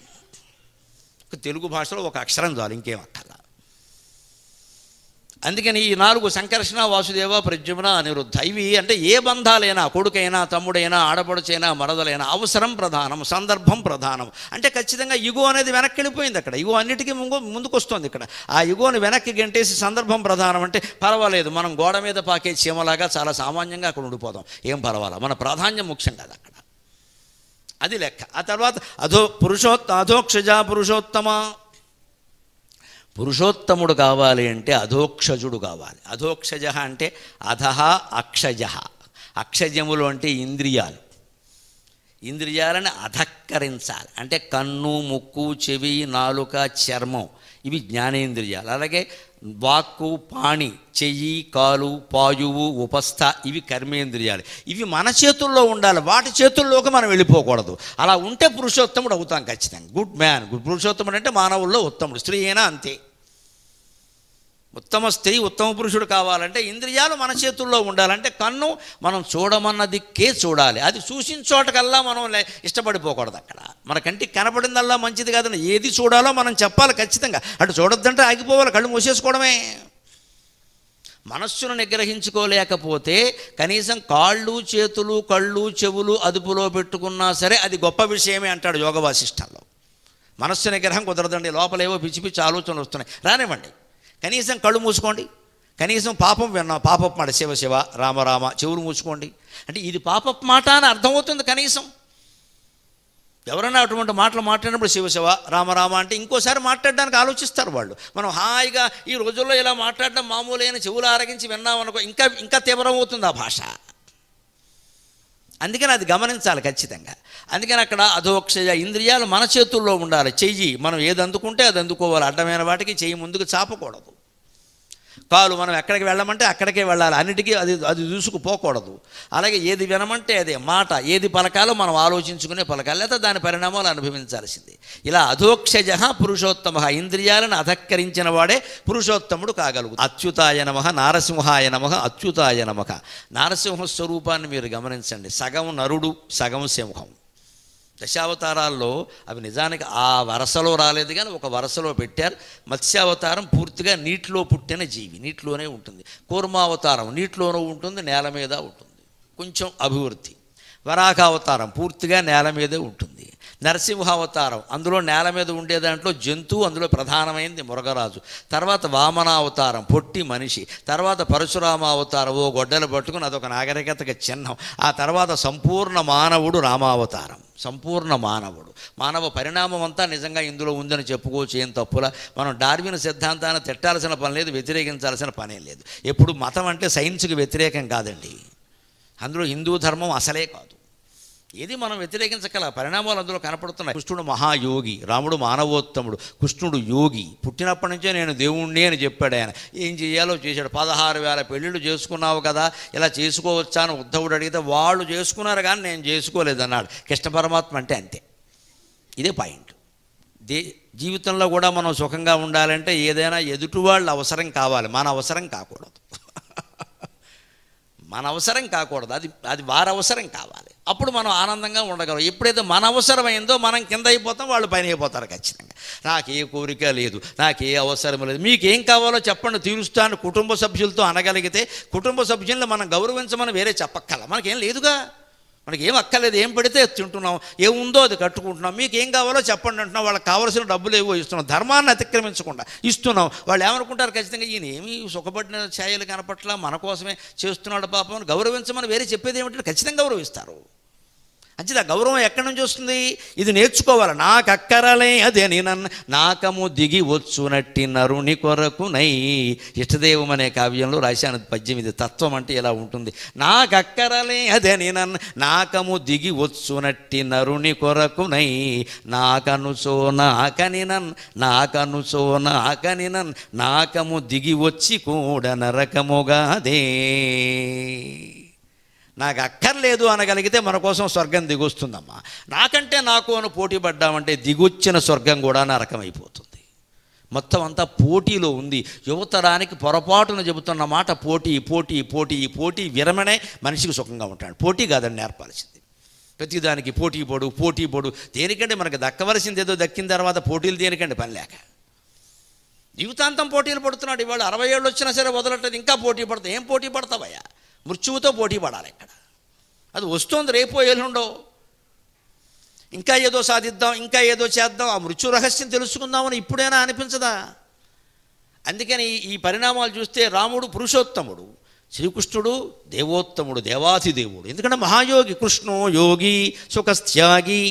తెలుగు భాషలో ఒక అక్షరం చాలు ఇంకేం అక్కర్లేదు అందుకని ఈ నాలుగు సంకర్షణ వాసుదేవ ప్రజమున అనిరుద్ధ ఇవి అంటే ఏ బంధాలైనా కొడుకైనా తమ్ముడైనా ఆడపడుచైనా మరదలైనా అవసరం ప్రధానం సందర్భం ప్రధానం అంటే ఖచ్చితంగా ఇగో అనేది వెనక్కి వెళ్ళిపోయింది అక్కడ ఇగో అన్నిటికీ ముందు ముందుకొస్తుంది ఇక్కడ ఆ ఇగోని వెనక్కి గంటేసి సందర్భం ప్రధానం అంటే పర్వాలేదు మనం గోడ మీద పాకే చీమలాగా చాలా సామాన్యంగా అక్కడ ఉండిపోదాం ఏం పర్వాలా మన ప్రాధాన్యం ముఖ్యం కాదు అక్కడ అది లెక్క ఆ తర్వాత అధో పురుషోత్త అధోక్షజ పురుషోత్తమ పురుషోత్తముడు కావాలి అంటే అధోక్షజుడు కావాలి అధోక్షజ అంటే అధహ అక్షజ అక్షజములు అంటే ఇంద్రియాలు ఇంద్రియాలను అధక్కరించాలి అంటే కన్ను ముక్కు చెవి నాలుక చర్మం ఇవి జ్ఞానేంద్రియాలు అలాగే వాక్కు పాణి చెయ్యి కాలు పాయువు ఉపస్థ ఇవి కర్మేంద్రియాలు ఇవి మన చేతుల్లో ఉండాలి వాటి చేతుల్లోకి మనం వెళ్ళిపోకూడదు అలా ఉంటే పురుషోత్తముడు అవుతాం ఖచ్చితంగా గుడ్ మ్యాన్ గుడ్ పురుషోత్తముడు అంటే మానవుల్లో ఉత్తముడు స్త్రీ అయినా అంతే ఉత్తమ స్త్రీ ఉత్తమ పురుషుడు కావాలంటే ఇంద్రియాలు మన చేతుల్లో ఉండాలంటే కన్ను మనం చూడమన్నదిక్కే చూడాలి అది చూసిన చోటకల్లా మనం ఇష్టపడిపోకూడదు అక్కడ మన కంటికి కనపడిందల్లా మంచిది కాదని ఏది చూడాలో మనం చెప్పాలి ఖచ్చితంగా అటు చూడొద్దంటే ఆగిపోవాలి కళ్ళు మూసేసుకోవడమే మనస్సును నిగ్రహించుకోలేకపోతే కనీసం కాళ్ళు చేతులు కళ్ళు చెవులు అదుపులో పెట్టుకున్నా సరే అది గొప్ప విషయమే అంటాడు యోగ వాసిష్టంలో మనస్సు నిగ్రహం కుదరదండి లోపలేవో పిచ్చి పిచ్చి ఆలోచనలు వస్తున్నాయి రానివ్వండి కనీసం కళ్ళు మూసుకోండి కనీసం పాపం విన్నాం పాపపు మాట శివ శివ రామ రామ చెవులు మూసుకోండి అంటే ఇది పాపపు మాట అని అర్థమవుతుంది కనీసం ఎవరైనా అటువంటి మాటలు మాట్లాడినప్పుడు శివ శివ రామ రామ అంటే ఇంకోసారి మాట్లాడడానికి ఆలోచిస్తారు వాళ్ళు మనం హాయిగా ఈ రోజుల్లో ఇలా మాట్లాడడం మామూలు అయిన చెవులు ఆరగించి విన్నామనుకో ఇంకా ఇంకా తీవ్రమవుతుంది ఆ భాష అందుకని అది గమనించాలి ఖచ్చితంగా అందుకని అక్కడ అధోక్షయ ఇంద్రియాలు మన చేతుల్లో ఉండాలి చెయ్యి మనం ఏది అందుకుంటే అది అందుకోవాలి అడ్డమైన వాటికి చెయ్యి ముందుకు చాపకూడదు తాలు మనం ఎక్కడికి వెళ్ళమంటే అక్కడికే వెళ్ళాలి అన్నిటికీ అది అది దూసుకుపోకూడదు అలాగే ఏది వినమంటే అదే మాట ఏది పలకాలో మనం ఆలోచించుకునే పలకాలి లేదా దాని పరిణామాలు అనుభవించాల్సింది ఇలా అధోక్షజ పురుషోత్తమ ఇంద్రియాలను అధక్కరించిన వాడే పురుషోత్తముడు కాగలుగు అచ్యుతాయ నమ నారసింహాయ నమ అచ్యుతాయ నమ నారసింహ స్వరూపాన్ని మీరు గమనించండి సగం నరుడు సగం సింహం దశావతారాల్లో అవి నిజానికి ఆ వరసలో రాలేదు కానీ ఒక వరసలో పెట్టారు మత్స్యావతారం పూర్తిగా నీటిలో పుట్టిన జీవి నీటిలోనే ఉంటుంది కూర్మావతారం నీటిలోనూ ఉంటుంది నేల మీద ఉంటుంది కొంచెం అభివృద్ధి వరాహావతారం పూర్తిగా నేల మీదే ఉంటుంది నరసింహావతారం అందులో నేల మీద ఉండే దాంట్లో జంతువు అందులో ప్రధానమైంది మురగరాజు తర్వాత వామనావతారం పొట్టి మనిషి తర్వాత పరశురామ అవతారం ఓ గొడ్డలు పట్టుకుని అదొక నాగరికతకి చిహ్నం ఆ తర్వాత సంపూర్ణ మానవుడు రామావతారం సంపూర్ణ మానవుడు మానవ పరిణామం అంతా నిజంగా ఇందులో ఉందని చెప్పుకోవచ్చు ఏం తప్పుల మనం డార్విన్ సిద్ధాంతాన్ని తిట్టాల్సిన పని లేదు వ్యతిరేకించాల్సిన పనే లేదు ఎప్పుడు మతం అంటే సైన్స్కి వ్యతిరేకం కాదండి అందులో హిందూ ధర్మం అసలే కాదు ఏది మనం వ్యతిరేకించగల పరిణామాలు అందులో కనపడుతున్నాయి కృష్ణుడు మహాయోగి రాముడు మానవోత్తముడు కృష్ణుడు యోగి పుట్టినప్పటి నుంచే నేను దేవుణ్ణి అని చెప్పాడు ఆయన ఏం చేయాలో చేశాడు పదహారు వేల పెళ్ళిళ్ళు చేసుకున్నావు కదా ఇలా చేసుకోవచ్చా అని ఉద్ధవుడు అడిగితే వాళ్ళు చేసుకున్నారు కానీ నేను చేసుకోలేదన్నాడు కృష్ణ పరమాత్మ అంటే అంతే ఇదే పాయింట్ దే జీవితంలో కూడా మనం సుఖంగా ఉండాలంటే ఏదైనా ఎదుటి వాళ్ళు అవసరం కావాలి మన అవసరం కాకూడదు <laughs> మన అవసరం కాకూడదు అది అది వారవసరం కావాలి అప్పుడు మనం ఆనందంగా ఉండగలం ఎప్పుడైతే మన అవసరమైందో మనం కింద అయిపోతాం వాళ్ళు పైన అయిపోతారు ఖచ్చితంగా నాకు ఏ కోరిక లేదు నాకు ఏ అవసరం లేదు మీకు ఏం కావాలో చెప్పండి తీరుస్తాను కుటుంబ సభ్యులతో అనగలిగితే కుటుంబ సభ్యులను మనం గౌరవించమని వేరే చెప్పక్కల మనకేం లేదుగా మనకి ఏం అక్కర్లేదు ఏం పెడితే తింటున్నాం ఏముందో అది కట్టుకుంటున్నాం మీకు ఏం కావాలో చెప్పండి అంటున్నాం వాళ్ళకి కావాల్సిన డబ్బులు ఏవో ఇస్తున్నాం ధర్మాన్ని అతిక్రమించకుండా ఇస్తున్నాం వాళ్ళు ఏమనుకుంటారు ఖచ్చితంగా ఈయన ఏమి సుఖపడిన ఛాయలు కనపట్ల మన కోసమే చేస్తున్నాడు పాపం గౌరవించమని వేరే చెప్పేది ఏమిటంటే ఖచ్చితంగా గౌరవిస్తారు మంచిది గౌరవం ఎక్కడి నుంచి వస్తుంది ఇది నేర్చుకోవాలి నాకు అక్కరలే అదే నేను నాకము దిగి నట్టి నరుని కొరకు నై ఇష్టదేవం అనే కావ్యంలో రాశాను పద్యమిది ఇది తత్వం అంటే ఇలా ఉంటుంది నాకు అక్కరలే అదే నేను నాకము దిగి నట్టి నరుని కొరకు నై సో నాకని నన్ సో నాకని నన్ నాకము దిగి వచ్చి కూడా నరకముగా అదే నాకు అక్కర్లేదు అనగలిగితే మన కోసం స్వర్గం దిగొస్తుందమ్మా నాకంటే నాకు అని పోటీ పడ్డామంటే దిగొచ్చిన స్వర్గం కూడా అయిపోతుంది మొత్తం అంతా పోటీలో ఉంది యువతరానికి పొరపాటున చెబుతున్న మాట పోటీ పోటీ పోటీ పోటీ విరమనే మనిషికి సుఖంగా ఉంటాడు పోటీ కాదని నేర్పాల్సింది ప్రతిదానికి పోటీ పడు పోటీ పడు దేనికంటే మనకు దక్కవలసింది ఏదో దక్కిన తర్వాత పోటీలు దేనికంటే పని లేక జీవితాంతం పోటీలు పడుతున్నాడు ఇవాళ అరవై ఏళ్ళు వచ్చినా సరే వదలట్లేదు ఇంకా పోటీ పడతాయి ఏం పోటీ పడతావయ్యా మృత్యువుతో పోటీ పడాలి ఇక్కడ అది వస్తుంది రేపో ఎల్లుండో ఇంకా ఏదో సాధిద్దాం ఇంకా ఏదో చేద్దాం ఆ మృత్యు రహస్యం తెలుసుకుందామని ఇప్పుడైనా అనిపించదా అందుకని ఈ పరిణామాలు చూస్తే రాముడు పురుషోత్తముడు శ్రీకృష్ణుడు దేవోత్తముడు దేవాధిదేవుడు ఎందుకంటే మహాయోగి కృష్ణో యోగి సుఖత్యాగి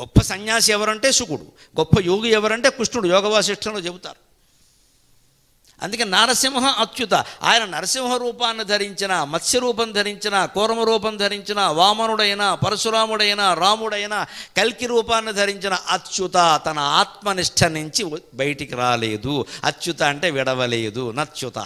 గొప్ప సన్యాసి ఎవరంటే సుఖుడు గొప్ప యోగి ఎవరంటే కృష్ణుడు యోగవాసిష్టంలో చెబుతారు అందుకే నరసింహ అచ్యుత ఆయన నరసింహ రూపాన్ని ధరించిన మత్స్య రూపం ధరించిన కోరమ రూపం ధరించిన వామనుడైన పరశురాముడైన రాముడైన కల్కి రూపాన్ని ధరించిన అచ్యుత తన ఆత్మనిష్ట నుంచి బయటికి రాలేదు అచ్యుత అంటే విడవలేదు నచ్యుత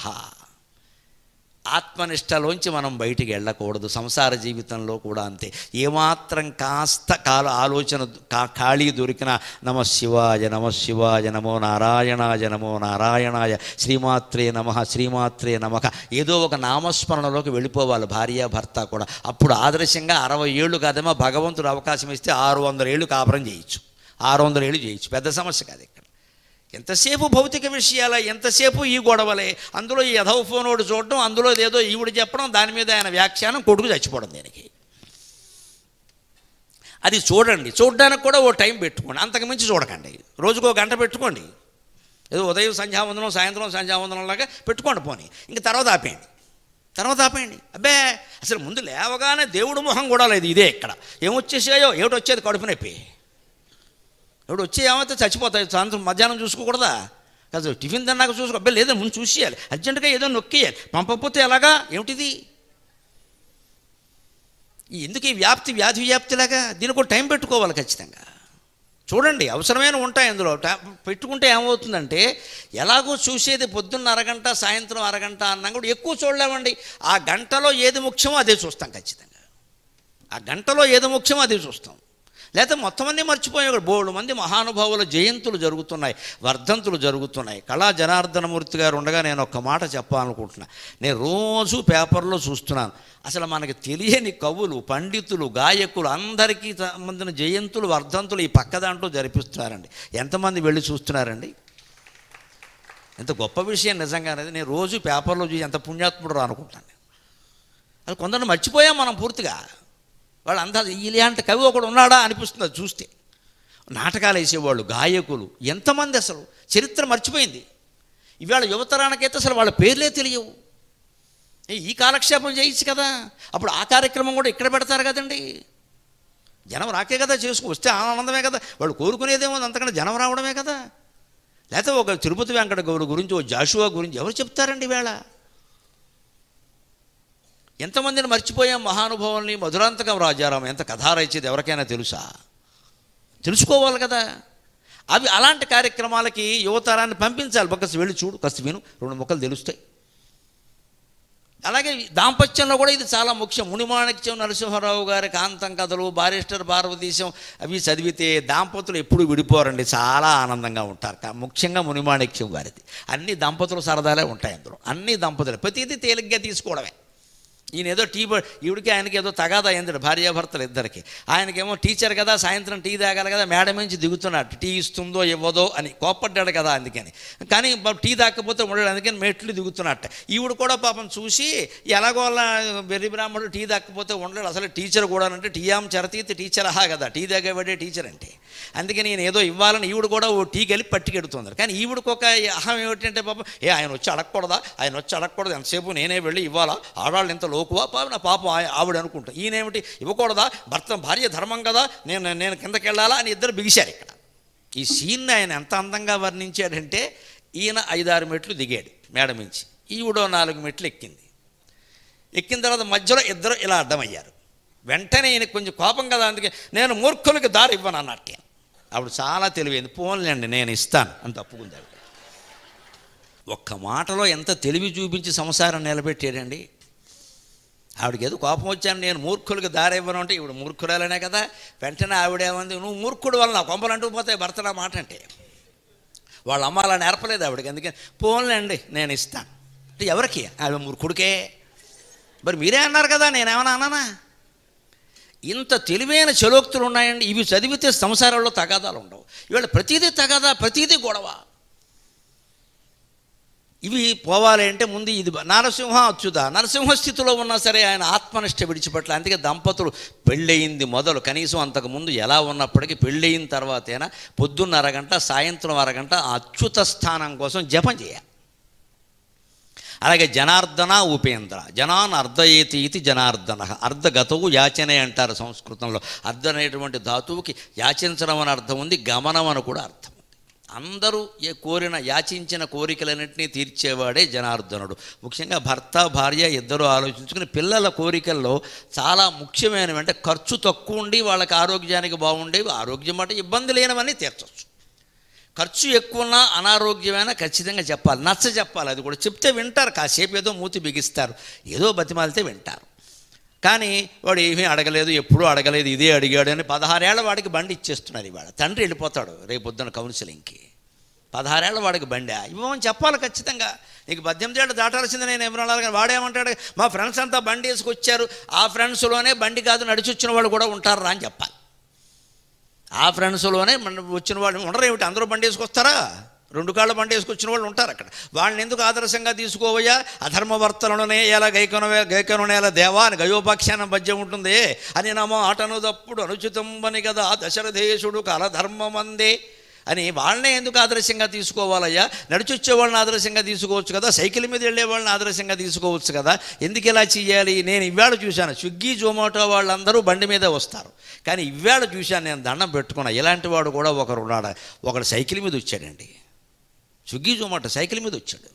ఆత్మనిష్టలోంచి మనం బయటికి వెళ్ళకూడదు సంసార జీవితంలో కూడా అంతే ఏమాత్రం కాస్త కాల ఆలోచన కా ఖాళీ దొరికిన నమ శివాయ నమ శివాయ నమో నారాయణాయ నమో నారాయణాయ శ్రీమాత్రే నమ శ్రీమాత్రే నమక ఏదో ఒక నామస్మరణలోకి వెళ్ళిపోవాలి భార్య భర్త కూడా అప్పుడు ఆదర్శంగా అరవై ఏళ్ళు కాదేమో భగవంతుడు అవకాశం ఇస్తే ఆరు వందల ఏళ్ళు కాపురం చేయొచ్చు ఆరు వందల ఏళ్ళు చేయొచ్చు పెద్ద సమస్య కాదు ఎంతసేపు భౌతిక విషయాలే ఎంతసేపు ఈ గొడవలే అందులో ఈ యథవ ఫోనోడు చూడడం అందులో ఏదో ఈవిడు చెప్పడం దాని మీద ఆయన వ్యాఖ్యానం కొడుకు చచ్చిపోవడం దీనికి అది చూడండి చూడడానికి కూడా ఓ టైం పెట్టుకోండి అంతకుమించి చూడకండి రోజుకో గంట పెట్టుకోండి ఏదో ఉదయం సంధ్యావందనం సాయంత్రం సంధ్యావందనం లాగా పెట్టుకోండి పోనీ ఇంక తర్వాత ఆపేయండి తర్వాత ఆపేయండి అబ్బే అసలు ముందు లేవగానే దేవుడు మొహం కూడా లేదు ఇదే ఇక్కడ ఏమొచ్చేసాయో వచ్చేది కడుపు నొప్పి ఇప్పుడు వచ్చే ఏమైతే చచ్చిపోతాయి సాయంత్రం మధ్యాహ్నం చూసుకోకూడదా కాదు టిఫిన్ తిన్నాక చూసుకో అబ్బాయి లేదా ముందు చూసేయాలి అర్జెంటుగా ఏదో నొక్కేయాలి పంపకపోతే ఎలాగా ఏమిటిది ఎందుకు ఈ వ్యాప్తి వ్యాధి వ్యాప్తిలాగా దీనికి ఒక టైం పెట్టుకోవాలి ఖచ్చితంగా చూడండి అవసరమైన ఉంటాయి అందులో పెట్టుకుంటే ఏమవుతుందంటే ఎలాగో చూసేది పొద్దున్న అరగంట సాయంత్రం అరగంట అన్నా కూడా ఎక్కువ చూడలేమండి ఆ గంటలో ఏది ముఖ్యమో అదే చూస్తాం ఖచ్చితంగా ఆ గంటలో ఏది ముఖ్యమో అదే చూస్తాం లేకపోతే మొత్తం అన్నీ మర్చిపోయాడు బోడు మంది మహానుభావుల జయంతులు జరుగుతున్నాయి వర్ధంతులు జరుగుతున్నాయి కళా జనార్దనమూర్తి గారు ఉండగా నేను ఒక్క మాట చెప్పాలనుకుంటున్నా నేను రోజు పేపర్లో చూస్తున్నాను అసలు మనకి తెలియని కవులు పండితులు గాయకులు అందరికీ సంబంధించిన జయంతులు వర్ధంతులు ఈ పక్క దాంట్లో జరిపిస్తున్నారండి ఎంతమంది వెళ్ళి చూస్తున్నారండి ఎంత గొప్ప విషయం నిజంగా అనేది నేను రోజు పేపర్లో చూసి ఎంత పుణ్యాత్ముడు అనుకుంటాను అది కొందరు మర్చిపోయాం మనం పూర్తిగా వాళ్ళు అంతా ఇలాంటి కవి ఒకడు ఉన్నాడా అనిపిస్తుంది చూస్తే నాటకాలు వేసేవాళ్ళు గాయకులు ఎంతమంది అసలు చరిత్ర మర్చిపోయింది ఇవాళ యువతరానికైతే అసలు వాళ్ళ పేర్లే తెలియవు ఈ కాలక్షేపం చేయొచ్చు కదా అప్పుడు ఆ కార్యక్రమం కూడా ఇక్కడ పెడతారు కదండి జనం రాకే కదా చేసుకు వస్తే ఆనందమే కదా వాళ్ళు కోరుకునేదేమో అంతకంటే జనం రావడమే కదా లేకపోతే ఒక తిరుపతి వెంకట గౌరు గురించి ఓ జాషువా గురించి ఎవరు చెప్తారండి వీళ్ళ ఎంతమందిని మర్చిపోయాం మహానుభావుల్ని మధురాంతకం రాజారాం ఎంత కథ రచ్చేది ఎవరికైనా తెలుసా తెలుసుకోవాలి కదా అవి అలాంటి కార్యక్రమాలకి యువతరాన్ని పంపించాలి బొక్కసి వెళ్ళి చూడు కాస్త విను రెండు మొక్కలు తెలుస్తాయి అలాగే దాంపత్యంలో కూడా ఇది చాలా ముఖ్యం మునిమాణిక్యం నరసింహారావు గారి కాంతం కథలు బారిస్టర్ భారతదేశం అవి చదివితే దాంపతులు ఎప్పుడు విడిపోరండి చాలా ఆనందంగా ఉంటారు ముఖ్యంగా మునిమాణిక్యం గారిది అన్ని దంపతులు సరదాలే ఉంటాయి అందులో అన్ని దంపతులు ప్రతిదీ తేలిగ్గా తీసుకోవడమే ఈయన ఏదో టీ ఈవిడికి ఆయనకి ఏదో తగాదా అయిందండి భార్యాభర్తలు ఇద్దరికి ఆయనకేమో టీచర్ కదా సాయంత్రం టీ తాగాలి కదా మేడం నుంచి దిగుతున్నాడు టీ ఇస్తుందో ఇవ్వదో అని కోపడ్డాడు కదా అందుకని కానీ టీ తాకపోతే ఉండడు అందుకని మెట్లు దిగుతున్నట్ట ఈవిడ కూడా పాపం చూసి ఎలాగో వెర్రి బ్రాహ్మణుడు టీ తాకపోతే ఉండడు అసలు టీచర్ కూడా అంటే టీ టీయాం చరతీతి టీచర్ అహా కదా టీ తాగేవాడే టీచర్ అంటే అందుకే నేను ఏదో ఇవ్వాలని ఈవిడ కూడా ఓ టీ కలిపి పట్టుకెడుతున్నారు కానీ ఈవిడకు ఒక అహం ఏమిటంటే పాపం ఏ ఆయన వచ్చి అడగకూడదా ఆయన వచ్చి అడగకూడదు ఎంతసేపు నేనే వెళ్ళి ఇవ్వాలా ఆడవాళ్ళు ఎంత లోకువా పాప నా పాపం ఆవిడ అనుకుంటా ఈయనేమిటి ఇవ్వకూడదా భర్త భార్య ధర్మం కదా నేను నేను కిందకి వెళ్ళాలా అని ఇద్దరు బిగిశారు ఇక్కడ ఈ సీన్ని ఆయన ఎంత అందంగా వర్ణించాడంటే ఈయన ఐదారు మెట్లు దిగాడు మేడ నుంచి ఈవిడో నాలుగు మెట్లు ఎక్కింది ఎక్కిన తర్వాత మధ్యలో ఇద్దరు ఇలా అర్థమయ్యారు వెంటనే ఈయన కొంచెం కోపం కదా అందుకే నేను మూర్ఖులకు దారి ఇవ్వను అన్నట్టే ఆవిడ చాలా తెలివైంది పోన్లేండి నేను ఇస్తాను అని తప్పుకుంది ఆవిడ ఒక్క మాటలో ఎంత తెలివి చూపించి సంసారం నిలబెట్టాడండి ఆవిడకి ఏదో కోపం వచ్చాను నేను మూర్ఖులకు దారి ఇవ్వను అంటే ఇవి మూర్ఖురాలనే కదా వెంటనే ఆవిడేమంది నువ్వు మూర్ఖుడు వల్ల కొంపలంటూ భర్త నా మాట అంటే వాళ్ళ అమ్మ అలా నేర్పలేదు ఆవిడకి అందుకని పోన్లేండి నేను ఇస్తాను అంటే ఎవరికి ఆవిడ మూర్ఖుడికే మరి మీరే అన్నారు కదా నేనేమన్నా అన్నానా ఇంత తెలివైన చలోక్తులు ఉన్నాయండి ఇవి చదివితే సంసారంలో తగాదాలు ఉండవు ఇవాళ ప్రతిదీ తగాదా ప్రతిదీ గొడవ ఇవి పోవాలి అంటే ముందు ఇది నరసింహ అచ్యుత నరసింహ స్థితిలో ఉన్నా సరే ఆయన ఆత్మనిష్ట విడిచిపెట్ల అందుకే దంపతులు పెళ్ళయింది మొదలు కనీసం అంతకుముందు ఎలా ఉన్నప్పటికీ పెళ్ళయిన తర్వాతైనా పొద్దున్న అరగంట సాయంత్రం అరగంట అచ్యుత స్థానం కోసం జపం చేయాలి అలాగే జనార్దన ఉపేంద్ర జనాన్ అర్ధయేతి ఇది జనార్దన అర్ధగతవు యాచనే అంటారు సంస్కృతంలో అర్ధ అనేటువంటి ధాతువుకి యాచించడం అని అర్థం ఉంది గమనం అని కూడా అర్థం అందరూ ఏ కోరిన యాచించిన కోరికలన్నింటినీ తీర్చేవాడే జనార్దనుడు ముఖ్యంగా భర్త భార్య ఇద్దరు ఆలోచించుకుని పిల్లల కోరికల్లో చాలా ముఖ్యమైనవి అంటే ఖర్చు తక్కువ ఉండి వాళ్ళకి ఆరోగ్యానికి బాగుండేవి ఆరోగ్యం అంటే ఇబ్బంది లేనివన్నీ తీర్చవచ్చు ఖర్చు ఎక్కువన్నా అనారోగ్యమైనా ఖచ్చితంగా చెప్పాలి నచ్చ చెప్పాలి అది కూడా చెప్తే వింటారు కాసేపు ఏదో మూతి బిగిస్తారు ఏదో బతిమాలితే వింటారు కానీ వాడు ఏమీ అడగలేదు ఎప్పుడూ అడగలేదు ఇదే అడిగాడు అని పదహారేళ్ల వాడికి బండి ఇచ్చేస్తున్నారు వాడు తండ్రి వెళ్ళిపోతాడు రేపు పొద్దున్న కౌన్సిలింగ్కి పదహారేళ్ల వాడికి బండి ఇవ్వమని చెప్పాలి ఖచ్చితంగా నీకు పద్దెనిమిది ఏళ్ళు దాటాల్సింది నేను ఎవరు అలాగే వాడేమంటాడు మా ఫ్రెండ్స్ అంతా బండి వేసుకొచ్చారు ఆ ఫ్రెండ్స్లోనే బండి కాదు నడిచొచ్చిన వాళ్ళు కూడా ఉంటారా అని చెప్పాలి ఆ ఫ్రెండ్స్లోనే మన వచ్చిన వాళ్ళు ఉండరు ఏమిటి అందరూ బండి వేసుకొస్తారా రెండు కాళ్ళ బండి వేసుకొచ్చిన వాళ్ళు ఉంటారు అక్కడ వాళ్ళని ఎందుకు ఆదర్శంగా తీసుకోవయ్యా అధర్మవర్తనలోనే ఎలా గైకనవే గైకనునేల దేవా అని గయోపాఖ్యానం పద్యం ఉంటుంది అని నమో ఆటను తప్పుడు అనుచితంబని కదా దశరథేశుడు కలధర్మమందే అని వాళ్ళనే ఎందుకు ఆదర్శంగా తీసుకోవాలయ్యా నడిచొచ్చే వాళ్ళని ఆదర్శంగా తీసుకోవచ్చు కదా సైకిల్ మీద వెళ్ళే వాళ్ళని ఆదర్శంగా తీసుకోవచ్చు కదా ఎందుకు ఇలా చేయాలి నేను ఇవాళ చూశాను స్విగ్గీ జొమాటో వాళ్ళందరూ బండి మీదే వస్తారు కానీ ఇవాళ చూశాను నేను దండం పెట్టుకున్నా ఇలాంటి వాడు కూడా ఒకరు ఉన్నాడు ఒకడు సైకిల్ మీద వచ్చాడండి స్విగ్గీ జొమాటో సైకిల్ మీద వచ్చాడు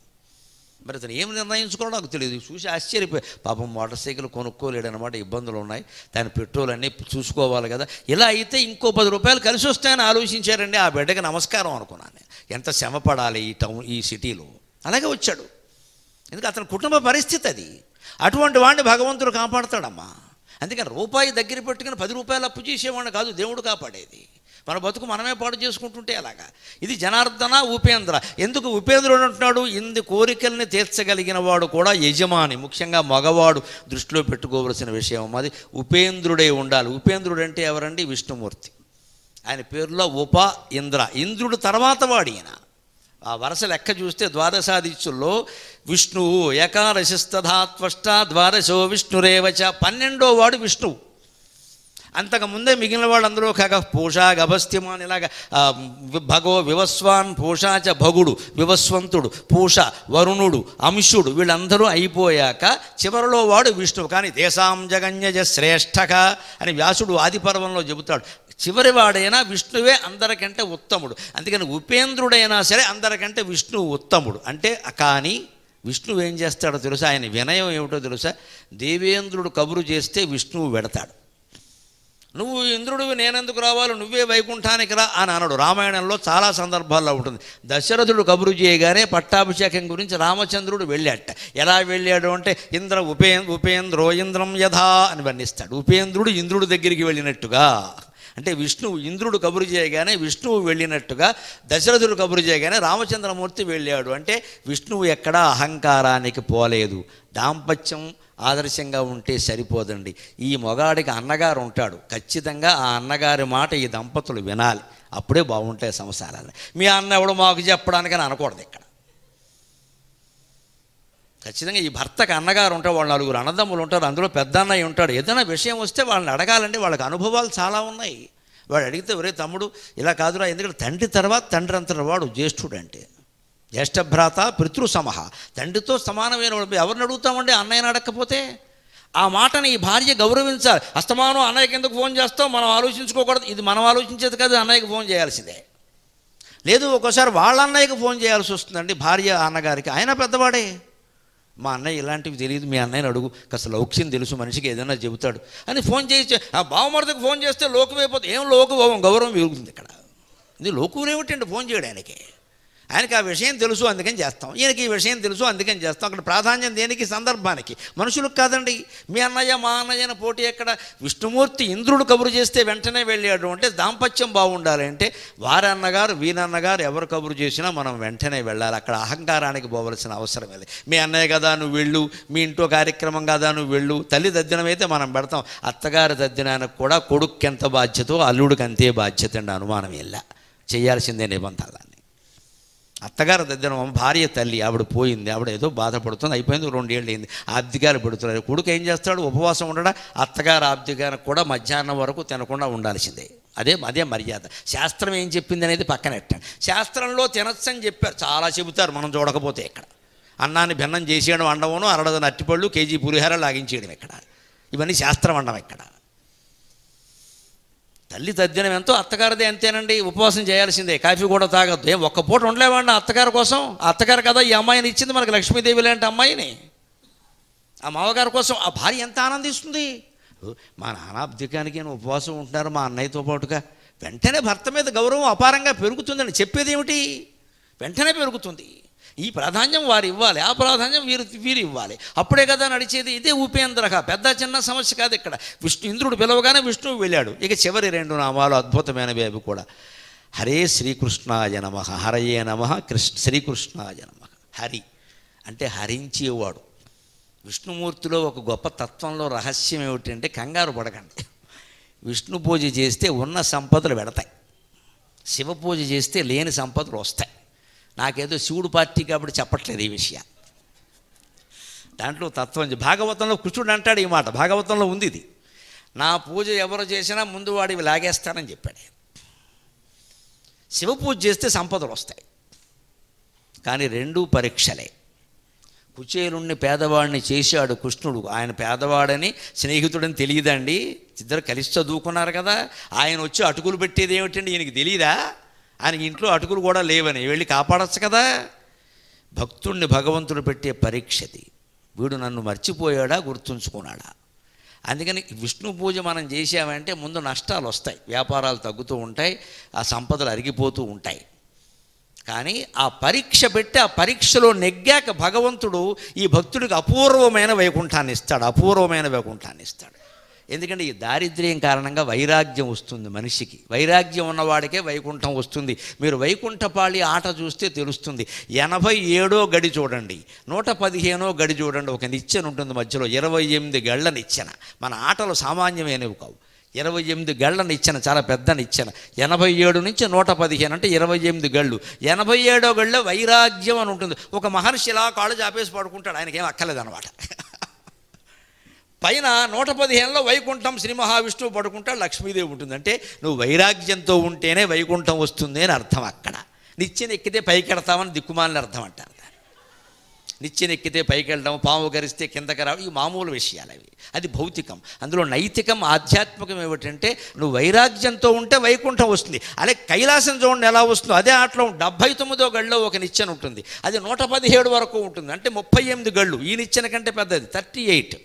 మరి అతను ఏం నిర్ణయించుకోవడం నాకు తెలియదు చూసి ఆశ్చర్యపోయి పాపం మోటార్ సైకిల్ కొనుక్కోలేడనమాట ఇబ్బందులు ఉన్నాయి దాని పెట్రోల్ అన్నీ చూసుకోవాలి కదా ఇలా అయితే ఇంకో పది రూపాయలు కలిసి వస్తాయని ఆలోచించారండి ఆ బిడ్డకి నమస్కారం అనుకున్నాను ఎంత శ్రమ పడాలి ఈ టౌన్ ఈ సిటీలో అలాగే వచ్చాడు ఎందుకంటే అతని కుటుంబ పరిస్థితి అది అటువంటి వాడిని భగవంతుడు కాపాడతాడమ్మా అందుకని రూపాయి దగ్గర పెట్టుకుని పది రూపాయలు అప్పు చేసేవాడిని కాదు దేవుడు కాపాడేది మన బతుకు మనమే పాడు చేసుకుంటుంటే అలాగా ఇది జనార్దన ఉపేంద్ర ఎందుకు ఉపేంద్రుడు అంటున్నాడు ఇందు కోరికల్ని తీర్చగలిగిన వాడు కూడా యజమాని ముఖ్యంగా మగవాడు దృష్టిలో పెట్టుకోవలసిన విషయం అది ఉపేంద్రుడే ఉండాలి ఉపేంద్రుడు అంటే ఎవరండి విష్ణుమూర్తి ఆయన పేరులో ఉప ఇంద్ర ఇంద్రుడు తర్వాత వాడు ఈయన ఆ వరుస లెక్క చూస్తే ద్వాదశాదిత్యుల్లో విష్ణువు ఏకాదశిస్తథాత్వష్ట ద్వాదశో విష్ణురేవచ పన్నెండో వాడు విష్ణువు అంతకుముందే మిగిలిన వాళ్ళు అందరూ కాక పూషా అని ఇలాగ భగో వివస్వాన్ పూషాచ భగుడు వివస్వంతుడు పూష వరుణుడు అంశుడు వీళ్ళందరూ అయిపోయాక చివరిలో వాడు విష్ణువు కానీ దేశాం జగన్యజ శ్రేష్ఠక అని వ్యాసుడు ఆదిపర్వంలో చెబుతాడు చివరి వాడైనా విష్ణువే అందరికంటే ఉత్తముడు అందుకని ఉపేంద్రుడైనా సరే అందరికంటే విష్ణువు ఉత్తముడు అంటే కానీ విష్ణువు ఏం చేస్తాడో తెలుసా ఆయన వినయం ఏమిటో తెలుసా దేవేంద్రుడు కబురు చేస్తే విష్ణువు పెడతాడు నువ్వు ఇంద్రుడివి నేనెందుకు రావాలి నువ్వే వైకుంఠానికి రా అని అన్నాడు రామాయణంలో చాలా సందర్భాల్లో ఉంటుంది దశరథుడు కబురు చేయగానే పట్టాభిషేకం గురించి రామచంద్రుడు వెళ్ళాట ఎలా వెళ్ళాడు అంటే ఇంద్ర ఉపే ఉపేంద్రో ఇంద్రం యథా అని వర్ణిస్తాడు ఉపేంద్రుడు ఇంద్రుడి దగ్గరికి వెళ్ళినట్టుగా అంటే విష్ణువు ఇంద్రుడు కబురు చేయగానే విష్ణువు వెళ్ళినట్టుగా దశరథుడు కబురు చేయగానే రామచంద్రమూర్తి వెళ్ళాడు అంటే విష్ణువు ఎక్కడా అహంకారానికి పోలేదు దాంపత్యం ఆదర్శంగా ఉంటే సరిపోదండి ఈ మొగాడికి అన్నగారు ఉంటాడు ఖచ్చితంగా ఆ అన్నగారి మాట ఈ దంపతులు వినాలి అప్పుడే బాగుంటాయి సంసారాలు మీ అన్న ఎవడు మాకు చెప్పడానికని అనకూడదు ఇక్కడ ఖచ్చితంగా ఈ భర్తకు అన్నగారు ఉంటే వాళ్ళు నలుగురు అన్నదమ్ములు ఉంటారు అందులో పెద్ద అన్నయ్య ఉంటాడు ఏదైనా విషయం వస్తే వాళ్ళని అడగాలండి వాళ్ళకి అనుభవాలు చాలా ఉన్నాయి వాడు అడిగితే ఒరే తమ్ముడు ఇలా కాదురా ఎందుకంటే తండ్రి తర్వాత తండ్రి అంతటి వాడు జ్యేష్ఠుడు అంటే జ్యేష్ఠభ్రాత సమహ తండ్రితో సమానమైన ఎవరిని అడుగుతామండి అన్నయ్యని అడగకపోతే ఆ మాటని ఈ భార్య గౌరవించాలి అస్తమానం అన్నయ్యకి ఎందుకు ఫోన్ చేస్తాం మనం ఆలోచించుకోకూడదు ఇది మనం ఆలోచించేది కాదు అన్నయ్యకి ఫోన్ చేయాల్సిందే లేదు ఒక్కోసారి వాళ్ళ అన్నయ్యకి ఫోన్ చేయాల్సి వస్తుందండి భార్య అన్నగారికి ఆయన పెద్దవాడే మా అన్నయ్య ఇలాంటివి తెలియదు మీ అన్నయ్యని అడుగు కాస్త లౌక్యం తెలుసు మనిషికి ఏదైనా చెబుతాడు అని ఫోన్ చేసి ఆ బావమరదకు ఫోన్ చేస్తే లోకమైపోతే ఏం లోకభావం గౌరవం పెరుగుతుంది ఇక్కడ ఇది లోకులు ఏమిటండి ఫోన్ చేయడానికి ఆయనకి ఆ విషయం తెలుసు అందుకని చేస్తాం ఈయనకి ఈ విషయం తెలుసు అందుకని చేస్తాం అక్కడ ప్రాధాన్యం దేనికి సందర్భానికి మనుషులకు కాదండి మీ అన్నయ్య మా అన్నయ్యన పోటీ ఎక్కడ విష్ణుమూర్తి ఇంద్రుడు కబురు చేస్తే వెంటనే వెళ్ళాడు అంటే దాంపత్యం బాగుండాలి అంటే వారన్నగారు వీనన్నగారు ఎవరు కబురు చేసినా మనం వెంటనే వెళ్ళాలి అక్కడ అహంకారానికి పోవలసిన అవసరం లేదు మీ అన్నయ్య కదా నువ్వు వెళ్ళు మీ ఇంట్లో కార్యక్రమం కదా నువ్వు వెళ్ళు తల్లి దద్దినమైతే మనం పెడతాం అత్తగారి దద్దినానికి కూడా కొడుక్కి ఎంత బాధ్యతో అల్లుడికి అంతే బాధ్యత అండి అనుమానం ఇలా చేయాల్సిందే నిబంధనలు అత్తగారు దగ్గర భార్య తల్లి ఆవిడ పోయింది ఆవిడ ఏదో బాధపడుతుంది అయిపోయింది రెండేళ్ళు అయింది ఆబ్దిగాలు పెడుతున్నారు కొడుకు ఏం చేస్తాడు ఉపవాసం ఉండడా అత్తగారు ఆబ్దిగారు కూడా మధ్యాహ్నం వరకు తినకుండా ఉండాల్సిందే అదే అదే మర్యాద శాస్త్రం ఏం చెప్పింది అనేది ఎట్టాడు శాస్త్రంలో తినొచ్చని చెప్పారు చాలా చెబుతారు మనం చూడకపోతే ఇక్కడ అన్నాన్ని భిన్నం చేసేయడం అండవను అరడదని అట్టిపళ్ళు కేజీ పులిహార లాగించేయడం ఇక్కడ ఇవన్నీ శాస్త్రం అండం ఇక్కడ తల్లి తద్దినం ఎంతో అత్తగారిదే అంతేనండి ఉపవాసం చేయాల్సిందే కాఫీ కూడా తాగద్దు ఏం ఒక్క పూట ఉండలేవాడిని అత్తగారి కోసం అత్తగారు కదా ఈ అమ్మాయిని ఇచ్చింది మనకి లక్ష్మీదేవి లాంటి అమ్మాయిని ఆ మామగారి కోసం ఆ భార్య ఎంత ఆనందిస్తుంది మా నానాబ్దికానికి నేను ఉపవాసం ఉంటున్నారు మా అన్నయ్యతో పాటుగా వెంటనే భర్త మీద గౌరవం అపారంగా పెరుగుతుందని చెప్పేది ఏమిటి వెంటనే పెరుగుతుంది ఈ ప్రాధాన్యం వారు ఇవ్వాలి ఆ ప్రాధాన్యం వీరు వీరు ఇవ్వాలి అప్పుడే కదా నడిచేది ఇదే ఉపేంద్రక పెద్ద చిన్న సమస్య కాదు ఇక్కడ విష్ణు ఇంద్రుడు పిలవగానే విష్ణువు వెళ్ళాడు ఇక చివరి రెండు నామాలు అద్భుతమైనవి అవి కూడా హరే శ్రీకృష్ణాయ నమ హరయే నమ కృష్ణ శ్రీకృష్ణాయ నమ హరి అంటే హరించేవాడు విష్ణుమూర్తిలో ఒక గొప్ప తత్వంలో రహస్యం ఏమిటంటే కంగారు పడకండి విష్ణు పూజ చేస్తే ఉన్న సంపదలు పెడతాయి శివ పూజ చేస్తే లేని సంపదలు వస్తాయి నాకేదో శివుడు పార్టీ కాబట్టి చెప్పట్లేదు ఈ విషయం దాంట్లో తత్వం భాగవతంలో కృష్ణుడు అంటాడు ఈ మాట భాగవతంలో ఉంది ఇది నా పూజ ఎవరు చేసినా ముందు వాడి లాగేస్తానని చెప్పాడు శివ పూజ చేస్తే సంపదలు వస్తాయి కానీ రెండూ పరీక్షలే కుచేలుణ్ణి పేదవాడిని చేశాడు కృష్ణుడు ఆయన పేదవాడని స్నేహితుడని తెలియదండి ఇద్దరు కలిసి చదువుకున్నారు కదా ఆయన వచ్చి అటుకులు పెట్టేది ఏమిటండి ఈయనకి తెలియదా ఆయన ఇంట్లో అటుకులు కూడా లేవని వెళ్ళి కాపాడచ్చు కదా భక్తుణ్ణి భగవంతుడు పెట్టే పరీక్షది వీడు నన్ను మర్చిపోయాడా గుర్తుంచుకున్నాడా అందుకని విష్ణు పూజ మనం చేసామంటే ముందు నష్టాలు వస్తాయి వ్యాపారాలు తగ్గుతూ ఉంటాయి ఆ సంపదలు అరిగిపోతూ ఉంటాయి కానీ ఆ పరీక్ష పెట్టి ఆ పరీక్షలో నెగ్గాక భగవంతుడు ఈ భక్తుడికి అపూర్వమైన వైకుంఠాన్ని ఇస్తాడు అపూర్వమైన వైకుంఠాన్ని ఇస్తాడు ఎందుకంటే ఈ దారిద్ర్యం కారణంగా వైరాగ్యం వస్తుంది మనిషికి వైరాగ్యం ఉన్నవాడికే వైకుంఠం వస్తుంది మీరు వైకుంఠపాళి ఆట చూస్తే తెలుస్తుంది ఎనభై ఏడో గడి చూడండి నూట పదిహేనో గడి చూడండి ఒక నిచ్చెన ఉంటుంది మధ్యలో ఇరవై ఎనిమిది గళ్ళ నిచ్చెన మన ఆటలు సామాన్యమైనవి కావు ఇరవై ఎనిమిది గళ్ళ నిచ్చెన చాలా పెద్ద నిచ్చెన ఎనభై ఏడు నుంచి నూట పదిహేను అంటే ఇరవై ఎనిమిది గళ్ళు ఎనభై ఏడో గళ్ళ వైరాగ్యం అని ఉంటుంది ఒక మహర్షి ఇలా కాళ్ళు చాపేసి పడుకుంటాడు ఆయనకేం అక్కర్లేదు అనమాట పైన నూట పదిహేనులో వైకుంఠం శ్రీ మహావిష్ణువు పడుకుంటా లక్ష్మీదేవి ఉంటుంది అంటే నువ్వు వైరాగ్యంతో ఉంటేనే వైకుంఠం వస్తుంది అని అర్థం అక్కడ నిత్యం ఎక్కితే పైకి ఎడతామని దిక్కుమాలని అర్థం అంటారు నిత్యం ఎక్కితే పైకి వెళ్ళడం పాము గరిస్తే కిందకి రావడం ఇవి మామూలు విషయాలు అవి అది భౌతికం అందులో నైతికం ఆధ్యాత్మికం ఏమిటంటే నువ్వు వైరాగ్యంతో ఉంటే వైకుంఠం వస్తుంది అలాగే కైలాసం చూడండి ఎలా వస్తుందో అదే ఆటలో డెబ్బై తొమ్మిదో గళ్ళలో ఒక నిత్యం ఉంటుంది అది నూట పదిహేడు వరకు ఉంటుంది అంటే ముప్పై ఎనిమిది గళ్ళు ఈ నిచ్చెన కంటే పెద్దది థర్టీ ఎయిట్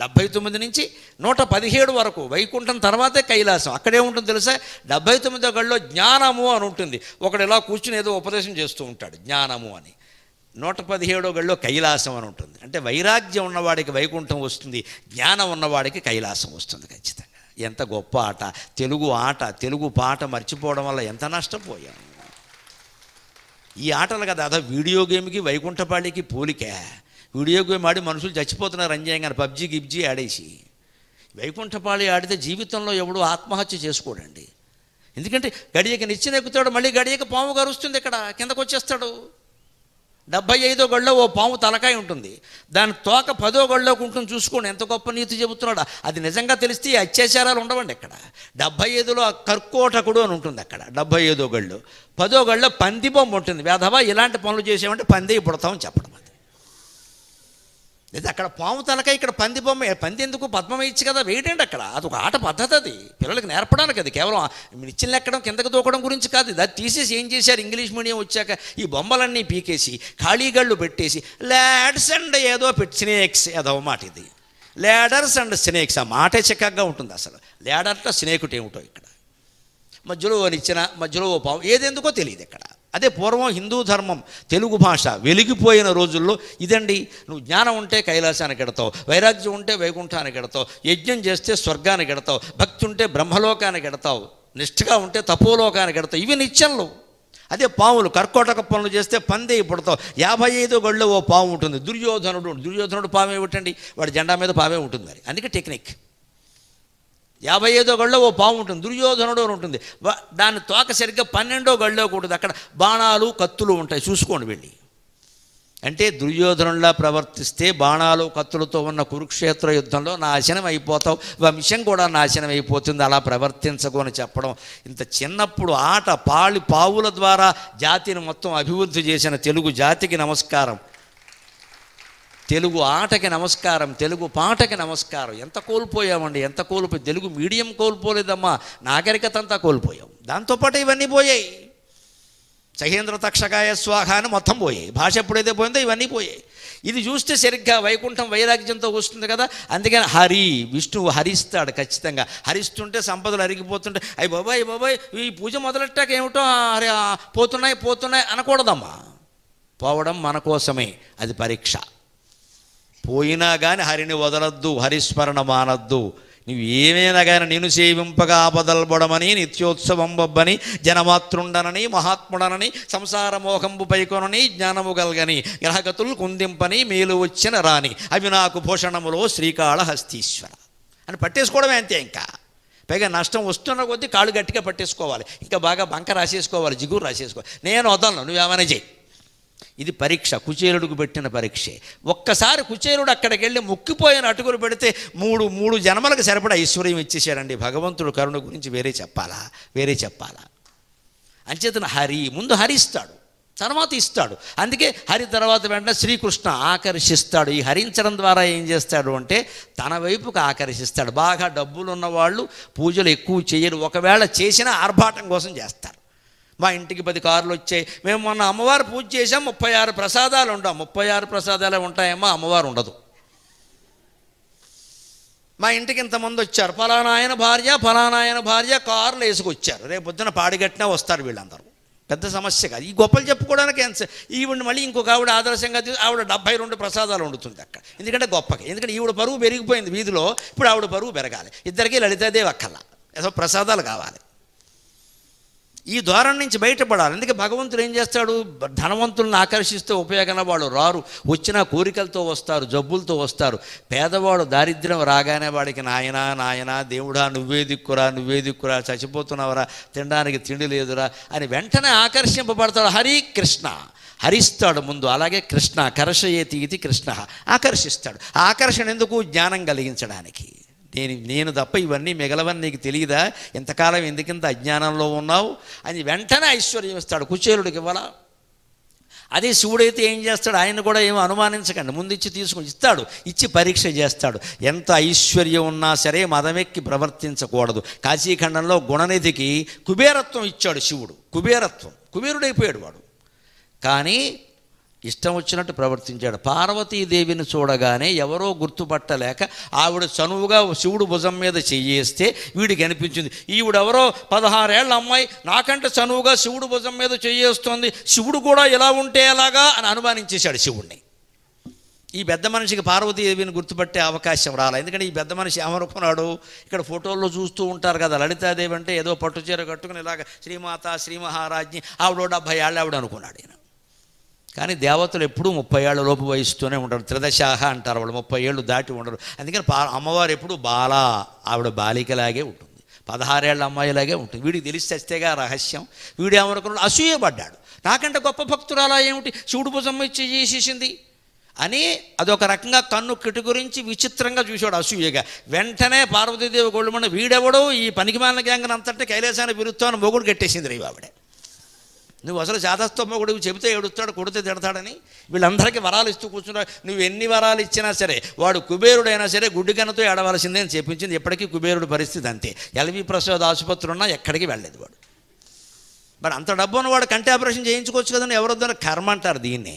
డెబ్బై తొమ్మిది నుంచి నూట పదిహేడు వరకు వైకుంఠం తర్వాతే కైలాసం అక్కడే ఉంటుంది తెలుసా డెబ్బై తొమ్మిదో గడిలో జ్ఞానము అని ఉంటుంది ఒకడు ఇలా కూర్చుని ఏదో ఉపదేశం చేస్తూ ఉంటాడు జ్ఞానము అని నూట పదిహేడో గడిలో కైలాసం అని ఉంటుంది అంటే వైరాగ్యం ఉన్నవాడికి వైకుంఠం వస్తుంది జ్ఞానం ఉన్నవాడికి కైలాసం వస్తుంది ఖచ్చితంగా ఎంత గొప్ప ఆట తెలుగు ఆట తెలుగు పాట మర్చిపోవడం వల్ల ఎంత నష్టపోయాం ఈ ఆటలు కదా అదా వీడియో గేమ్కి వైకుంఠపాళికి పోలికే వీడియో గేమ్ ఆడి మనుషులు చచ్చిపోతున్నారు అంజయంగా పబ్జీ గిబ్జీ ఆడేసి వైకుంఠపాళి ఆడితే జీవితంలో ఎవడూ ఆత్మహత్య చేసుకోడండి ఎందుకంటే గడియకి నిచ్చిన ఎక్కుతాడు మళ్ళీ గడియకి పాము గరుస్తుంది ఇక్కడ కిందకు వచ్చేస్తాడు డెబ్బై ఐదో గడిలో ఓ పాము తలకాయ ఉంటుంది దాని తోక పదో గడిలోకి ఉంటుంది చూసుకోండి ఎంత గొప్ప నీతి చెబుతున్నాడు అది నిజంగా తెలిస్తే అత్యాచారాలు ఉండవండి ఇక్కడ డెబ్బై ఐదులో కర్కోటకుడు అని ఉంటుంది అక్కడ డెబ్బై ఐదో గళ్ళు పదో గళ్ళలో పంది బొమ్మ ఉంటుంది వేధవా ఇలాంటి పనులు చేసామంటే పంది పుడతామని చెప్పడం లేదా అక్కడ పాము తలక ఇక్కడ పంది బొమ్మ పంది ఎందుకు పద్మం ఇచ్చి కదా వేయటండి అక్కడ అది ఒక ఆట పద్ధతి అది పిల్లలకి నేర్పడానికి అది కేవలం నిచ్చిన ఎక్కడం కిందకు దూకడం గురించి కాదు దాన్ని తీసేసి ఏం చేశారు ఇంగ్లీష్ మీడియం వచ్చాక ఈ బొమ్మలన్నీ పీకేసి ఖాళీగళ్ళు పెట్టేసి లాడ్స్ అండ్ ఏదో పెట్టి స్నేక్స్ ఏదో మాట ఇది ల్యాడర్స్ అండ్ స్నేక్స్ ఆ మాటే చిక్కగా ఉంటుంది అసలు ల్యాడర్లో స్నేకుడు ఏమిటో ఇక్కడ మధ్యలో ఓ నిచ్చిన మధ్యలో ఓ పాము ఏదెందుకో తెలియదు ఇక్కడ అదే పూర్వం హిందూ ధర్మం తెలుగు భాష వెలిగిపోయిన రోజుల్లో ఇదండి నువ్వు జ్ఞానం ఉంటే కైలాసానికి ఎడతావు వైరాగ్యం ఉంటే వైకుంఠానికి ఎడతావు యజ్ఞం చేస్తే స్వర్గానికి ఎడతావు భక్తి ఉంటే బ్రహ్మలోకానికి ఎడతావు నిష్ఠగా ఉంటే తపోలోకానికి ఎడతావు ఇవి నిత్యంలో అదే పాములు కర్కోటక పనులు చేస్తే పందే పుడతావు యాభై ఐదు గళ్ళు ఓ పాము ఉంటుంది దుర్యోధనుడు దుర్యోధనుడు పామే ఏమిటండి వాడి జెండా మీద పామే ఉంటుంది మరి అందుకే టెక్నిక్ యాభై ఐదో గళ్ళో ఓ పాము ఉంటుంది దుర్యోధనుడు అని ఉంటుంది దాని తోక సరిగ్గా పన్నెండో గళ్ళో కూడా అక్కడ బాణాలు కత్తులు ఉంటాయి చూసుకోండి వెళ్ళి అంటే దుర్యోధనులా ప్రవర్తిస్తే బాణాలు కత్తులతో ఉన్న కురుక్షేత్ర యుద్ధంలో నాశనం అయిపోతావు వంశం కూడా నాశనం అయిపోతుంది అలా ప్రవర్తించకు అని చెప్పడం ఇంత చిన్నప్పుడు ఆట పాళి పావుల ద్వారా జాతిని మొత్తం అభివృద్ధి చేసిన తెలుగు జాతికి నమస్కారం తెలుగు ఆటకి నమస్కారం తెలుగు పాటకి నమస్కారం ఎంత కోల్పోయామండి ఎంత కోల్పోయి తెలుగు మీడియం కోల్పోలేదమ్మా నాగరికత అంతా కోల్పోయాం దాంతోపాటు ఇవన్నీ పోయాయి సహేంద్ర తక్షకాయ స్వాహ అని మొత్తం పోయాయి భాష ఎప్పుడైతే పోయిందో ఇవన్నీ పోయాయి ఇది చూస్తే సరిగ్గా వైకుంఠం వైరాగ్యంతో వస్తుంది కదా అందుకని హరి విష్ణువు హరిస్తాడు ఖచ్చితంగా హరిస్తుంటే సంపదలు అరిగిపోతుంటే అయ్యి బాబాయ్ బాబాయ్ ఈ పూజ మొదలెట్టాక ఏమిటో పోతున్నాయి పోతున్నాయి అనకూడదమ్మా పోవడం మన కోసమే అది పరీక్ష పోయినా కానీ హరిని వదలద్దు హరిస్మరణ మానద్దు నువ్వు ఏమైనా కానీ నేను సేవింపగా ఆపదల్బడమని నిత్యోత్సవం బొబ్బని జనమాతృండనని మహాత్ముడనని సంసార మోహంపు పైకొనని జ్ఞానము గల్గని గ్రహగతులు కుందింపని మేలు వచ్చిన రాని అవి నాకు భూషణములో శ్రీకాళహస్తీశ్వర అని పట్టేసుకోవడమే అంతే ఇంకా పైగా నష్టం వస్తున్న కొద్దీ కాళ్ళు గట్టిగా పట్టేసుకోవాలి ఇంకా బాగా బంక రాసేసుకోవాలి జిగురు రాసేసుకోవాలి నేను వదలను నువ్వేమైనా చేయి ఇది పరీక్ష కుచేలుడికి పెట్టిన పరీక్షే ఒక్కసారి కుచేలుడు అక్కడికి వెళ్ళి ముక్కిపోయిన అటుకులు పెడితే మూడు మూడు జన్మలకు సరిపడా ఐశ్వర్యం ఇచ్చేసాడండి భగవంతుడు కరుణ గురించి వేరే చెప్పాలా వేరే చెప్పాలా అంచేతన హరి ముందు హరి ఇస్తాడు తర్వాత ఇస్తాడు అందుకే హరి తర్వాత వెంటనే శ్రీకృష్ణ ఆకర్షిస్తాడు ఈ హరించడం ద్వారా ఏం చేస్తాడు అంటే తన వైపుకు ఆకర్షిస్తాడు బాగా డబ్బులు ఉన్నవాళ్ళు పూజలు ఎక్కువ చేయరు ఒకవేళ చేసినా ఆర్భాటం కోసం చేస్తారు మా ఇంటికి పది కార్లు వచ్చాయి మేము మొన్న అమ్మవారు పూజ చేసాం ముప్పై ఆరు ప్రసాదాలు ఉండవు ముప్పై ఆరు ప్రసాదాలే ఉంటాయేమో అమ్మవారు ఉండదు మా ఇంటికి ఇంతమంది వచ్చారు ఆయన భార్య ఆయన భార్య కార్లు వేసుకొచ్చారు రేపు పొద్దున పాడిగట్టినా వస్తారు వీళ్ళందరూ పెద్ద సమస్య కాదు ఈ గొప్పలు చెప్పుకోవడానికి ఎంత ఈవిడ మళ్ళీ ఇంకొక ఆవిడ ఆదర్శంగా ఆవిడ డెబ్బై రెండు ప్రసాదాలు వండుతుంది అక్కడ ఎందుకంటే గొప్పకి ఎందుకంటే ఈవిడ పరువు పెరిగిపోయింది వీధిలో ఇప్పుడు ఆవిడ పరువు పెరగాలి ఇద్దరికీ లలితాదేవి అక్కల ఏదో ప్రసాదాలు కావాలి ఈ ద్వారం నుంచి బయటపడాలి అందుకే భగవంతుడు ఏం చేస్తాడు ధనవంతులను ఆకర్షిస్తే ఉపయోగన వాళ్ళు రారు వచ్చిన కోరికలతో వస్తారు జబ్బులతో వస్తారు పేదవాడు దారిద్ర్యం రాగానే వాడికి నాయన నాయన దేవుడా నువ్వే దిక్కురా నువ్వే దిక్కురా చచ్చిపోతున్నావరా తినడానికి తిండి లేదురా అని వెంటనే ఆకర్షింపబడతాడు హరి కృష్ణ హరిస్తాడు ముందు అలాగే కృష్ణ కర్షయేతి ఇది కృష్ణ ఆకర్షిస్తాడు ఆకర్షణ ఎందుకు జ్ఞానం కలిగించడానికి నేను నేను తప్ప ఇవన్నీ మిగలవని నీకు తెలియదా ఇంతకాలం ఎందుకింత అజ్ఞానంలో ఉన్నావు అని వెంటనే ఐశ్వర్యం ఇస్తాడు కుచేలుడికి ఇవ్వాలా అదే శివుడైతే ఏం చేస్తాడు ఆయన కూడా ఏమో అనుమానించకండి ముందు ఇచ్చి తీసుకుని ఇస్తాడు ఇచ్చి పరీక్ష చేస్తాడు ఎంత ఐశ్వర్యం ఉన్నా సరే మదమెక్కి ప్రవర్తించకూడదు కాశీఖండంలో గుణనిధికి కుబేరత్వం ఇచ్చాడు శివుడు కుబేరత్వం కుబేరుడైపోయాడు వాడు కానీ ఇష్టం వచ్చినట్టు ప్రవర్తించాడు పార్వతీదేవిని చూడగానే ఎవరో గుర్తుపట్టలేక ఆవిడ చనువుగా శివుడు భుజం మీద చెయ్యేస్తే వీడికి అనిపించింది ఈవిడెవరో పదహారేళ్ళ అమ్మాయి నాకంటే చనువుగా శివుడు భుజం మీద చెయ్యేస్తోంది శివుడు కూడా ఇలా ఉంటే ఎలాగా అని అనుమానించేశాడు శివుణ్ణి ఈ పెద్ద మనిషికి పార్వతీదేవిని గుర్తుపట్టే అవకాశం రాలే ఎందుకంటే ఈ పెద్ద మనిషి ఏమనుకున్నాడు ఇక్కడ ఫోటోల్లో చూస్తూ ఉంటారు కదా లలితాదేవి అంటే ఏదో పట్టుచీర కట్టుకుని ఇలాగ శ్రీమాత శ్రీమహారాజ్ని ఆవిడ డెబ్భై ఏళ్ళు ఆవిడ అనుకున్నాడు ఈయన కానీ దేవతలు ఎప్పుడూ ముప్పై ఏళ్ళ లోపు వహిస్తూనే ఉంటారు త్రిదశాహ అంటారు వాళ్ళు ముప్పై ఏళ్ళు దాటి ఉండరు అందుకని అమ్మవారు ఎప్పుడు బాల ఆవిడ బాలికలాగే ఉంటుంది పదహారేళ్ల అమ్మాయిలాగే ఉంటుంది వీడికి తెలిసి చస్తేగా రహస్యం వీడు ఏమనుకున్నాడు అసూయపడ్డాడు నాకంటే గొప్ప భక్తురాలా ఏమిటి శివుడు భుజం ఇచ్చి చేసేసింది అని అదొక రకంగా కన్ను గురించి విచిత్రంగా చూశాడు అసూయగా వెంటనే పార్వతీదేవి మన వీడెవడో ఈ పనికిమాలిన గ్యాంగ్ అంతటే కైలాసాన్ని విరుత్వాన్ని మొగుడు కట్టేసింది రేవావిడే నువ్వు అసలు శాతస్తమ్మకుడు చెబితే ఏడుస్తాడు కొడితే తిడతాడని వీళ్ళందరికీ వరాలు ఇస్తూ కూర్చున్నా నువ్వు ఎన్ని వరాలు ఇచ్చినా సరే వాడు కుబేరుడైనా సరే గుడ్డి కన్నతో ఏడవలసిందే అని చెప్పించింది ఎప్పటికీ కుబేరుడు పరిస్థితి అంతే ఎల్వి ప్రసాద్ ఆసుపత్రి ఉన్నా ఎక్కడికి వెళ్ళలేదు వాడు మరి అంత డబ్బు వాడు కంటి ఆపరేషన్ చేయించుకోవచ్చు కదా ఎవరొద్దన్న కర్మ అంటారు దీన్నే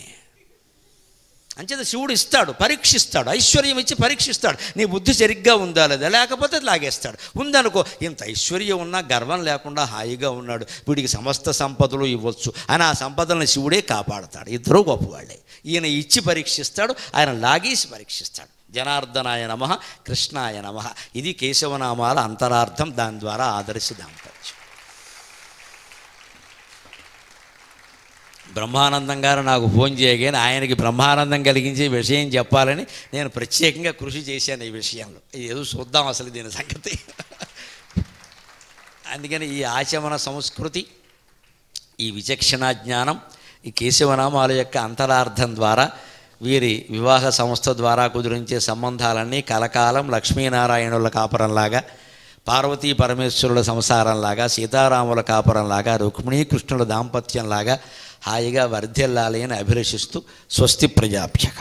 అంచేత శివుడు ఇస్తాడు పరీక్షిస్తాడు ఐశ్వర్యం ఇచ్చి పరీక్షిస్తాడు నీ బుద్ధి సరిగ్గా ఉందా లేదా లేకపోతే లాగేస్తాడు ఉందనుకో ఇంత ఐశ్వర్యం ఉన్నా గర్వం లేకుండా హాయిగా ఉన్నాడు వీడికి సమస్త సంపదలు ఇవ్వచ్చు ఆయన ఆ సంపదలను శివుడే కాపాడతాడు ఇద్దరు గొప్పవాళ్ళే ఈయన ఇచ్చి పరీక్షిస్తాడు ఆయన లాగేసి పరీక్షిస్తాడు జనార్దనాయ నమ కృష్ణాయ నమ ఇది కేశవనామాల అంతరార్థం దాని ద్వారా ఆదర్శ దాంపత్యం బ్రహ్మానందం గారు నాకు ఫోన్ చేయగానే ఆయనకి బ్రహ్మానందం కలిగించే విషయం చెప్పాలని నేను ప్రత్యేకంగా కృషి చేశాను ఈ విషయంలో ఏదో చూద్దాం అసలు దీని సంగతి అందుకని ఈ ఆచమన సంస్కృతి ఈ విచక్షణా జ్ఞానం ఈ కేశవనామాల యొక్క అంతరార్థం ద్వారా వీరి వివాహ సంస్థ ద్వారా కుదిరించే సంబంధాలన్నీ కలకాలం లక్ష్మీనారాయణుల కాపురంలాగా పార్వతీ పరమేశ్వరుల సంసారంలాగా సీతారాముల కాపురంలాగా రుక్మిణీకృష్ణుల దాంపత్యంలాగా హాయిగా వర్ధిల్లాలి అని అభిలషిస్తూ స్వస్తి ప్రజాభ్యక